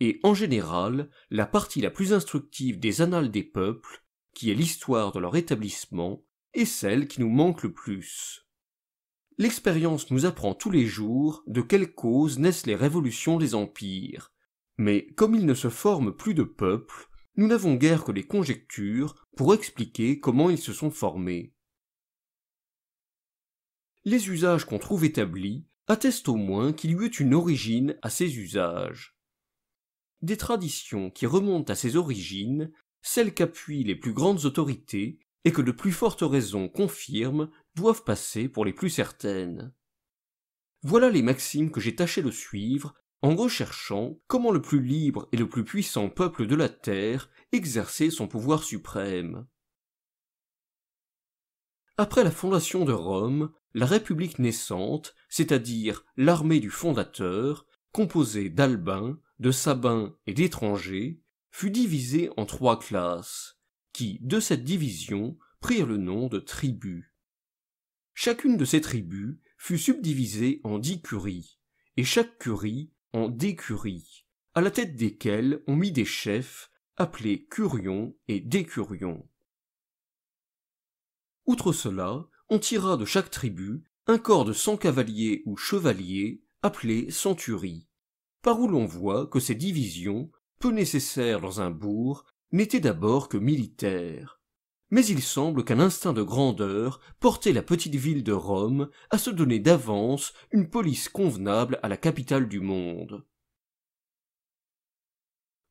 Et en général, la partie la plus instructive des annales des peuples, qui est l'histoire de leur établissement, est celle qui nous manque le plus. L'expérience nous apprend tous les jours de quelles causes naissent les révolutions des empires. Mais comme ils ne se forment plus de peuples, nous n'avons guère que les conjectures pour expliquer comment ils se sont formés. Les usages qu'on trouve établis attestent au moins qu'il y eut une origine à ces usages. Des traditions qui remontent à ces origines, celles qu'appuient les plus grandes autorités et que de plus fortes raisons confirment doivent passer pour les plus certaines. Voilà les maximes que j'ai tâché de suivre en recherchant comment le plus libre et le plus puissant peuple de la Terre exerçait son pouvoir suprême. Après la fondation de Rome, la République naissante, c'est-à-dire l'armée du fondateur, composée d'Albins, de Sabins et d'étrangers, fut divisée en trois classes, qui, de cette division, prirent le nom de tribus. Chacune de ces tribus fut subdivisée en dix curies, et chaque curie en d'écuries, à la tête desquelles on mit des chefs appelés curions et décurions. Outre cela, on tira de chaque tribu un corps de cent cavaliers ou chevaliers appelés centuries, par où l'on voit que ces divisions, peu nécessaires dans un bourg, n'étaient d'abord que militaires, mais il semble qu'un instinct de grandeur portait la petite ville de Rome à se donner d'avance une police convenable à la capitale du monde.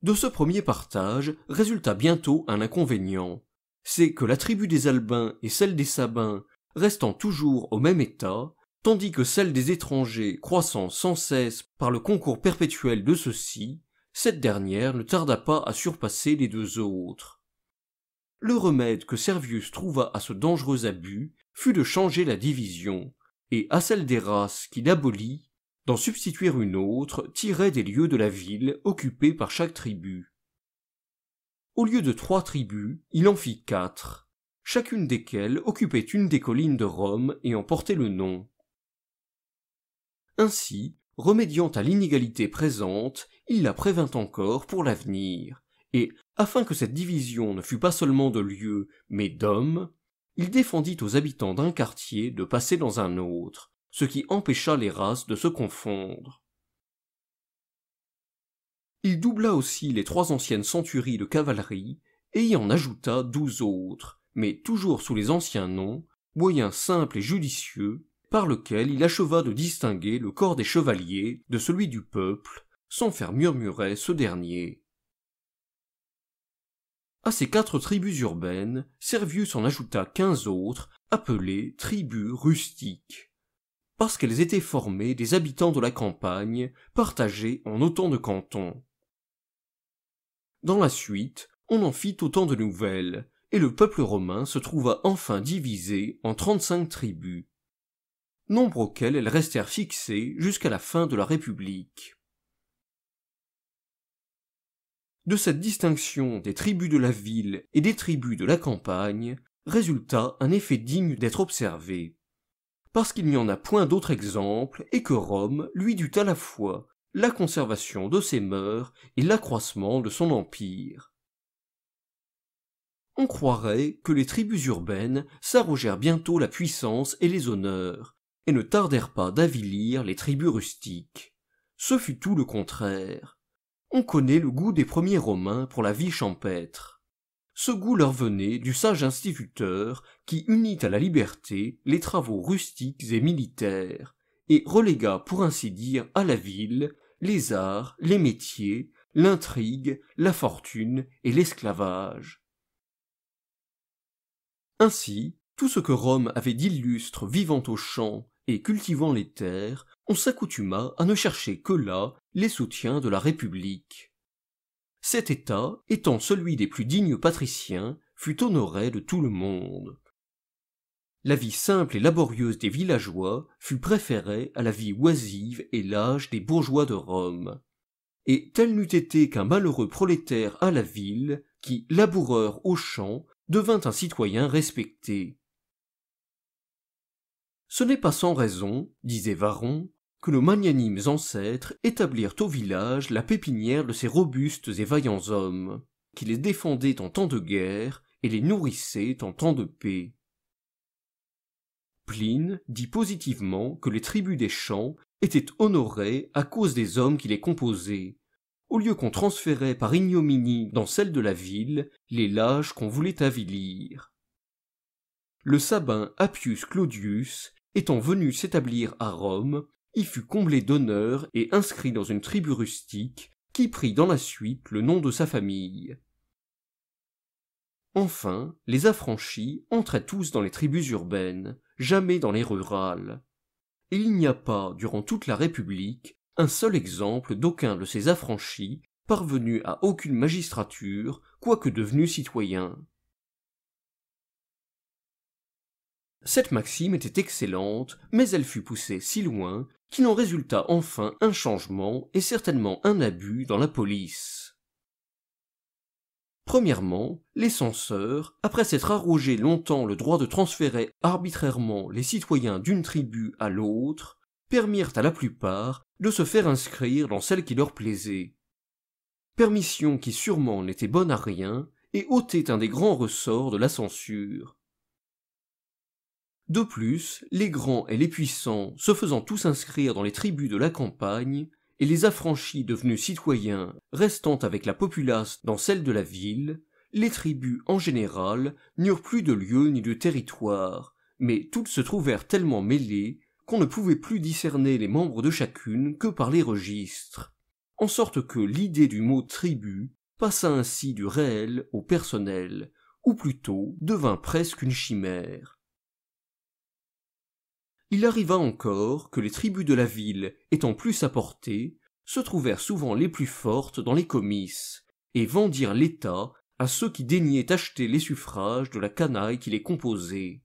De ce premier partage résulta bientôt un inconvénient, c'est que la tribu des Albins et celle des Sabins restant toujours au même état, tandis que celle des étrangers croissant sans cesse par le concours perpétuel de ceux-ci, cette dernière ne tarda pas à surpasser les deux autres. Le remède que Servius trouva à ce dangereux abus fut de changer la division, et à celle des races qu'il abolit, d'en substituer une autre tirée des lieux de la ville occupés par chaque tribu. Au lieu de trois tribus, il en fit quatre, chacune desquelles occupait une des collines de Rome et en portait le nom. Ainsi, remédiant à l'inégalité présente, il la prévint encore pour l'avenir, et afin que cette division ne fût pas seulement de lieu, mais d'hommes, il défendit aux habitants d'un quartier de passer dans un autre, ce qui empêcha les races de se confondre. Il doubla aussi les trois anciennes centuries de cavalerie, et y en ajouta douze autres, mais toujours sous les anciens noms, moyen simple et judicieux, par lequel il acheva de distinguer le corps des chevaliers de celui du peuple, sans faire murmurer ce dernier. À ces quatre tribus urbaines, Servius en ajouta quinze autres, appelées tribus rustiques, parce qu'elles étaient formées des habitants de la campagne, partagés en autant de cantons. Dans la suite, on en fit autant de nouvelles, et le peuple romain se trouva enfin divisé en trente-cinq tribus, nombre auxquelles elles restèrent fixées jusqu'à la fin de la République. de cette distinction des tribus de la ville et des tribus de la campagne résulta un effet digne d'être observé, parce qu'il n'y en a point d'autre exemple et que Rome lui dut à la fois la conservation de ses mœurs et l'accroissement de son empire. On croirait que les tribus urbaines s'arrogèrent bientôt la puissance et les honneurs, et ne tardèrent pas d'avilir les tribus rustiques. Ce fut tout le contraire on connaît le goût des premiers Romains pour la vie champêtre. Ce goût leur venait du sage instituteur qui unit à la liberté les travaux rustiques et militaires, et relégua pour ainsi dire à la ville les arts, les métiers, l'intrigue, la fortune et l'esclavage. Ainsi, tout ce que Rome avait d'illustre vivant aux champs et cultivant les terres, on s'accoutuma à ne chercher que là les soutiens de la République. Cet état, étant celui des plus dignes patriciens, fut honoré de tout le monde. La vie simple et laborieuse des villageois fut préférée à la vie oisive et lâche des bourgeois de Rome. Et tel n'eût été qu'un malheureux prolétaire à la ville, qui, laboureur aux champs, devint un citoyen respecté. Ce n'est pas sans raison, disait Varron, que nos magnanimes ancêtres établirent au village la pépinière de ces robustes et vaillants hommes, qui les défendaient en temps de guerre et les nourrissaient en temps de paix. Pline dit positivement que les tribus des champs étaient honorées à cause des hommes qui les composaient, au lieu qu'on transférait par ignominie dans celle de la ville les lâches qu'on voulait avilir. Le sabin Appius Claudius étant venu s'établir à Rome, fut comblé d'honneur et inscrit dans une tribu rustique qui prit dans la suite le nom de sa famille. Enfin, les affranchis entraient tous dans les tribus urbaines, jamais dans les rurales. il n'y a pas, durant toute la République, un seul exemple d'aucun de ces affranchis parvenu à aucune magistrature, quoique devenu citoyen. Cette maxime était excellente, mais elle fut poussée si loin qu'il en résulta enfin un changement et certainement un abus dans la police. Premièrement, les censeurs, après s'être arrogé longtemps le droit de transférer arbitrairement les citoyens d'une tribu à l'autre, permirent à la plupart de se faire inscrire dans celle qui leur plaisait. Permission qui sûrement n'était bonne à rien et ôtait un des grands ressorts de la censure. De plus, les grands et les puissants, se faisant tous inscrire dans les tribus de la campagne, et les affranchis devenus citoyens restant avec la populace dans celle de la ville, les tribus en général n'eurent plus de lieu ni de territoire, mais toutes se trouvèrent tellement mêlées qu'on ne pouvait plus discerner les membres de chacune que par les registres, en sorte que l'idée du mot tribu passa ainsi du réel au personnel, ou plutôt devint presque une chimère il arriva encore que les tribus de la ville, étant plus à portée, se trouvèrent souvent les plus fortes dans les comices, et vendirent l'État à ceux qui daignaient acheter les suffrages de la canaille qui les composait.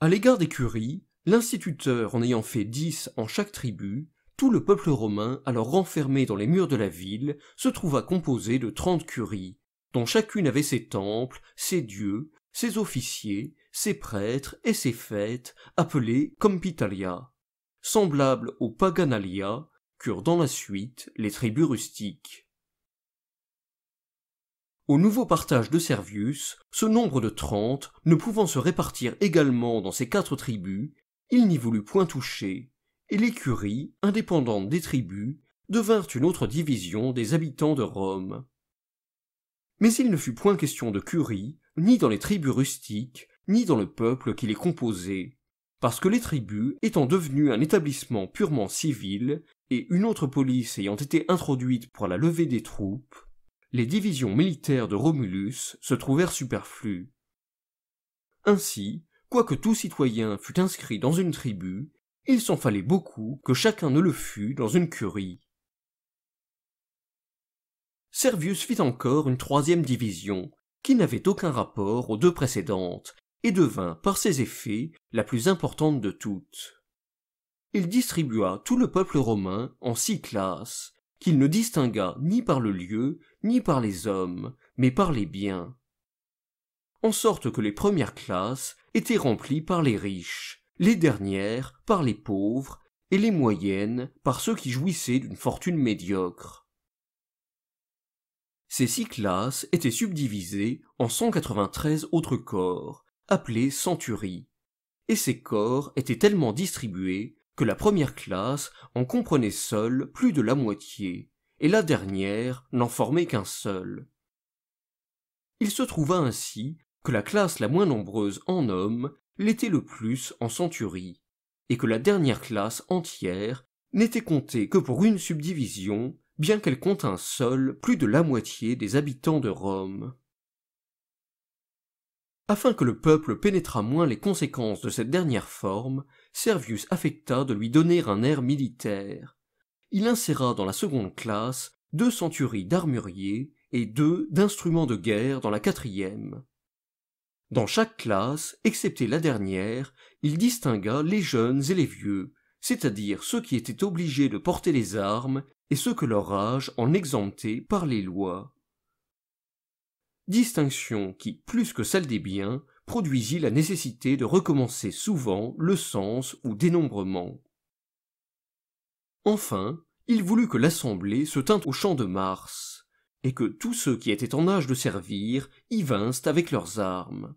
À l'égard des curies, l'instituteur en ayant fait dix en chaque tribu, tout le peuple romain, alors renfermé dans les murs de la ville, se trouva composé de trente curies, dont chacune avait ses temples, ses dieux, ses officiers, ses prêtres et ses fêtes appelées Compitalia, semblables aux Paganalia qu'eurent dans la suite les tribus rustiques. Au nouveau partage de Servius, ce nombre de trente ne pouvant se répartir également dans ces quatre tribus, il n'y voulut point toucher, et les curies, indépendantes des tribus, devinrent une autre division des habitants de Rome. Mais il ne fut point question de curie, ni dans les tribus rustiques, ni dans le peuple qui les composait, parce que les tribus étant devenues un établissement purement civil, et une autre police ayant été introduite pour la levée des troupes, les divisions militaires de Romulus se trouvèrent superflues. Ainsi, quoique tout citoyen fût inscrit dans une tribu, il s'en fallait beaucoup que chacun ne le fût dans une curie. Servius fit encore une troisième division, qui n'avait aucun rapport aux deux précédentes, et devint, par ses effets, la plus importante de toutes. Il distribua tout le peuple romain en six classes, qu'il ne distingua ni par le lieu, ni par les hommes, mais par les biens. En sorte que les premières classes étaient remplies par les riches, les dernières par les pauvres, et les moyennes par ceux qui jouissaient d'une fortune médiocre. Ces six classes étaient subdivisées en 193 autres corps, appelée centurie, et ces corps étaient tellement distribués que la première classe en comprenait seule plus de la moitié, et la dernière n'en formait qu'un seul. Il se trouva ainsi que la classe la moins nombreuse en hommes l'était le plus en centurie, et que la dernière classe entière n'était comptée que pour une subdivision, bien qu'elle comptât seule plus de la moitié des habitants de Rome. Afin que le peuple pénétrât moins les conséquences de cette dernière forme, Servius affecta de lui donner un air militaire. Il inséra dans la seconde classe deux centuries d'armuriers et deux d'instruments de guerre dans la quatrième. Dans chaque classe, excepté la dernière, il distingua les jeunes et les vieux, c'est-à-dire ceux qui étaient obligés de porter les armes et ceux que leur âge en exemptait par les lois distinction qui, plus que celle des biens, produisit la nécessité de recommencer souvent le sens ou dénombrement. Enfin, il voulut que l'assemblée se tînt au champ de Mars, et que tous ceux qui étaient en âge de servir y vinssent avec leurs armes.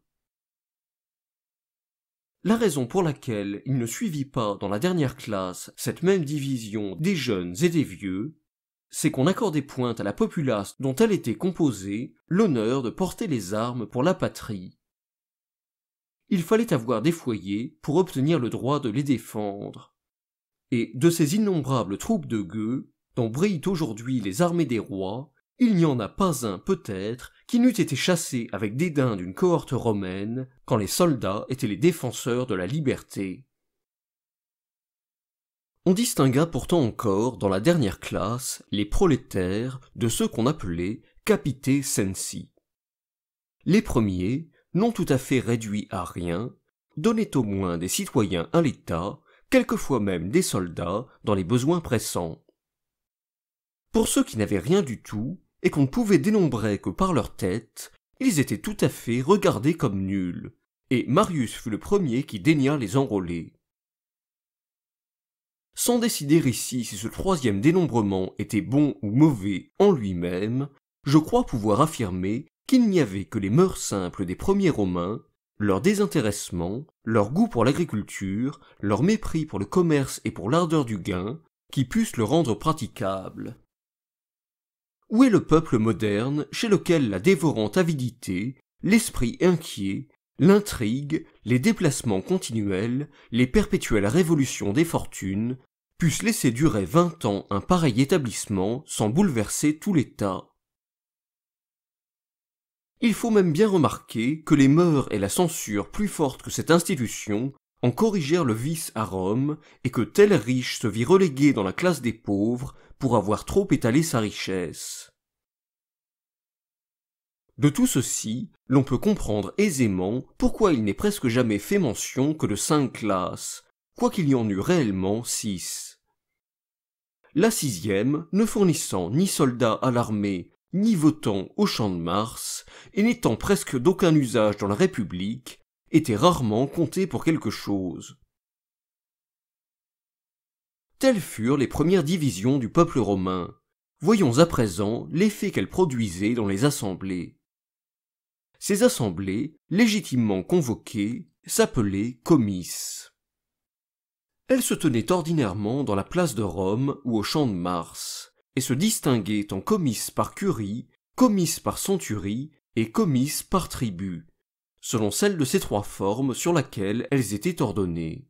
La raison pour laquelle il ne suivit pas dans la dernière classe cette même division des jeunes et des vieux c'est qu'on accordait point à la populace dont elle était composée l'honneur de porter les armes pour la patrie. Il fallait avoir des foyers pour obtenir le droit de les défendre. Et de ces innombrables troupes de gueux, dont brillent aujourd'hui les armées des rois, il n'y en a pas un peut-être qui n'eût été chassé avec dédain d'une cohorte romaine quand les soldats étaient les défenseurs de la liberté. On distingua pourtant encore, dans la dernière classe, les prolétaires de ceux qu'on appelait capités sensi. Les premiers, non tout à fait réduits à rien, donnaient au moins des citoyens à l'État, quelquefois même des soldats, dans les besoins pressants. Pour ceux qui n'avaient rien du tout, et qu'on ne pouvait dénombrer que par leur tête, ils étaient tout à fait regardés comme nuls, et Marius fut le premier qui daigna les enrôler sans décider ici si ce troisième dénombrement était bon ou mauvais en lui-même, je crois pouvoir affirmer qu'il n'y avait que les mœurs simples des premiers Romains, leur désintéressement, leur goût pour l'agriculture, leur mépris pour le commerce et pour l'ardeur du gain, qui pussent le rendre praticable. Où est le peuple moderne chez lequel la dévorante avidité, l'esprit inquiet, l'intrigue, les déplacements continuels, les perpétuelles révolutions des fortunes, puissent laisser durer vingt ans un pareil établissement sans bouleverser tout l'État. Il faut même bien remarquer que les mœurs et la censure plus fortes que cette institution en corrigèrent le vice à Rome et que tel riche se vit relégué dans la classe des pauvres pour avoir trop étalé sa richesse. De tout ceci, l'on peut comprendre aisément pourquoi il n'est presque jamais fait mention que de cinq classes, quoiqu'il y en eût réellement six. La sixième, ne fournissant ni soldats à l'armée, ni votant au champ de Mars, et n'étant presque d'aucun usage dans la République, était rarement comptée pour quelque chose. Telles furent les premières divisions du peuple romain. Voyons à présent l'effet qu'elles produisaient dans les assemblées. Ces assemblées, légitimement convoquées, s'appelaient comices. Elle se tenait ordinairement dans la place de Rome ou au champ de Mars, et se distinguait en commis par curie, commis par centurie et commis par tribu, selon celle de ces trois formes sur laquelle elles étaient ordonnées.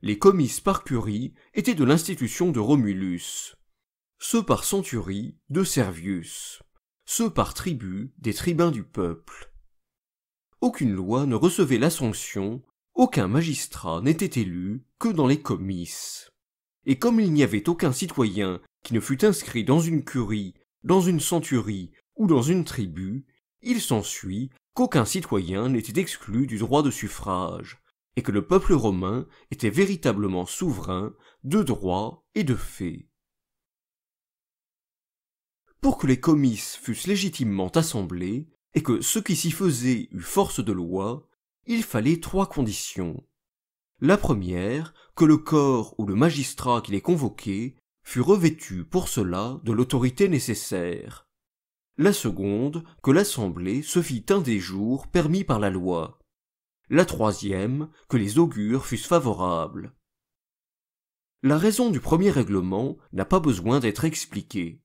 Les commis par curie étaient de l'institution de Romulus, ceux par centurie de Servius, ceux par tribu des tribuns du peuple. Aucune loi ne recevait la sanction aucun magistrat n'était élu que dans les comices. Et comme il n'y avait aucun citoyen qui ne fût inscrit dans une curie, dans une centurie ou dans une tribu, il s'ensuit qu'aucun citoyen n'était exclu du droit de suffrage, et que le peuple romain était véritablement souverain de droit et de fait. Pour que les comices fussent légitimement assemblés, et que ce qui s'y faisait eût force de loi, il fallait trois conditions. La première, que le corps ou le magistrat qui les convoquait fût revêtu pour cela de l'autorité nécessaire. La seconde, que l'assemblée se fît un des jours permis par la loi. La troisième, que les augures fussent favorables. La raison du premier règlement n'a pas besoin d'être expliquée.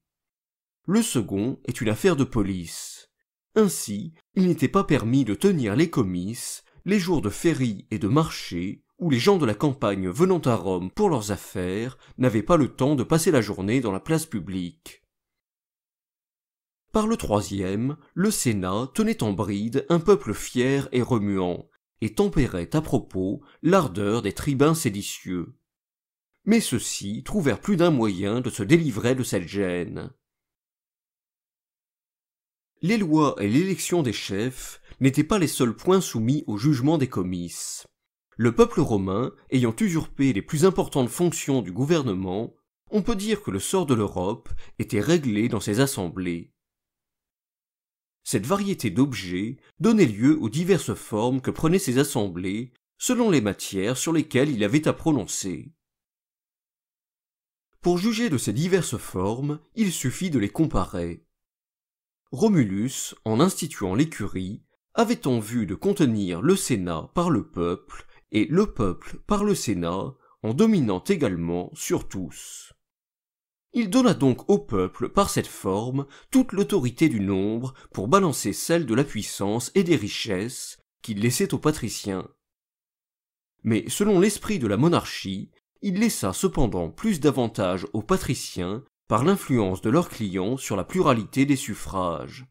Le second est une affaire de police. Ainsi, il n'était pas permis de tenir les comices les jours de ferry et de marché où les gens de la campagne venant à Rome pour leurs affaires n'avaient pas le temps de passer la journée dans la place publique. Par le troisième, le Sénat tenait en bride un peuple fier et remuant, et tempérait à propos l'ardeur des tribuns séditieux. Mais ceux-ci trouvèrent plus d'un moyen de se délivrer de cette gêne. Les lois et l'élection des chefs n'étaient pas les seuls points soumis au jugement des comices. Le peuple romain, ayant usurpé les plus importantes fonctions du gouvernement, on peut dire que le sort de l'Europe était réglé dans ses assemblées. Cette variété d'objets donnait lieu aux diverses formes que prenaient ces assemblées selon les matières sur lesquelles il avait à prononcer. Pour juger de ces diverses formes, il suffit de les comparer. Romulus, en instituant l'écurie, avait-on vue de contenir le Sénat par le peuple et le peuple par le Sénat en dominant également sur tous. Il donna donc au peuple par cette forme toute l'autorité du nombre pour balancer celle de la puissance et des richesses qu'il laissait aux patriciens. Mais selon l'esprit de la monarchie, il laissa cependant plus d'avantages aux patriciens par l'influence de leurs clients sur la pluralité des suffrages.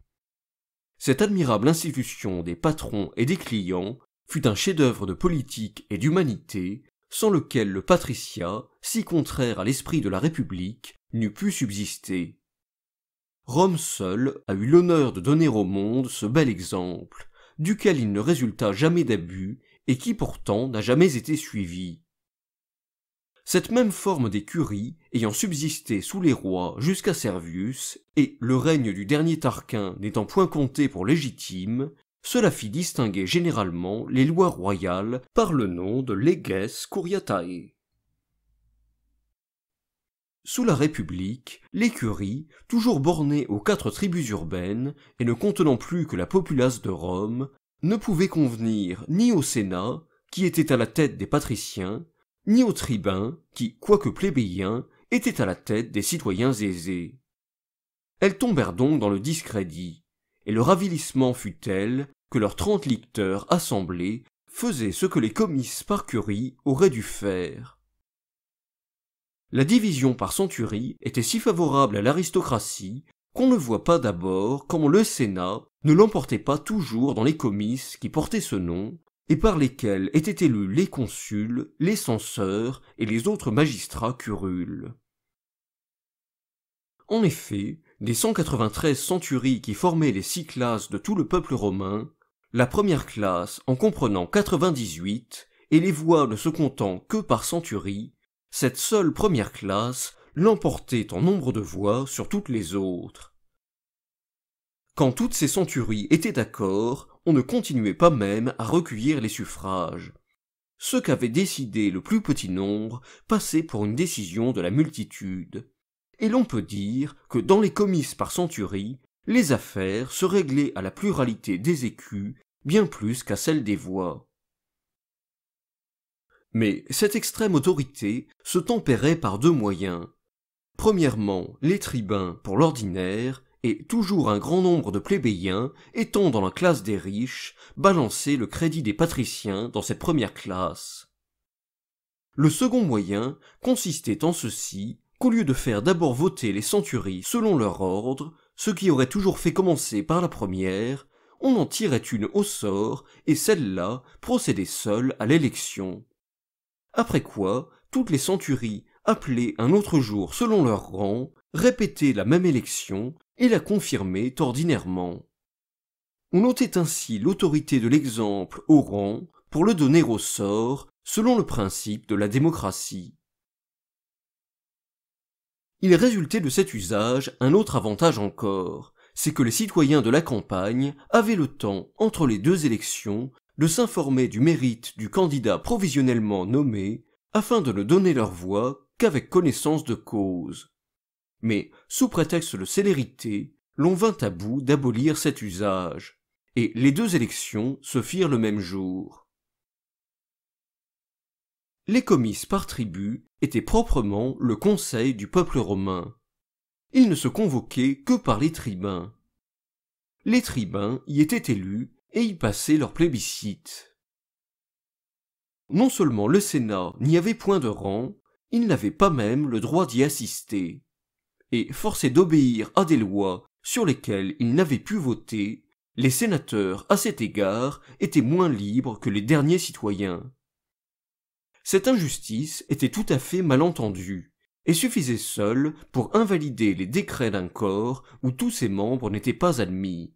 Cette admirable institution des patrons et des clients fut un chef-d'œuvre de politique et d'humanité sans lequel le patriciat, si contraire à l'esprit de la République, n'eût pu subsister. Rome seule a eu l'honneur de donner au monde ce bel exemple, duquel il ne résulta jamais d'abus et qui pourtant n'a jamais été suivi. Cette même forme d'écurie, ayant subsisté sous les rois jusqu'à Servius, et le règne du dernier Tarquin n'étant point compté pour légitime, cela fit distinguer généralement les lois royales par le nom de leges curiatae. Sous la République, l'écurie, toujours bornée aux quatre tribus urbaines et ne contenant plus que la populace de Rome, ne pouvait convenir ni au Sénat, qui était à la tête des patriciens, ni aux tribuns, qui, quoique plébéiens, étaient à la tête des citoyens aisés. Elles tombèrent donc dans le discrédit, et le ravilissement fut tel que leurs trente licteurs assemblés faisaient ce que les comices par curie auraient dû faire. La division par centurie était si favorable à l'aristocratie qu'on ne voit pas d'abord comment le Sénat ne l'emportait pas toujours dans les comices qui portaient ce nom, et par lesquels étaient élus les consuls, les censeurs et les autres magistrats curules. En effet, des 193 centuries qui formaient les six classes de tout le peuple romain, la première classe, en comprenant 98, et les voix ne se comptant que par centurie, cette seule première classe l'emportait en nombre de voix sur toutes les autres. Quand toutes ces centuries étaient d'accord, on ne continuait pas même à recueillir les suffrages. Ce qu'avait décidé le plus petit nombre passait pour une décision de la multitude. Et l'on peut dire que dans les comices par centurie, les affaires se réglaient à la pluralité des écus bien plus qu'à celle des voix. Mais cette extrême autorité se tempérait par deux moyens. Premièrement, les tribuns pour l'ordinaire, et toujours un grand nombre de plébéiens, étant dans la classe des riches, balançaient le crédit des patriciens dans cette première classe. Le second moyen consistait en ceci qu'au lieu de faire d'abord voter les centuries selon leur ordre, ce qui aurait toujours fait commencer par la première, on en tirait une au sort, et celle-là procédait seule à l'élection. Après quoi, toutes les centuries appelées un autre jour selon leur rang, répétaient la même élection, et la confirmait ordinairement. On ôtait ainsi l'autorité de l'exemple au rang pour le donner au sort selon le principe de la démocratie. Il résultait de cet usage un autre avantage encore, c'est que les citoyens de la campagne avaient le temps, entre les deux élections, de s'informer du mérite du candidat provisionnellement nommé afin de ne donner leur voix qu'avec connaissance de cause mais, sous prétexte de célérité, l'on vint à bout d'abolir cet usage, et les deux élections se firent le même jour. Les comices par tribu étaient proprement le conseil du peuple romain. Ils ne se convoquaient que par les tribuns. Les tribuns y étaient élus et y passaient leur plébiscite. Non seulement le Sénat n'y avait point de rang, il n'avait pas même le droit d'y assister et forcés d'obéir à des lois sur lesquelles ils n'avaient pu voter, les sénateurs, à cet égard, étaient moins libres que les derniers citoyens. Cette injustice était tout à fait malentendue, et suffisait seule pour invalider les décrets d'un corps où tous ses membres n'étaient pas admis.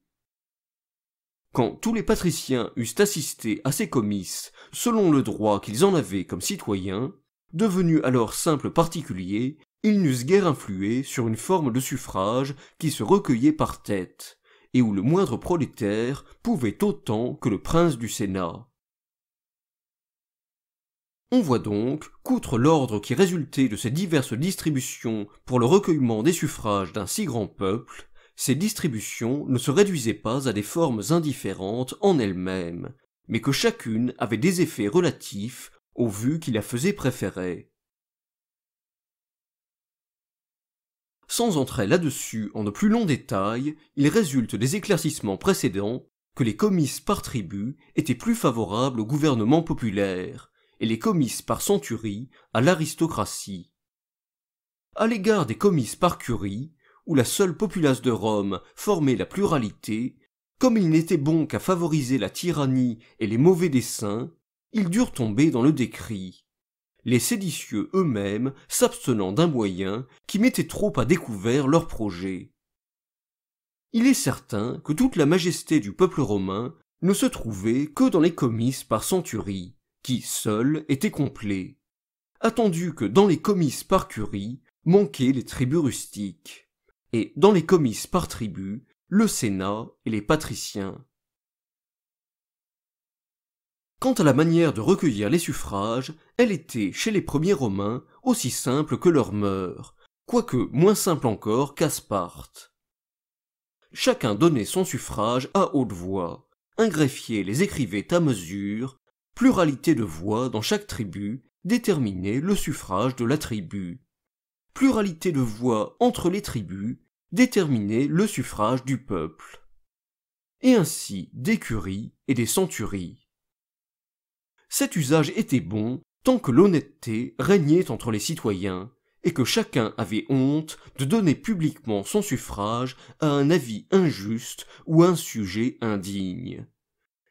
Quand tous les patriciens eussent assisté à ces comices selon le droit qu'ils en avaient comme citoyens, devenus alors simples particuliers, ils n'eussent guère influé sur une forme de suffrage qui se recueillait par tête, et où le moindre prolétaire pouvait autant que le prince du Sénat. On voit donc qu'outre l'ordre qui résultait de ces diverses distributions pour le recueillement des suffrages d'un si grand peuple, ces distributions ne se réduisaient pas à des formes indifférentes en elles-mêmes, mais que chacune avait des effets relatifs aux vues qui la faisait préférer. Sans entrer là-dessus en de plus longs détails, il résulte des éclaircissements précédents que les comices par tribu étaient plus favorables au gouvernement populaire et les comices par centurie à l'aristocratie. À l'égard des comices par curie, où la seule populace de Rome formait la pluralité, comme il n'était bon qu'à favoriser la tyrannie et les mauvais desseins, ils durent tomber dans le décrit les séditieux eux-mêmes s'abstenant d'un moyen qui mettait trop à découvert leurs projets. Il est certain que toute la majesté du peuple romain ne se trouvait que dans les comices par centurie, qui seuls étaient complets, attendu que dans les comices par curie manquaient les tribus rustiques, et dans les comices par tribu, le Sénat et les patriciens. Quant à la manière de recueillir les suffrages, elle était, chez les premiers Romains, aussi simple que leur mœurs, quoique moins simple encore qu'à Sparte. Chacun donnait son suffrage à haute voix, un greffier les écrivait à mesure, pluralité de voix dans chaque tribu déterminait le suffrage de la tribu. Pluralité de voix entre les tribus déterminait le suffrage du peuple. Et ainsi des curies et des centuries cet usage était bon tant que l'honnêteté régnait entre les citoyens et que chacun avait honte de donner publiquement son suffrage à un avis injuste ou à un sujet indigne.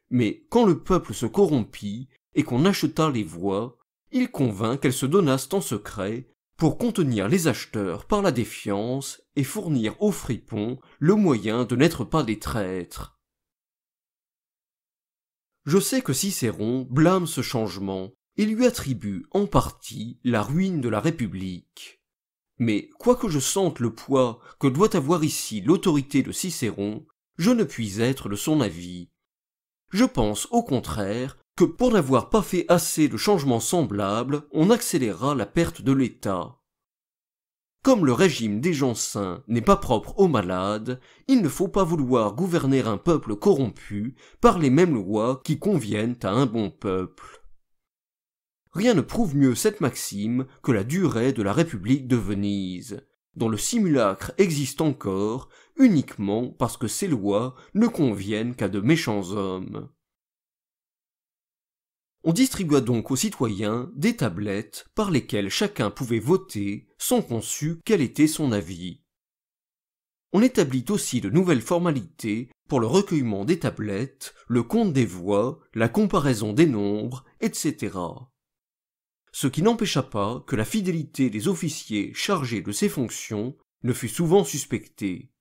Mais quand le peuple se corrompit et qu'on acheta les voix, il convint qu'elles se donnassent en secret pour contenir les acheteurs par la défiance et fournir aux fripons le moyen de n'être pas des traîtres. Je sais que Cicéron blâme ce changement et lui attribue en partie la ruine de la République. Mais quoique je sente le poids que doit avoir ici l'autorité de Cicéron, je ne puis être de son avis. Je pense au contraire que pour n'avoir pas fait assez de changements semblables, on accélérera la perte de l'État. Comme le régime des gens sains n'est pas propre aux malades, il ne faut pas vouloir gouverner un peuple corrompu par les mêmes lois qui conviennent à un bon peuple. Rien ne prouve mieux cette maxime que la durée de la République de Venise, dont le simulacre existe encore uniquement parce que ces lois ne conviennent qu'à de méchants hommes. On distribua donc aux citoyens des tablettes par lesquelles chacun pouvait voter sans qu'on sût quel était son avis. On établit aussi de nouvelles formalités pour le recueillement des tablettes, le compte des voix, la comparaison des nombres, etc. Ce qui n'empêcha pas que la fidélité des officiers chargés de ces fonctions ne fût souvent suspectée.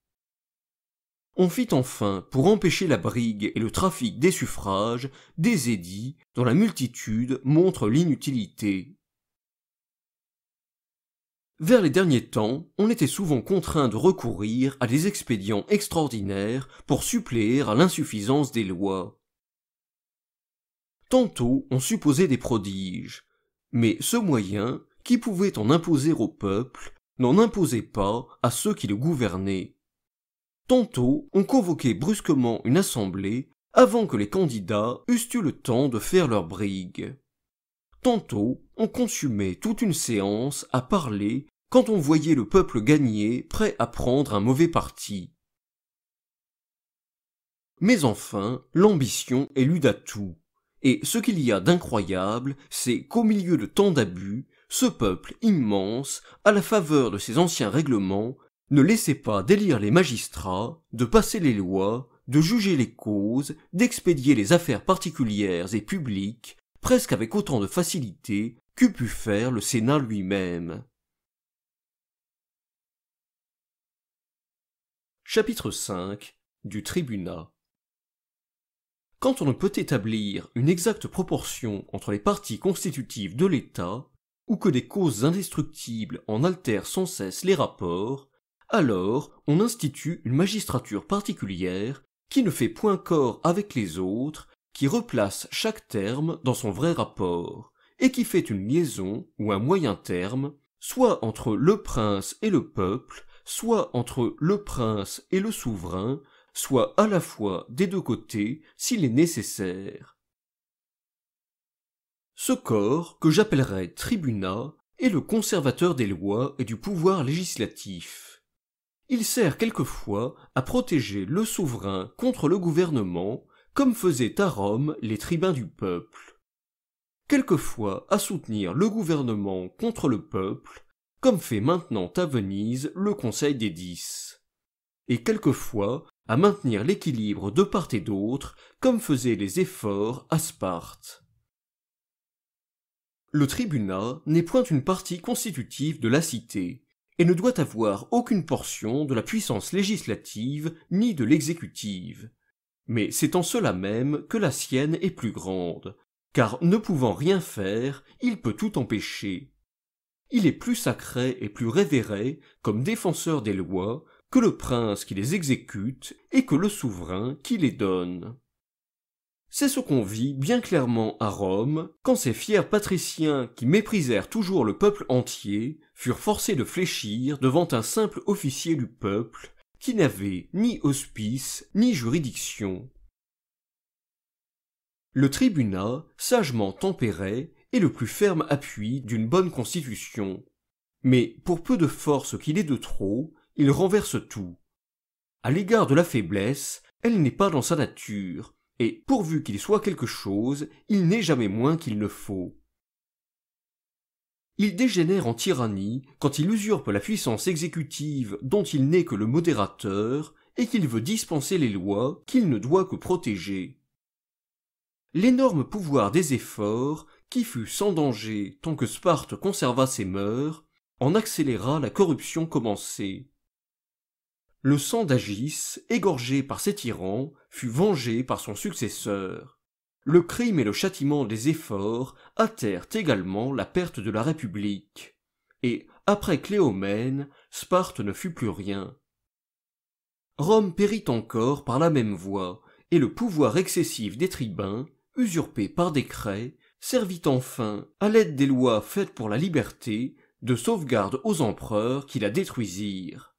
On fit enfin, pour empêcher la brigue et le trafic des suffrages, des édits dont la multitude montre l'inutilité. Vers les derniers temps, on était souvent contraint de recourir à des expédients extraordinaires pour suppléer à l'insuffisance des lois. Tantôt on supposait des prodiges, mais ce moyen, qui pouvait en imposer au peuple, n'en imposait pas à ceux qui le gouvernaient tantôt on convoquait brusquement une assemblée avant que les candidats eussent eu le temps de faire leur brigue. Tantôt on consumait toute une séance à parler quand on voyait le peuple gagner prêt à prendre un mauvais parti. Mais enfin, l'ambition élude à tout. Et ce qu'il y a d'incroyable, c'est qu'au milieu de tant d'abus, ce peuple immense, à la faveur de ses anciens règlements, ne laissez pas délire les magistrats, de passer les lois, de juger les causes, d'expédier les affaires particulières et publiques, presque avec autant de facilité qu'eût pu faire le Sénat lui-même. Chapitre 5 du tribunat Quand on ne peut établir une exacte proportion entre les parties constitutives de l'État, ou que des causes indestructibles en altèrent sans cesse les rapports, alors on institue une magistrature particulière qui ne fait point corps avec les autres, qui replace chaque terme dans son vrai rapport, et qui fait une liaison ou un moyen terme, soit entre le prince et le peuple, soit entre le prince et le souverain, soit à la fois des deux côtés s'il est nécessaire. Ce corps, que j'appellerais tribunat, est le conservateur des lois et du pouvoir législatif. Il sert quelquefois à protéger le souverain contre le gouvernement, comme faisaient à Rome les tribuns du peuple. Quelquefois à soutenir le gouvernement contre le peuple, comme fait maintenant à Venise le Conseil des Dix. Et quelquefois à maintenir l'équilibre de part et d'autre, comme faisaient les efforts à Sparte. Le tribunat n'est point une partie constitutive de la cité, et ne doit avoir aucune portion de la puissance législative ni de l'exécutive. Mais c'est en cela même que la sienne est plus grande, car ne pouvant rien faire, il peut tout empêcher. Il est plus sacré et plus révéré comme défenseur des lois que le prince qui les exécute et que le souverain qui les donne. C'est ce qu'on vit bien clairement à Rome, quand ces fiers patriciens qui méprisèrent toujours le peuple entier furent forcés de fléchir devant un simple officier du peuple qui n'avait ni hospice ni juridiction. Le tribunat sagement tempéré, est le plus ferme appui d'une bonne constitution. Mais pour peu de force qu'il ait de trop, il renverse tout. À l'égard de la faiblesse, elle n'est pas dans sa nature, et pourvu qu'il soit quelque chose, il n'est jamais moins qu'il ne faut. Il dégénère en tyrannie quand il usurpe la puissance exécutive dont il n'est que le modérateur et qu'il veut dispenser les lois qu'il ne doit que protéger. L'énorme pouvoir des efforts, qui fut sans danger tant que Sparte conserva ses mœurs, en accéléra la corruption commencée le sang d'Agis, égorgé par ses tyrans, fut vengé par son successeur. Le crime et le châtiment des efforts hâtèrent également la perte de la République. Et, après Cléomène, Sparte ne fut plus rien. Rome périt encore par la même voie, et le pouvoir excessif des tribuns, usurpé par décret, servit enfin, à l'aide des lois faites pour la liberté, de sauvegarde aux empereurs qui la détruisirent.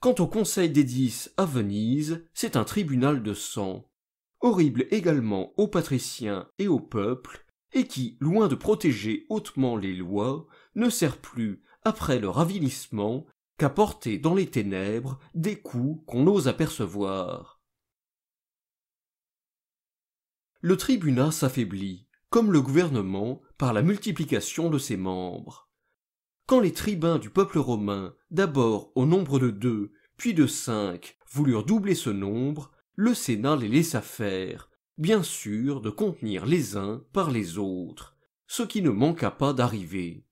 Quant au Conseil des Dix à Venise, c'est un tribunal de sang, horrible également aux patriciens et au peuple, et qui, loin de protéger hautement les lois, ne sert plus, après leur avilissement, qu'à porter dans les ténèbres des coups qu'on ose apercevoir. Le tribunat s'affaiblit, comme le gouvernement, par la multiplication de ses membres quand les tribuns du peuple romain, d'abord au nombre de deux, puis de cinq, voulurent doubler ce nombre, le Sénat les laissa faire, bien sûr de contenir les uns par les autres, ce qui ne manqua pas d'arriver.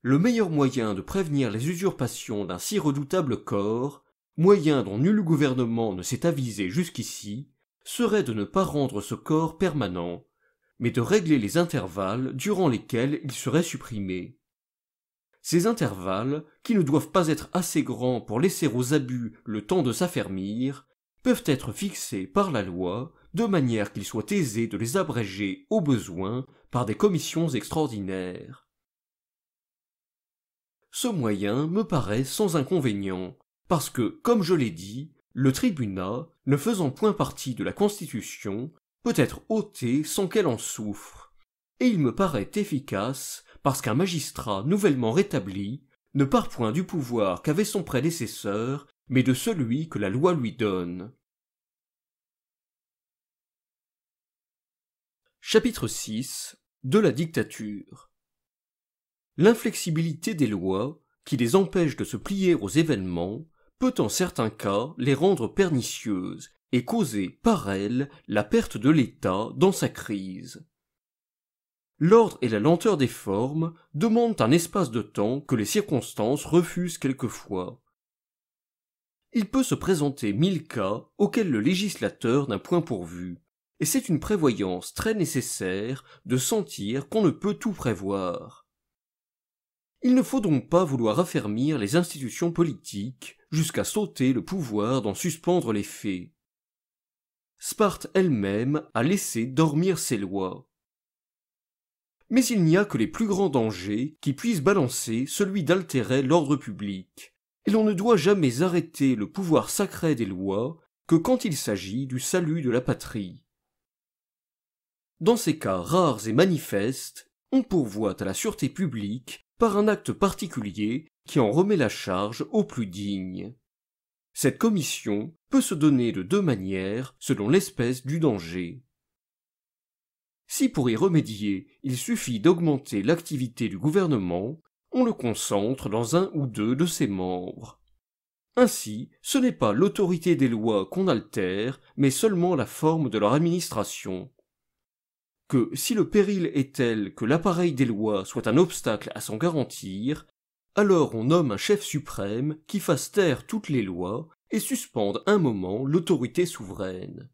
Le meilleur moyen de prévenir les usurpations d'un si redoutable corps, moyen dont nul gouvernement ne s'est avisé jusqu'ici, serait de ne pas rendre ce corps permanent, mais de régler les intervalles durant lesquels ils seraient supprimés. Ces intervalles, qui ne doivent pas être assez grands pour laisser aux abus le temps de s'affermir, peuvent être fixés par la loi de manière qu'il soit aisé de les abréger au besoin par des commissions extraordinaires. Ce moyen me paraît sans inconvénient, parce que, comme je l'ai dit, le tribunat, ne faisant point partie de la Constitution, peut être ôtée sans qu'elle en souffre, et il me paraît efficace parce qu'un magistrat nouvellement rétabli ne part point du pouvoir qu'avait son prédécesseur, mais de celui que la loi lui donne. Chapitre 6 De la dictature L'inflexibilité des lois, qui les empêche de se plier aux événements, peut en certains cas les rendre pernicieuses et causer par elle la perte de l'État dans sa crise. L'ordre et la lenteur des formes demandent un espace de temps que les circonstances refusent quelquefois. Il peut se présenter mille cas auxquels le législateur n'a point pourvu, et c'est une prévoyance très nécessaire de sentir qu'on ne peut tout prévoir. Il ne faut donc pas vouloir affermir les institutions politiques jusqu'à sauter le pouvoir d'en suspendre les faits. Sparte elle-même a laissé dormir ses lois. Mais il n'y a que les plus grands dangers qui puissent balancer celui d'altérer l'ordre public, et l'on ne doit jamais arrêter le pouvoir sacré des lois que quand il s'agit du salut de la patrie. Dans ces cas rares et manifestes, on pourvoit à la sûreté publique par un acte particulier qui en remet la charge aux plus dignes. Cette commission peut se donner de deux manières selon l'espèce du danger. Si pour y remédier, il suffit d'augmenter l'activité du gouvernement, on le concentre dans un ou deux de ses membres. Ainsi, ce n'est pas l'autorité des lois qu'on altère, mais seulement la forme de leur administration. Que si le péril est tel que l'appareil des lois soit un obstacle à s'en garantir, alors on nomme un chef suprême qui fasse taire toutes les lois et suspende un moment l'autorité souveraine.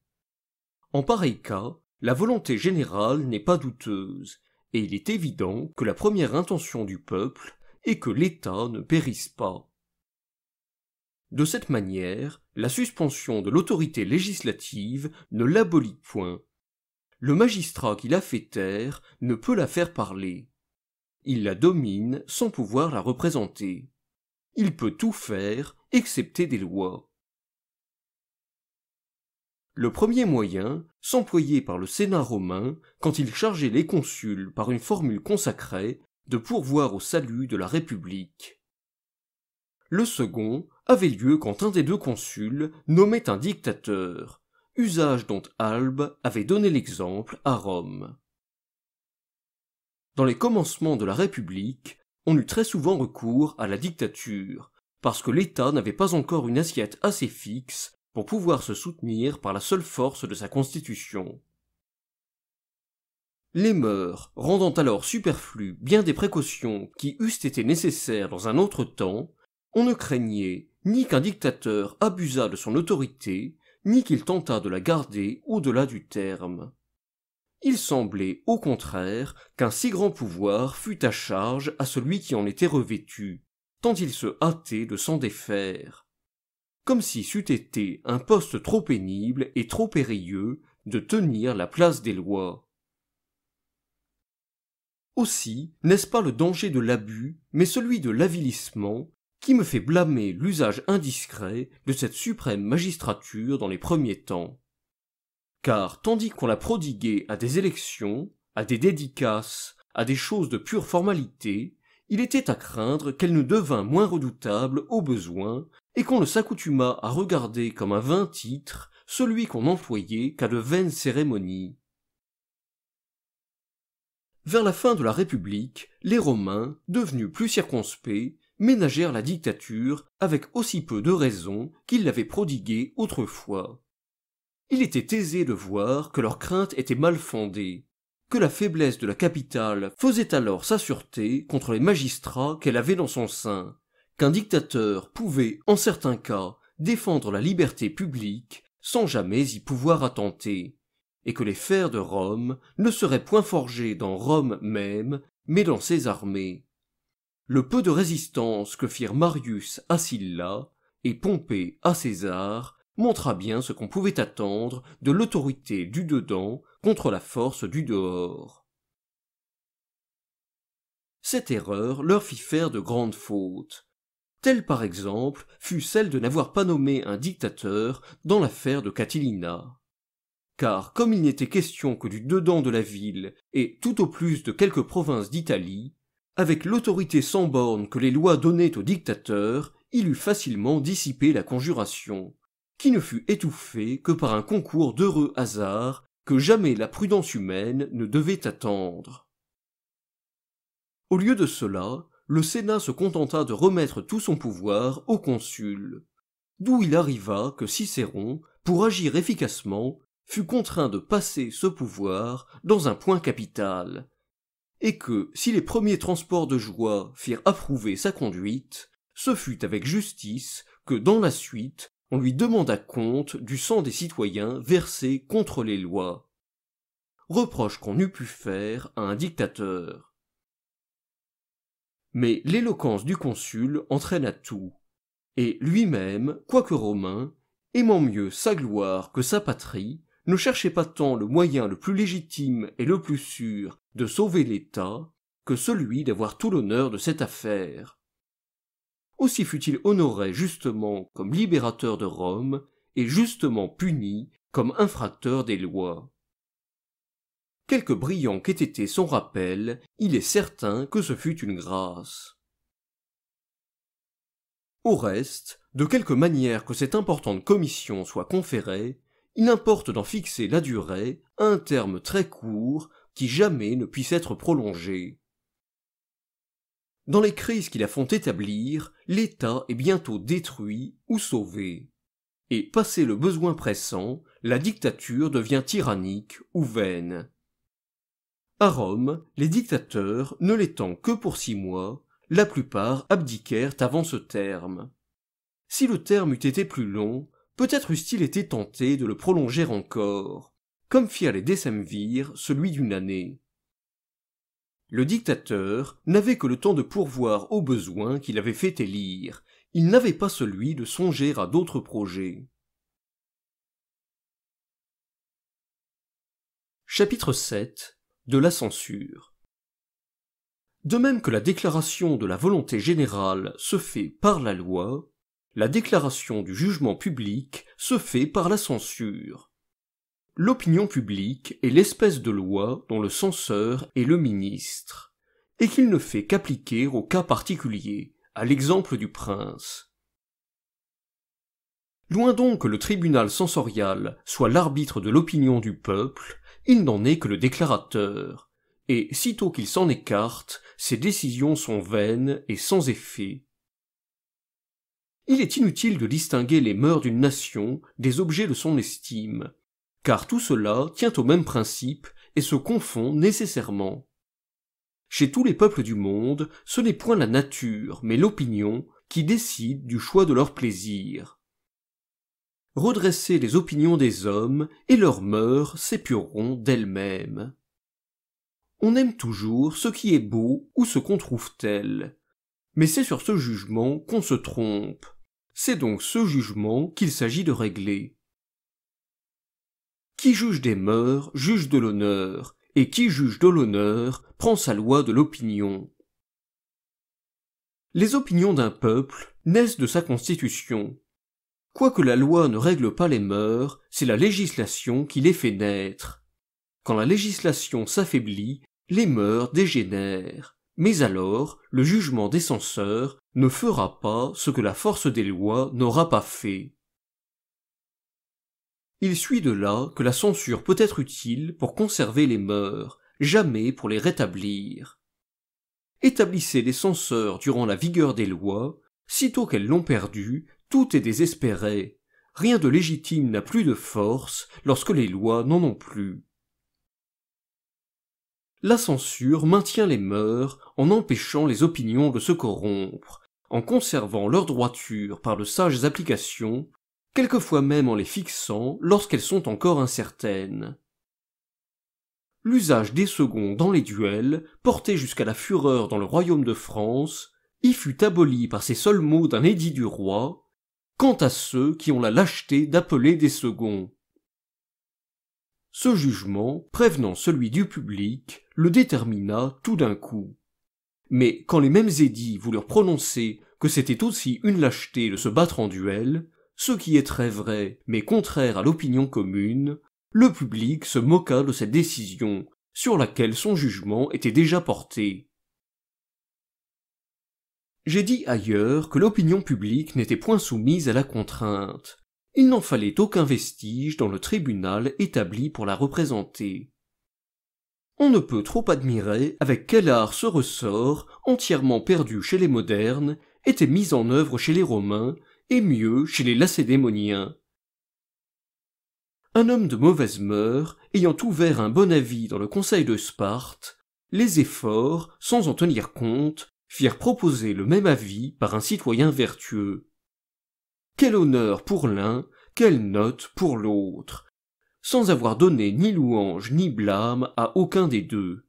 En pareil cas, la volonté générale n'est pas douteuse, et il est évident que la première intention du peuple est que l'État ne périsse pas. De cette manière, la suspension de l'autorité législative ne l'abolit point. Le magistrat qui la fait taire ne peut la faire parler. Il la domine sans pouvoir la représenter. Il peut tout faire, excepté des lois. Le premier moyen s'employait par le Sénat romain quand il chargeait les consuls par une formule consacrée de pourvoir au salut de la République. Le second avait lieu quand un des deux consuls nommait un dictateur, usage dont Albe avait donné l'exemple à Rome. Dans les commencements de la République, on eut très souvent recours à la dictature, parce que l'État n'avait pas encore une assiette assez fixe pour pouvoir se soutenir par la seule force de sa constitution. Les mœurs, rendant alors superflues bien des précautions qui eussent été nécessaires dans un autre temps, on ne craignait ni qu'un dictateur abusât de son autorité, ni qu'il tentât de la garder au-delà du terme il semblait au contraire qu'un si grand pouvoir fût à charge à celui qui en était revêtu, tant il se hâtait de s'en défaire. Comme si c'eût été un poste trop pénible et trop périlleux de tenir la place des lois. Aussi n'est-ce pas le danger de l'abus, mais celui de l'avilissement, qui me fait blâmer l'usage indiscret de cette suprême magistrature dans les premiers temps car tandis qu'on la prodiguait à des élections, à des dédicaces, à des choses de pure formalité, il était à craindre qu'elle ne devînt moins redoutable au besoin, et qu'on ne s'accoutumât à regarder comme un vain titre celui qu'on employait qu'à de vaines cérémonies. Vers la fin de la République, les Romains, devenus plus circonspects, ménagèrent la dictature avec aussi peu de raison qu'ils l'avaient prodiguée autrefois il était aisé de voir que leurs craintes étaient mal fondées, que la faiblesse de la capitale faisait alors sa sûreté contre les magistrats qu'elle avait dans son sein, qu'un dictateur pouvait, en certains cas, défendre la liberté publique sans jamais y pouvoir attenter, et que les fers de Rome ne seraient point forgés dans Rome même, mais dans ses armées. Le peu de résistance que firent Marius à Silla et Pompée à César montra bien ce qu'on pouvait attendre de l'autorité du dedans contre la force du dehors. Cette erreur leur fit faire de grandes fautes. Telle par exemple fut celle de n'avoir pas nommé un dictateur dans l'affaire de Catilina. Car comme il n'était question que du dedans de la ville et tout au plus de quelques provinces d'Italie, avec l'autorité sans borne que les lois donnaient au dictateur, il eut facilement dissipé la conjuration qui ne fut étouffé que par un concours d'heureux hasards que jamais la prudence humaine ne devait attendre. Au lieu de cela, le Sénat se contenta de remettre tout son pouvoir au consul, d'où il arriva que Cicéron, pour agir efficacement, fut contraint de passer ce pouvoir dans un point capital, et que, si les premiers transports de joie firent approuver sa conduite, ce fut avec justice que dans la suite on lui demanda compte du sang des citoyens versé contre les lois. Reproche qu'on eût pu faire à un dictateur. Mais l'éloquence du consul entraîna tout, et lui-même, quoique romain, aimant mieux sa gloire que sa patrie, ne cherchait pas tant le moyen le plus légitime et le plus sûr de sauver l'État que celui d'avoir tout l'honneur de cette affaire aussi fut-il honoré justement comme libérateur de Rome et justement puni comme infracteur des lois. Quelque brillant qu'ait été son rappel, il est certain que ce fut une grâce. Au reste, de quelque manière que cette importante commission soit conférée, il importe d'en fixer la durée à un terme très court qui jamais ne puisse être prolongé. Dans les crises qui la font établir, l'État est bientôt détruit ou sauvé. Et passé le besoin pressant, la dictature devient tyrannique ou vaine. À Rome, les dictateurs, ne l'étant que pour six mois, la plupart abdiquèrent avant ce terme. Si le terme eût été plus long, peut-être eussent-ils été tentés de le prolonger encore, comme firent les décemvirs celui d'une année. Le dictateur n'avait que le temps de pourvoir aux besoins qu'il avait fait élire, il n'avait pas celui de songer à d'autres projets. Chapitre 7 De la censure De même que la déclaration de la volonté générale se fait par la loi, la déclaration du jugement public se fait par la censure l'opinion publique est l'espèce de loi dont le censeur est le ministre, et qu'il ne fait qu'appliquer au cas particulier, à l'exemple du prince. Loin donc que le tribunal censorial soit l'arbitre de l'opinion du peuple, il n'en est que le déclarateur, et sitôt qu'il s'en écarte, ses décisions sont vaines et sans effet. Il est inutile de distinguer les mœurs d'une nation des objets de son estime, car tout cela tient au même principe et se confond nécessairement. Chez tous les peuples du monde, ce n'est point la nature, mais l'opinion, qui décide du choix de leur plaisir. Redresser les opinions des hommes et leurs mœurs s'épureront d'elles-mêmes. On aime toujours ce qui est beau ou ce qu'on trouve tel, mais c'est sur ce jugement qu'on se trompe. C'est donc ce jugement qu'il s'agit de régler. Qui juge des mœurs juge de l'honneur, et qui juge de l'honneur prend sa loi de l'opinion. Les opinions d'un peuple naissent de sa constitution. Quoique la loi ne règle pas les mœurs, c'est la législation qui les fait naître. Quand la législation s'affaiblit, les mœurs dégénèrent. Mais alors, le jugement des censeurs ne fera pas ce que la force des lois n'aura pas fait. Il suit de là que la censure peut être utile pour conserver les mœurs, jamais pour les rétablir. Établissez les censeurs durant la vigueur des lois, sitôt qu'elles l'ont perdu, tout est désespéré. Rien de légitime n'a plus de force lorsque les lois n'en ont plus. La censure maintient les mœurs en empêchant les opinions de se corrompre, en conservant leur droiture par de sages applications quelquefois même en les fixant lorsqu'elles sont encore incertaines. L'usage des seconds dans les duels, porté jusqu'à la fureur dans le royaume de France, y fut aboli par ces seuls mots d'un édit du roi, quant à ceux qui ont la lâcheté d'appeler des seconds. Ce jugement, prévenant celui du public, le détermina tout d'un coup. Mais quand les mêmes édits voulurent prononcer que c'était aussi une lâcheté de se battre en duel, ce qui est très vrai, mais contraire à l'opinion commune, le public se moqua de cette décision, sur laquelle son jugement était déjà porté. J'ai dit ailleurs que l'opinion publique n'était point soumise à la contrainte. Il n'en fallait aucun vestige dans le tribunal établi pour la représenter. On ne peut trop admirer avec quel art ce ressort, entièrement perdu chez les modernes, était mis en œuvre chez les Romains et mieux chez les lacédémoniens. Un homme de mauvaise mœurs, ayant ouvert un bon avis dans le conseil de Sparte, les efforts, sans en tenir compte, firent proposer le même avis par un citoyen vertueux. Quel honneur pour l'un, quelle note pour l'autre, sans avoir donné ni louange ni blâme à aucun des deux.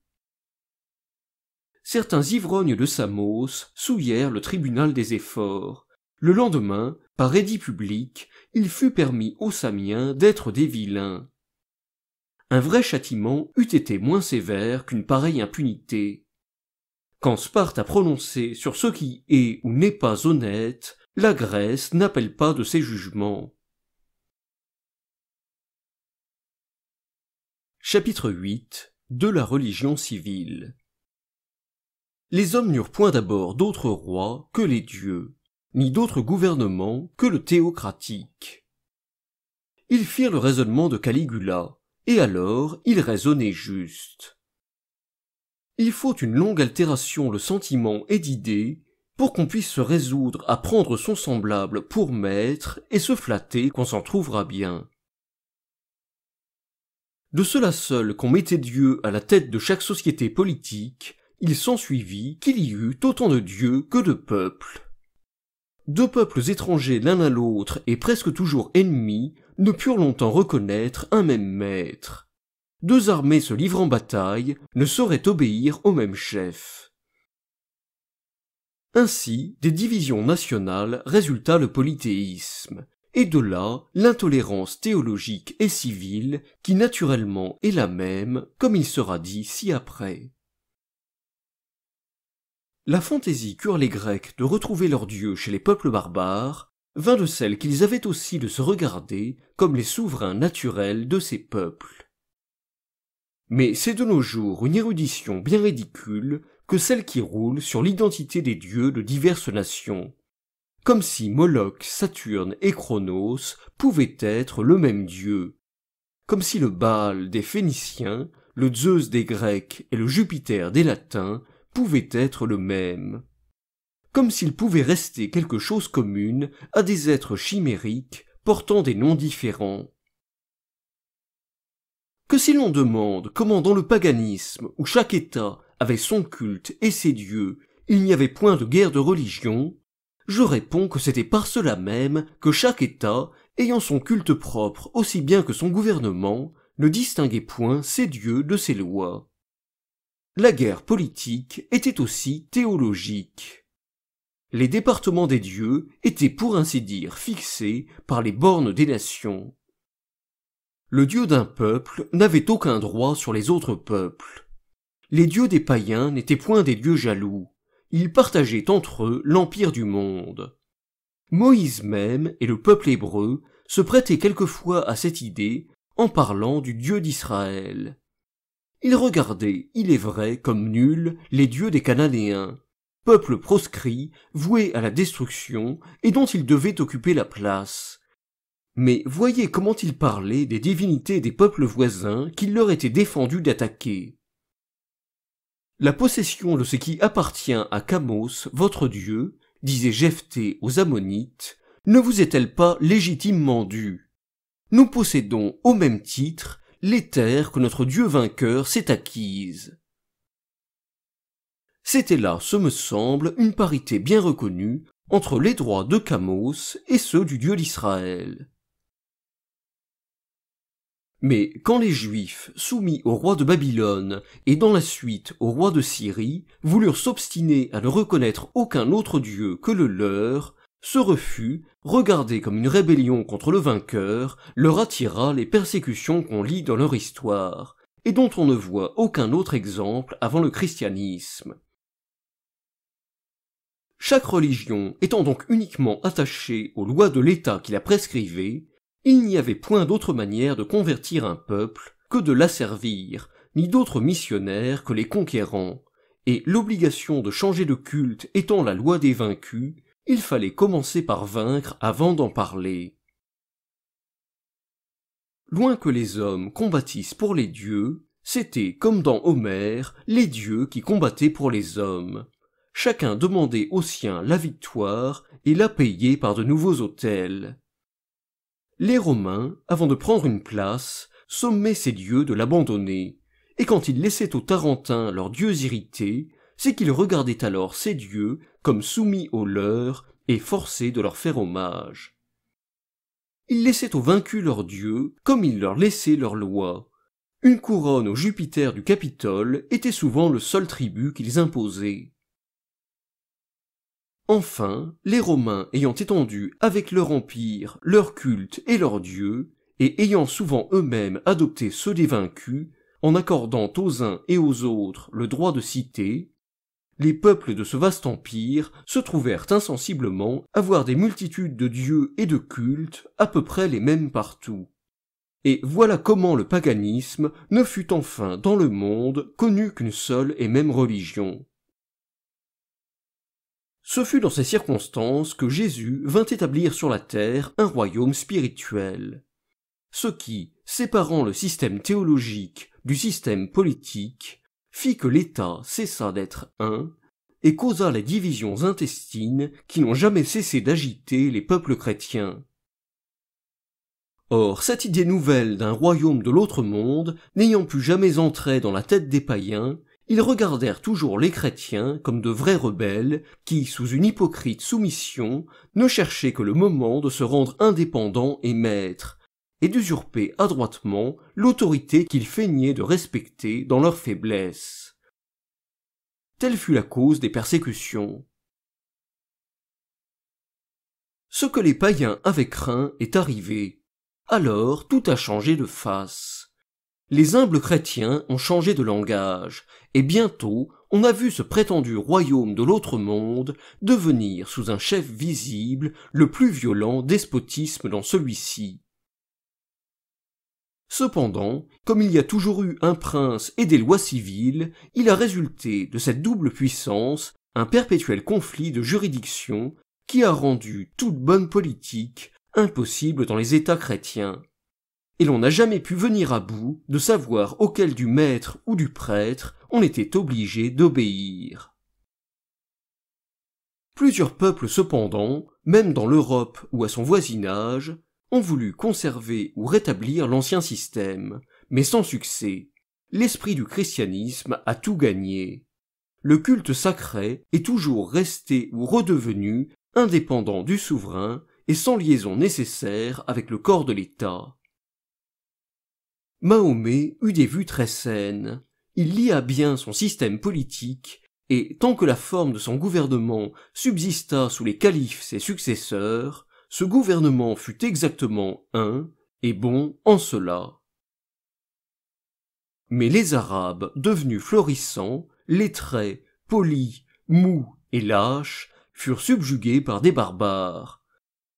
Certains ivrognes de Samos souillèrent le tribunal des efforts, le lendemain, par édit public, il fut permis aux Samiens d'être des vilains. Un vrai châtiment eût été moins sévère qu'une pareille impunité. Quand Sparte a prononcé sur ce qui est ou n'est pas honnête, la Grèce n'appelle pas de ses jugements. Chapitre 8 De la religion civile Les hommes n'eurent point d'abord d'autres rois que les dieux ni d'autre gouvernement que le théocratique. Ils firent le raisonnement de Caligula, et alors ils raisonnaient juste. Il faut une longue altération de sentiment et d'idées pour qu'on puisse se résoudre à prendre son semblable pour maître et se flatter qu'on s'en trouvera bien. De cela seul qu'on mettait Dieu à la tête de chaque société politique, il s'ensuivit qu'il y eut autant de dieux que de peuples deux peuples étrangers l'un à l'autre et presque toujours ennemis ne purent longtemps reconnaître un même maître. Deux armées se livrant bataille ne sauraient obéir au même chef. Ainsi, des divisions nationales résulta le polythéisme, et de là l'intolérance théologique et civile qui naturellement est la même, comme il sera dit ci après. La fantaisie qu'eurent les Grecs de retrouver leurs dieux chez les peuples barbares vint de celle qu'ils avaient aussi de se regarder comme les souverains naturels de ces peuples. Mais c'est de nos jours une érudition bien ridicule que celle qui roule sur l'identité des dieux de diverses nations, comme si Moloch, Saturne et Chronos pouvaient être le même dieu, comme si le Baal des Phéniciens, le Zeus des Grecs et le Jupiter des Latins pouvait être le même, comme s'il pouvait rester quelque chose commune à des êtres chimériques portant des noms différents. Que si l'on demande comment dans le paganisme, où chaque État avait son culte et ses dieux, il n'y avait point de guerre de religion, je réponds que c'était par cela même que chaque État, ayant son culte propre aussi bien que son gouvernement, ne distinguait point ses dieux de ses lois la guerre politique était aussi théologique. Les départements des dieux étaient pour ainsi dire fixés par les bornes des nations. Le dieu d'un peuple n'avait aucun droit sur les autres peuples. Les dieux des païens n'étaient point des dieux jaloux, ils partageaient entre eux l'empire du monde. Moïse même et le peuple hébreu se prêtaient quelquefois à cette idée en parlant du Dieu d'Israël il regardait, il est vrai, comme nul, les dieux des Cananéens, peuple proscrit, voué à la destruction, et dont il devait occuper la place. Mais voyez comment il parlait des divinités des peuples voisins qu'il leur était défendu d'attaquer. La possession de ce qui appartient à Kamos, votre dieu, disait Jephthé aux Ammonites, ne vous est-elle pas légitimement due Nous possédons au même titre les terres que notre Dieu vainqueur s'est acquises. C'était là, ce me semble, une parité bien reconnue entre les droits de Camos et ceux du Dieu d'Israël. Mais quand les Juifs, soumis au roi de Babylone et dans la suite au roi de Syrie, voulurent s'obstiner à ne reconnaître aucun autre Dieu que le leur, ce refus, regardé comme une rébellion contre le vainqueur, leur attira les persécutions qu'on lit dans leur histoire, et dont on ne voit aucun autre exemple avant le christianisme. Chaque religion étant donc uniquement attachée aux lois de l'État qui la prescrivait, il n'y avait point d'autre manière de convertir un peuple que de l'asservir, ni d'autres missionnaires que les conquérants, et l'obligation de changer de culte étant la loi des vaincus, il fallait commencer par vaincre avant d'en parler. Loin que les hommes combattissent pour les dieux, c'était, comme dans Homère, les dieux qui combattaient pour les hommes. Chacun demandait aux siens la victoire et la payait par de nouveaux autels. Les Romains, avant de prendre une place, sommaient ces dieux de l'abandonner, et quand ils laissaient aux Tarentins leurs dieux irrités, c'est qu'ils regardaient alors ces dieux comme soumis aux leurs et forcés de leur faire hommage. Ils laissaient aux vaincus leurs dieux comme ils leur laissaient leurs lois. Une couronne au Jupiter du Capitole était souvent le seul tribut qu'ils imposaient. Enfin, les Romains ayant étendu avec leur empire, leur culte et leurs dieux, et ayant souvent eux-mêmes adopté ceux des vaincus, en accordant aux uns et aux autres le droit de citer, les peuples de ce vaste empire se trouvèrent insensiblement à voir des multitudes de dieux et de cultes à peu près les mêmes partout. Et voilà comment le paganisme ne fut enfin dans le monde connu qu'une seule et même religion. Ce fut dans ces circonstances que Jésus vint établir sur la terre un royaume spirituel. Ce qui, séparant le système théologique du système politique, fit que l'État cessa d'être un et causa les divisions intestines qui n'ont jamais cessé d'agiter les peuples chrétiens. Or, cette idée nouvelle d'un royaume de l'autre monde n'ayant pu jamais entrer dans la tête des païens, ils regardèrent toujours les chrétiens comme de vrais rebelles qui, sous une hypocrite soumission, ne cherchaient que le moment de se rendre indépendants et maîtres, et d'usurper adroitement l'autorité qu'ils feignaient de respecter dans leur faiblesse. Telle fut la cause des persécutions. Ce que les païens avaient craint est arrivé. Alors tout a changé de face. Les humbles chrétiens ont changé de langage, et bientôt on a vu ce prétendu royaume de l'autre monde devenir sous un chef visible le plus violent despotisme dans celui-ci. Cependant, comme il y a toujours eu un prince et des lois civiles, il a résulté de cette double puissance un perpétuel conflit de juridiction qui a rendu toute bonne politique impossible dans les États chrétiens. Et l'on n'a jamais pu venir à bout de savoir auquel du maître ou du prêtre on était obligé d'obéir. Plusieurs peuples cependant, même dans l'Europe ou à son voisinage, ont voulu conserver ou rétablir l'ancien système, mais sans succès. L'esprit du christianisme a tout gagné. Le culte sacré est toujours resté ou redevenu indépendant du souverain et sans liaison nécessaire avec le corps de l'État. Mahomet eut des vues très saines. Il lia bien son système politique et tant que la forme de son gouvernement subsista sous les califes ses successeurs, ce gouvernement fut exactement un, et bon en cela. Mais les Arabes, devenus florissants, lettrés, polis, mous et lâches, furent subjugués par des barbares.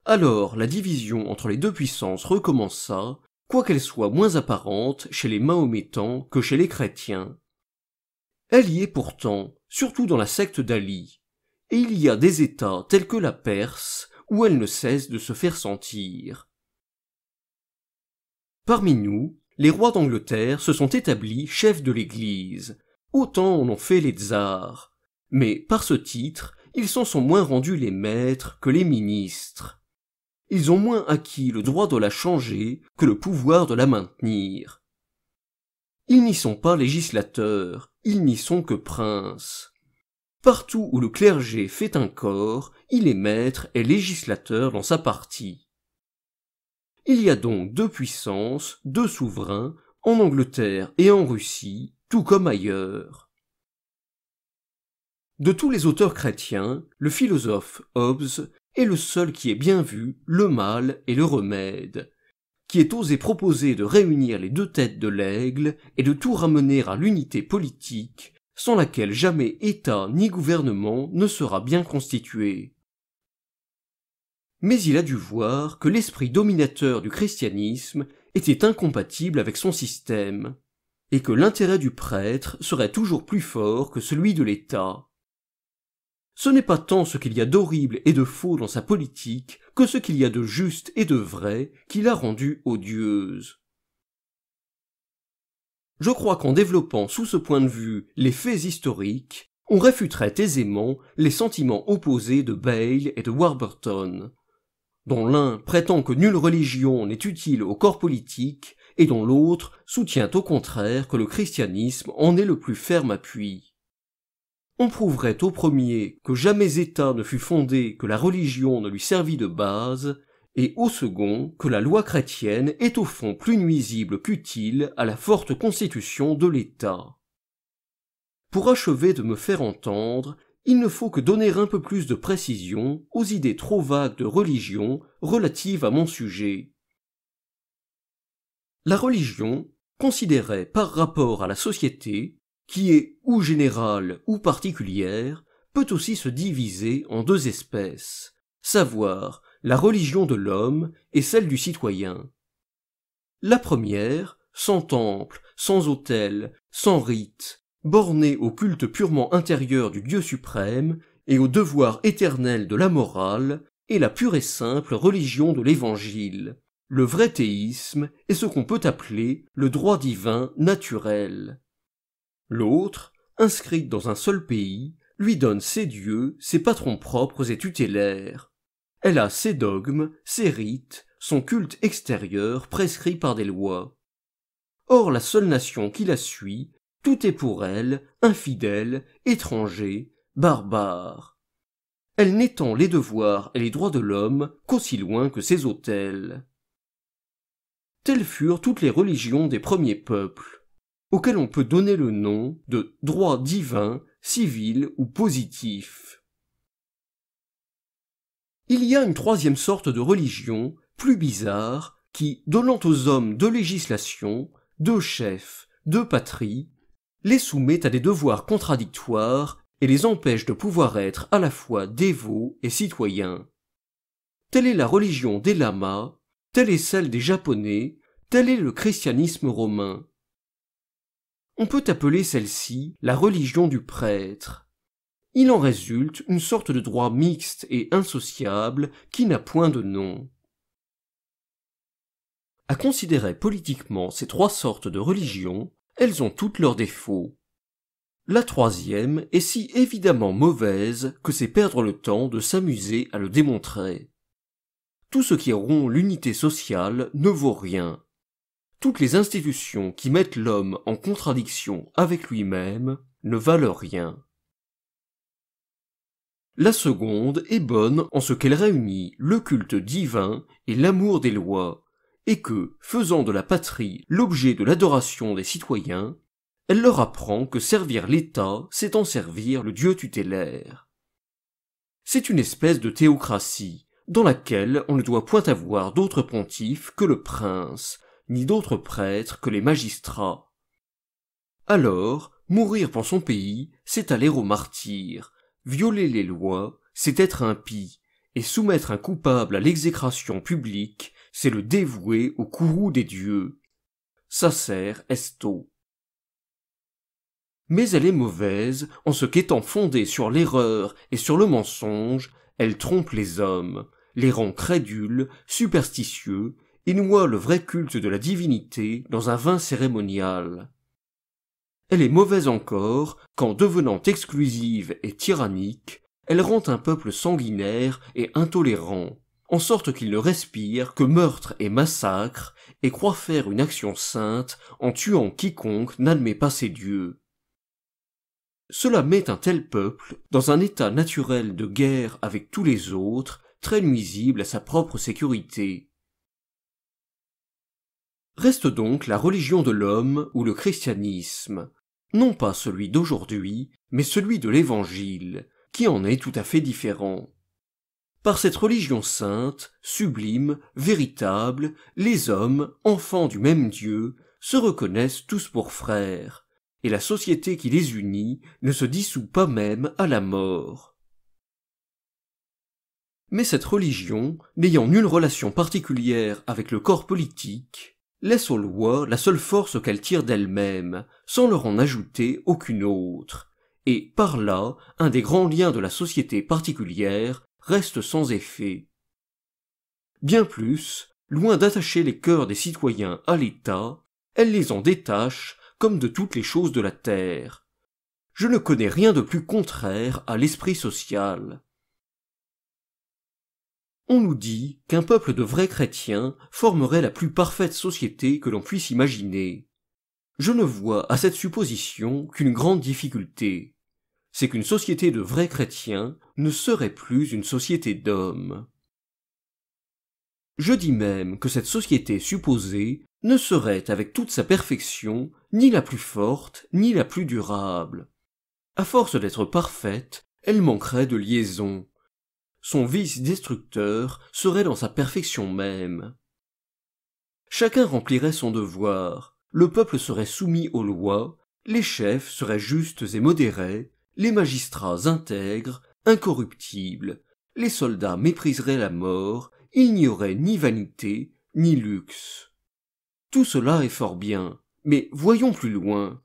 Alors la division entre les deux puissances recommença, quoiqu'elle soit moins apparente chez les Mahométans que chez les chrétiens. Elle y est pourtant, surtout dans la secte d'Ali, et il y a des États tels que la Perse où elle ne cesse de se faire sentir. Parmi nous, les rois d'Angleterre se sont établis chefs de l'Église, autant en ont fait les tsars, mais par ce titre, ils s'en sont moins rendus les maîtres que les ministres. Ils ont moins acquis le droit de la changer que le pouvoir de la maintenir. Ils n'y sont pas législateurs, ils n'y sont que princes. Partout où le clergé fait un corps, il est maître et législateur dans sa partie. Il y a donc deux puissances, deux souverains, en Angleterre et en Russie, tout comme ailleurs. De tous les auteurs chrétiens, le philosophe Hobbes est le seul qui ait bien vu le mal et le remède, qui ait osé proposer de réunir les deux têtes de l'aigle et de tout ramener à l'unité politique sans laquelle jamais État ni gouvernement ne sera bien constitué. Mais il a dû voir que l'esprit dominateur du christianisme était incompatible avec son système, et que l'intérêt du prêtre serait toujours plus fort que celui de l'État. Ce n'est pas tant ce qu'il y a d'horrible et de faux dans sa politique que ce qu'il y a de juste et de vrai qui l'a rendu odieuse. Je crois qu'en développant sous ce point de vue les faits historiques, on réfuterait aisément les sentiments opposés de Bale et de Warburton, dont l'un prétend que nulle religion n'est utile au corps politique et dont l'autre soutient au contraire que le christianisme en est le plus ferme appui. On prouverait au premier que jamais État ne fut fondé que la religion ne lui servit de base, et au second que la loi chrétienne est au fond plus nuisible qu'utile à la forte constitution de l'État. Pour achever de me faire entendre, il ne faut que donner un peu plus de précision aux idées trop vagues de religion relatives à mon sujet. La religion, considérée par rapport à la société, qui est ou générale ou particulière, peut aussi se diviser en deux espèces, savoir la religion de l'homme et celle du citoyen. La première, sans temple, sans autel, sans rite, bornée au culte purement intérieur du Dieu suprême et au devoir éternel de la morale, est la pure et simple religion de l'Évangile, le vrai théisme est ce qu'on peut appeler le droit divin naturel. L'autre, inscrite dans un seul pays, lui donne ses dieux, ses patrons propres et tutélaires, elle a ses dogmes, ses rites, son culte extérieur prescrit par des lois. Or la seule nation qui la suit, tout est pour elle infidèle, étranger, barbare. Elle n'étend les devoirs et les droits de l'homme qu'aussi loin que ses autels. Telles furent toutes les religions des premiers peuples, auxquelles on peut donner le nom de droits divins, civils ou positifs il y a une troisième sorte de religion, plus bizarre, qui, donnant aux hommes deux législations, deux chefs, deux patries, les soumet à des devoirs contradictoires et les empêche de pouvoir être à la fois dévots et citoyens. Telle est la religion des lamas, telle est celle des japonais, tel est le christianisme romain. On peut appeler celle-ci la religion du prêtre. Il en résulte une sorte de droit mixte et insociable qui n'a point de nom. À considérer politiquement ces trois sortes de religions, elles ont toutes leurs défauts. La troisième est si évidemment mauvaise que c'est perdre le temps de s'amuser à le démontrer. Tout ce qui rompt l'unité sociale ne vaut rien. Toutes les institutions qui mettent l'homme en contradiction avec lui-même ne valent rien. La seconde est bonne en ce qu'elle réunit le culte divin et l'amour des lois, et que, faisant de la patrie l'objet de l'adoration des citoyens, elle leur apprend que servir l'État, c'est en servir le Dieu tutélaire. C'est une espèce de théocratie, dans laquelle on ne doit point avoir d'autres pontife que le prince, ni d'autres prêtres que les magistrats. Alors, mourir pour son pays, c'est aller au martyr, Violer les lois, c'est être impie, et soumettre un coupable à l'exécration publique, c'est le dévouer au courroux des dieux. Sacer esto. Mais elle est mauvaise en ce qu'étant fondée sur l'erreur et sur le mensonge, elle trompe les hommes, les rend crédules, superstitieux, et noie le vrai culte de la divinité dans un vin cérémonial elle est mauvaise encore qu'en devenant exclusive et tyrannique, elle rend un peuple sanguinaire et intolérant, en sorte qu'il ne respire que meurtre et massacre, et croit faire une action sainte en tuant quiconque n'admet pas ses dieux. Cela met un tel peuple dans un état naturel de guerre avec tous les autres, très nuisible à sa propre sécurité. Reste donc la religion de l'homme ou le christianisme, non pas celui d'aujourd'hui, mais celui de l'Évangile, qui en est tout à fait différent. Par cette religion sainte, sublime, véritable, les hommes, enfants du même Dieu, se reconnaissent tous pour frères, et la société qui les unit ne se dissout pas même à la mort. Mais cette religion, n'ayant nulle relation particulière avec le corps politique, aux lois la seule force qu'elles tirent d'elles-mêmes, sans leur en ajouter aucune autre, et par là, un des grands liens de la société particulière reste sans effet. Bien plus, loin d'attacher les cœurs des citoyens à l'État, elle les en détache comme de toutes les choses de la terre. Je ne connais rien de plus contraire à l'esprit social. On nous dit qu'un peuple de vrais chrétiens formerait la plus parfaite société que l'on puisse imaginer. Je ne vois à cette supposition qu'une grande difficulté. C'est qu'une société de vrais chrétiens ne serait plus une société d'hommes. Je dis même que cette société supposée ne serait avec toute sa perfection ni la plus forte ni la plus durable. À force d'être parfaite, elle manquerait de liaison, son vice destructeur serait dans sa perfection même. Chacun remplirait son devoir, le peuple serait soumis aux lois, les chefs seraient justes et modérés, les magistrats intègres, incorruptibles, les soldats mépriseraient la mort, il n'y aurait ni vanité, ni luxe. Tout cela est fort bien, mais voyons plus loin.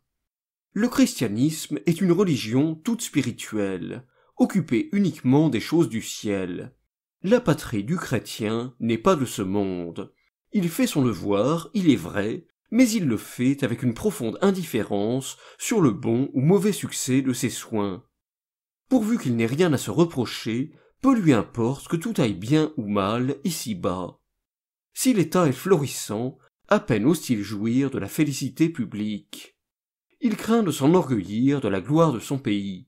Le christianisme est une religion toute spirituelle, occupé uniquement des choses du ciel. La patrie du chrétien n'est pas de ce monde. Il fait son devoir, il est vrai, mais il le fait avec une profonde indifférence sur le bon ou mauvais succès de ses soins. Pourvu qu'il n'ait rien à se reprocher, peu lui importe que tout aille bien ou mal ici bas. Si l'État est florissant, à peine ose-t-il jouir de la félicité publique. Il craint de s'enorgueillir de la gloire de son pays.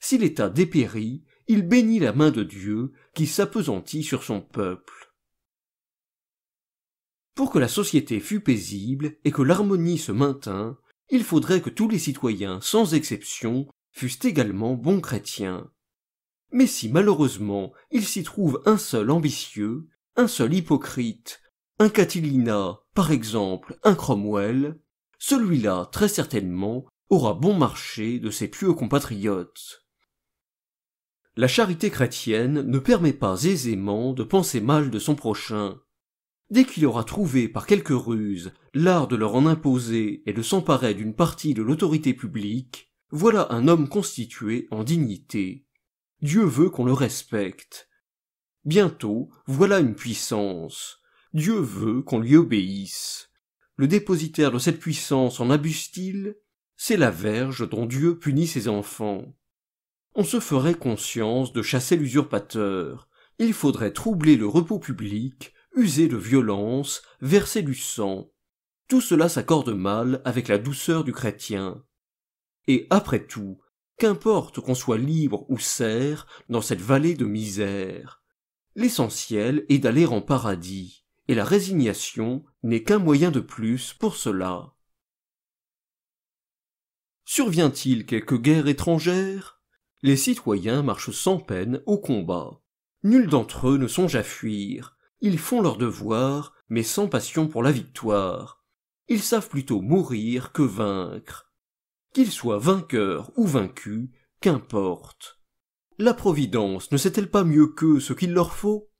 Si l'État dépérit, il bénit la main de Dieu qui s'appesantit sur son peuple. Pour que la société fût paisible et que l'harmonie se maintînt, il faudrait que tous les citoyens, sans exception, fussent également bons chrétiens. Mais si malheureusement il s'y trouve un seul ambitieux, un seul hypocrite, un Catilina, par exemple, un Cromwell, celui-là, très certainement, aura bon marché de ses pieux compatriotes. La charité chrétienne ne permet pas aisément de penser mal de son prochain. Dès qu'il aura trouvé par quelques ruses l'art de leur en imposer et de s'emparer d'une partie de l'autorité publique, voilà un homme constitué en dignité. Dieu veut qu'on le respecte. Bientôt, voilà une puissance. Dieu veut qu'on lui obéisse. Le dépositaire de cette puissance en abuse-t-il C'est la verge dont Dieu punit ses enfants on se ferait conscience de chasser l'usurpateur, il faudrait troubler le repos public, user de violence, verser du sang. Tout cela s'accorde mal avec la douceur du chrétien. Et après tout, qu'importe qu'on soit libre ou serre dans cette vallée de misère. L'essentiel est d'aller en paradis, et la résignation n'est qu'un moyen de plus pour cela. Survient-il quelque guerre étrangère les citoyens marchent sans peine au combat. Nul d'entre eux ne songe à fuir. Ils font leur devoir, mais sans passion pour la victoire. Ils savent plutôt mourir que vaincre. Qu'ils soient vainqueurs ou vaincus, qu'importe. La Providence ne sait-elle pas mieux qu'eux ce qu'il leur faut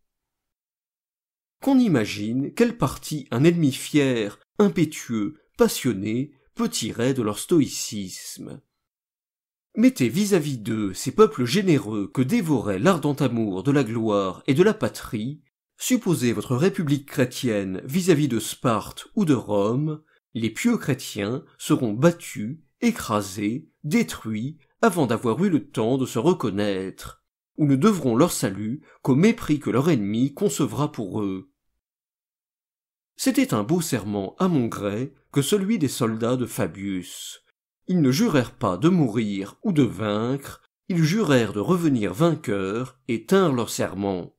Qu'on imagine quel parti un ennemi fier, impétueux, passionné peut tirer de leur stoïcisme. Mettez vis-à-vis d'eux ces peuples généreux que dévorait l'ardent amour de la gloire et de la patrie, supposez votre république chrétienne vis-à-vis de Sparte ou de Rome, les pieux chrétiens seront battus, écrasés, détruits, avant d'avoir eu le temps de se reconnaître, ou ne devront leur salut qu'au mépris que leur ennemi concevra pour eux. C'était un beau serment à mon gré que celui des soldats de Fabius, ils ne jurèrent pas de mourir ou de vaincre, ils jurèrent de revenir vainqueurs et tinrent leur serment.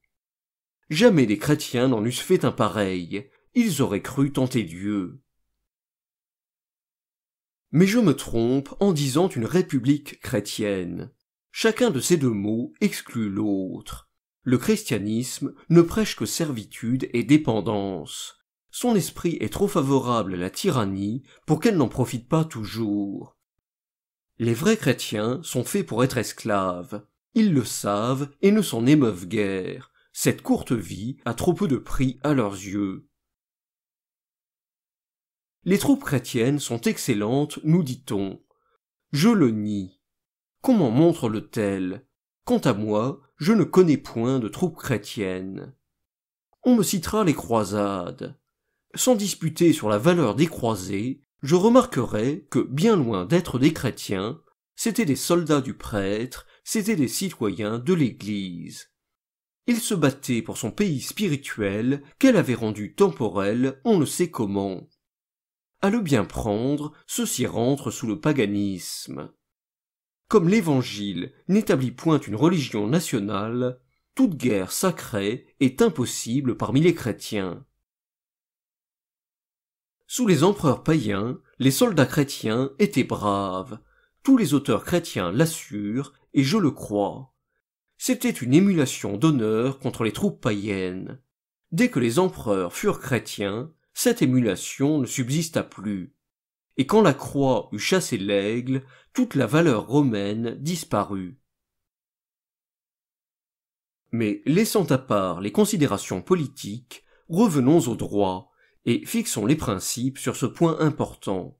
Jamais les chrétiens n'en eussent fait un pareil, ils auraient cru tenter Dieu. Mais je me trompe en disant une république chrétienne. Chacun de ces deux mots exclut l'autre. Le christianisme ne prêche que servitude et dépendance. Son esprit est trop favorable à la tyrannie pour qu'elle n'en profite pas toujours. Les vrais chrétiens sont faits pour être esclaves. Ils le savent et ne s'en émeuvent guère. Cette courte vie a trop peu de prix à leurs yeux. Les troupes chrétiennes sont excellentes, nous dit-on. Je le nie. Comment montre le tel Quant à moi, je ne connais point de troupes chrétiennes. On me citera les croisades. Sans disputer sur la valeur des croisés, je remarquerai que, bien loin d'être des chrétiens, c'étaient des soldats du prêtre, c'étaient des citoyens de l'Église. Ils se battaient pour son pays spirituel qu'elle avait rendu temporel on ne sait comment. À le bien prendre, ceci rentrent sous le paganisme. Comme l'Évangile n'établit point une religion nationale, toute guerre sacrée est impossible parmi les chrétiens. Sous les empereurs païens, les soldats chrétiens étaient braves. Tous les auteurs chrétiens l'assurent, et je le crois. C'était une émulation d'honneur contre les troupes païennes. Dès que les empereurs furent chrétiens, cette émulation ne subsista plus. Et quand la croix eut chassé l'aigle, toute la valeur romaine disparut. Mais laissant à part les considérations politiques, revenons au droit et fixons les principes sur ce point important.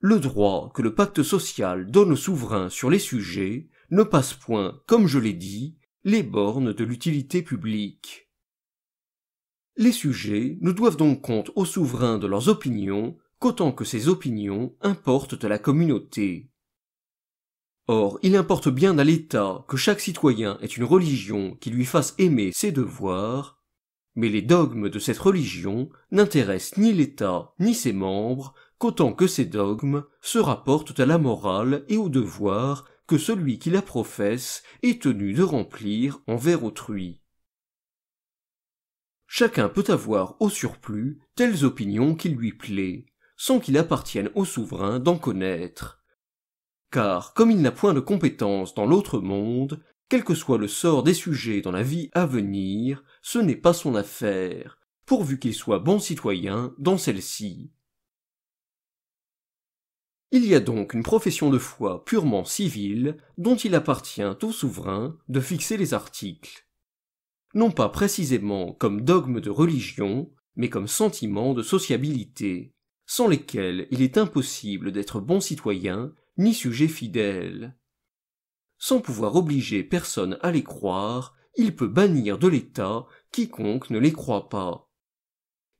Le droit que le pacte social donne aux souverains sur les sujets ne passe point, comme je l'ai dit, les bornes de l'utilité publique. Les sujets ne doivent donc compte aux souverains de leurs opinions qu'autant que ces opinions importent à la communauté. Or, il importe bien à l'État que chaque citoyen ait une religion qui lui fasse aimer ses devoirs mais les dogmes de cette religion n'intéressent ni l'État ni ses membres qu'autant que ces dogmes se rapportent à la morale et au devoir que celui qui la professe est tenu de remplir envers autrui. Chacun peut avoir au surplus telles opinions qu'il lui plaît, sans qu'il appartienne au souverain d'en connaître. Car comme il n'a point de compétence dans l'autre monde, quel que soit le sort des sujets dans la vie à venir, ce n'est pas son affaire, pourvu qu'il soit bon citoyen dans celle-ci. Il y a donc une profession de foi purement civile dont il appartient au souverain de fixer les articles. Non pas précisément comme dogme de religion, mais comme sentiment de sociabilité, sans lesquels il est impossible d'être bon citoyen ni sujet fidèle sans pouvoir obliger personne à les croire, il peut bannir de l'État quiconque ne les croit pas.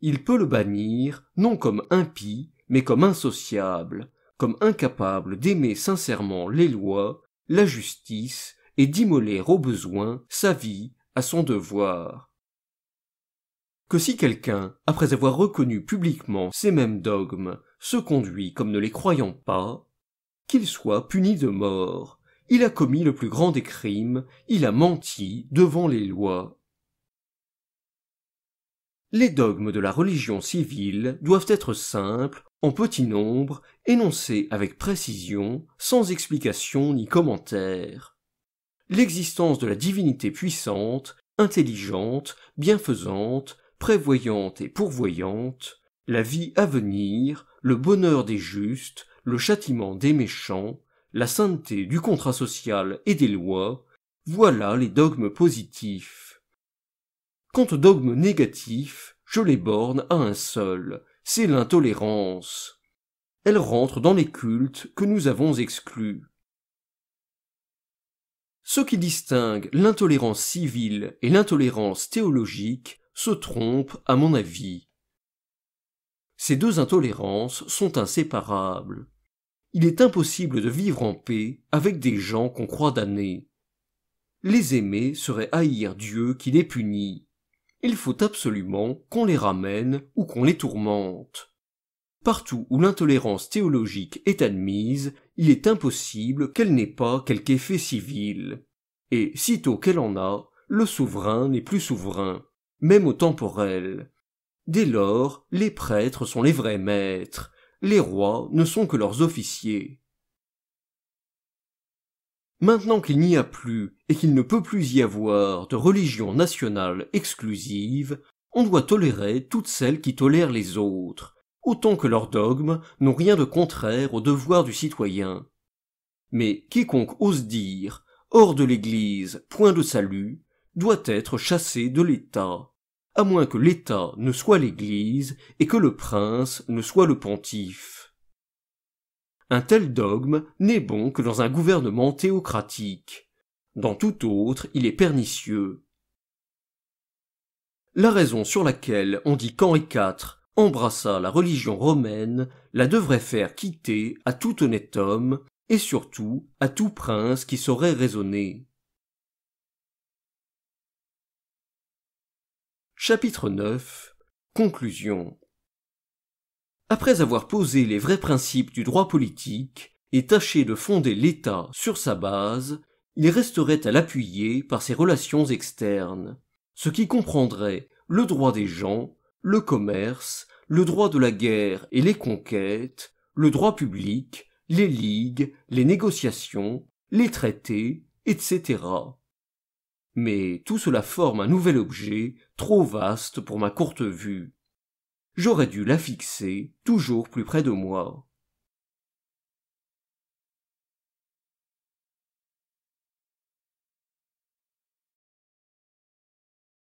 Il peut le bannir non comme impie, mais comme insociable, comme incapable d'aimer sincèrement les lois, la justice, et d'immoler au besoin sa vie à son devoir. Que si quelqu'un, après avoir reconnu publiquement ces mêmes dogmes, se conduit comme ne les croyant pas, qu'il soit puni de mort, il a commis le plus grand des crimes, il a menti devant les lois. Les dogmes de la religion civile doivent être simples, en petit nombre, énoncés avec précision, sans explication ni commentaire. L'existence de la divinité puissante, intelligente, bienfaisante, prévoyante et pourvoyante, la vie à venir, le bonheur des justes, le châtiment des méchants, la sainteté du contrat social et des lois, voilà les dogmes positifs. Quant aux dogmes négatifs, je les borne à un seul, c'est l'intolérance. Elle rentre dans les cultes que nous avons exclus. Ce qui distingue l'intolérance civile et l'intolérance théologique se trompe, à mon avis. Ces deux intolérances sont inséparables il est impossible de vivre en paix avec des gens qu'on croit damnés. Les aimer serait haïr Dieu qui les punit. Il faut absolument qu'on les ramène ou qu'on les tourmente. Partout où l'intolérance théologique est admise, il est impossible qu'elle n'ait pas quelque effet civil. Et sitôt qu'elle en a, le souverain n'est plus souverain, même au temporel. Dès lors, les prêtres sont les vrais maîtres, les rois ne sont que leurs officiers. Maintenant qu'il n'y a plus et qu'il ne peut plus y avoir de religion nationale exclusive, on doit tolérer toutes celles qui tolèrent les autres, autant que leurs dogmes n'ont rien de contraire aux devoirs du citoyen. Mais quiconque ose dire hors de l'Église, point de salut, doit être chassé de l'État à moins que l'État ne soit l'Église et que le prince ne soit le pontife. Un tel dogme n'est bon que dans un gouvernement théocratique. Dans tout autre, il est pernicieux. La raison sur laquelle on dit qu'Henri IV embrassa la religion romaine la devrait faire quitter à tout honnête homme et surtout à tout prince qui saurait raisonner. Chapitre 9 Conclusion Après avoir posé les vrais principes du droit politique et tâché de fonder l'État sur sa base, il resterait à l'appuyer par ses relations externes, ce qui comprendrait le droit des gens, le commerce, le droit de la guerre et les conquêtes, le droit public, les ligues, les négociations, les traités, etc mais tout cela forme un nouvel objet trop vaste pour ma courte vue. J'aurais dû la fixer toujours plus près de moi.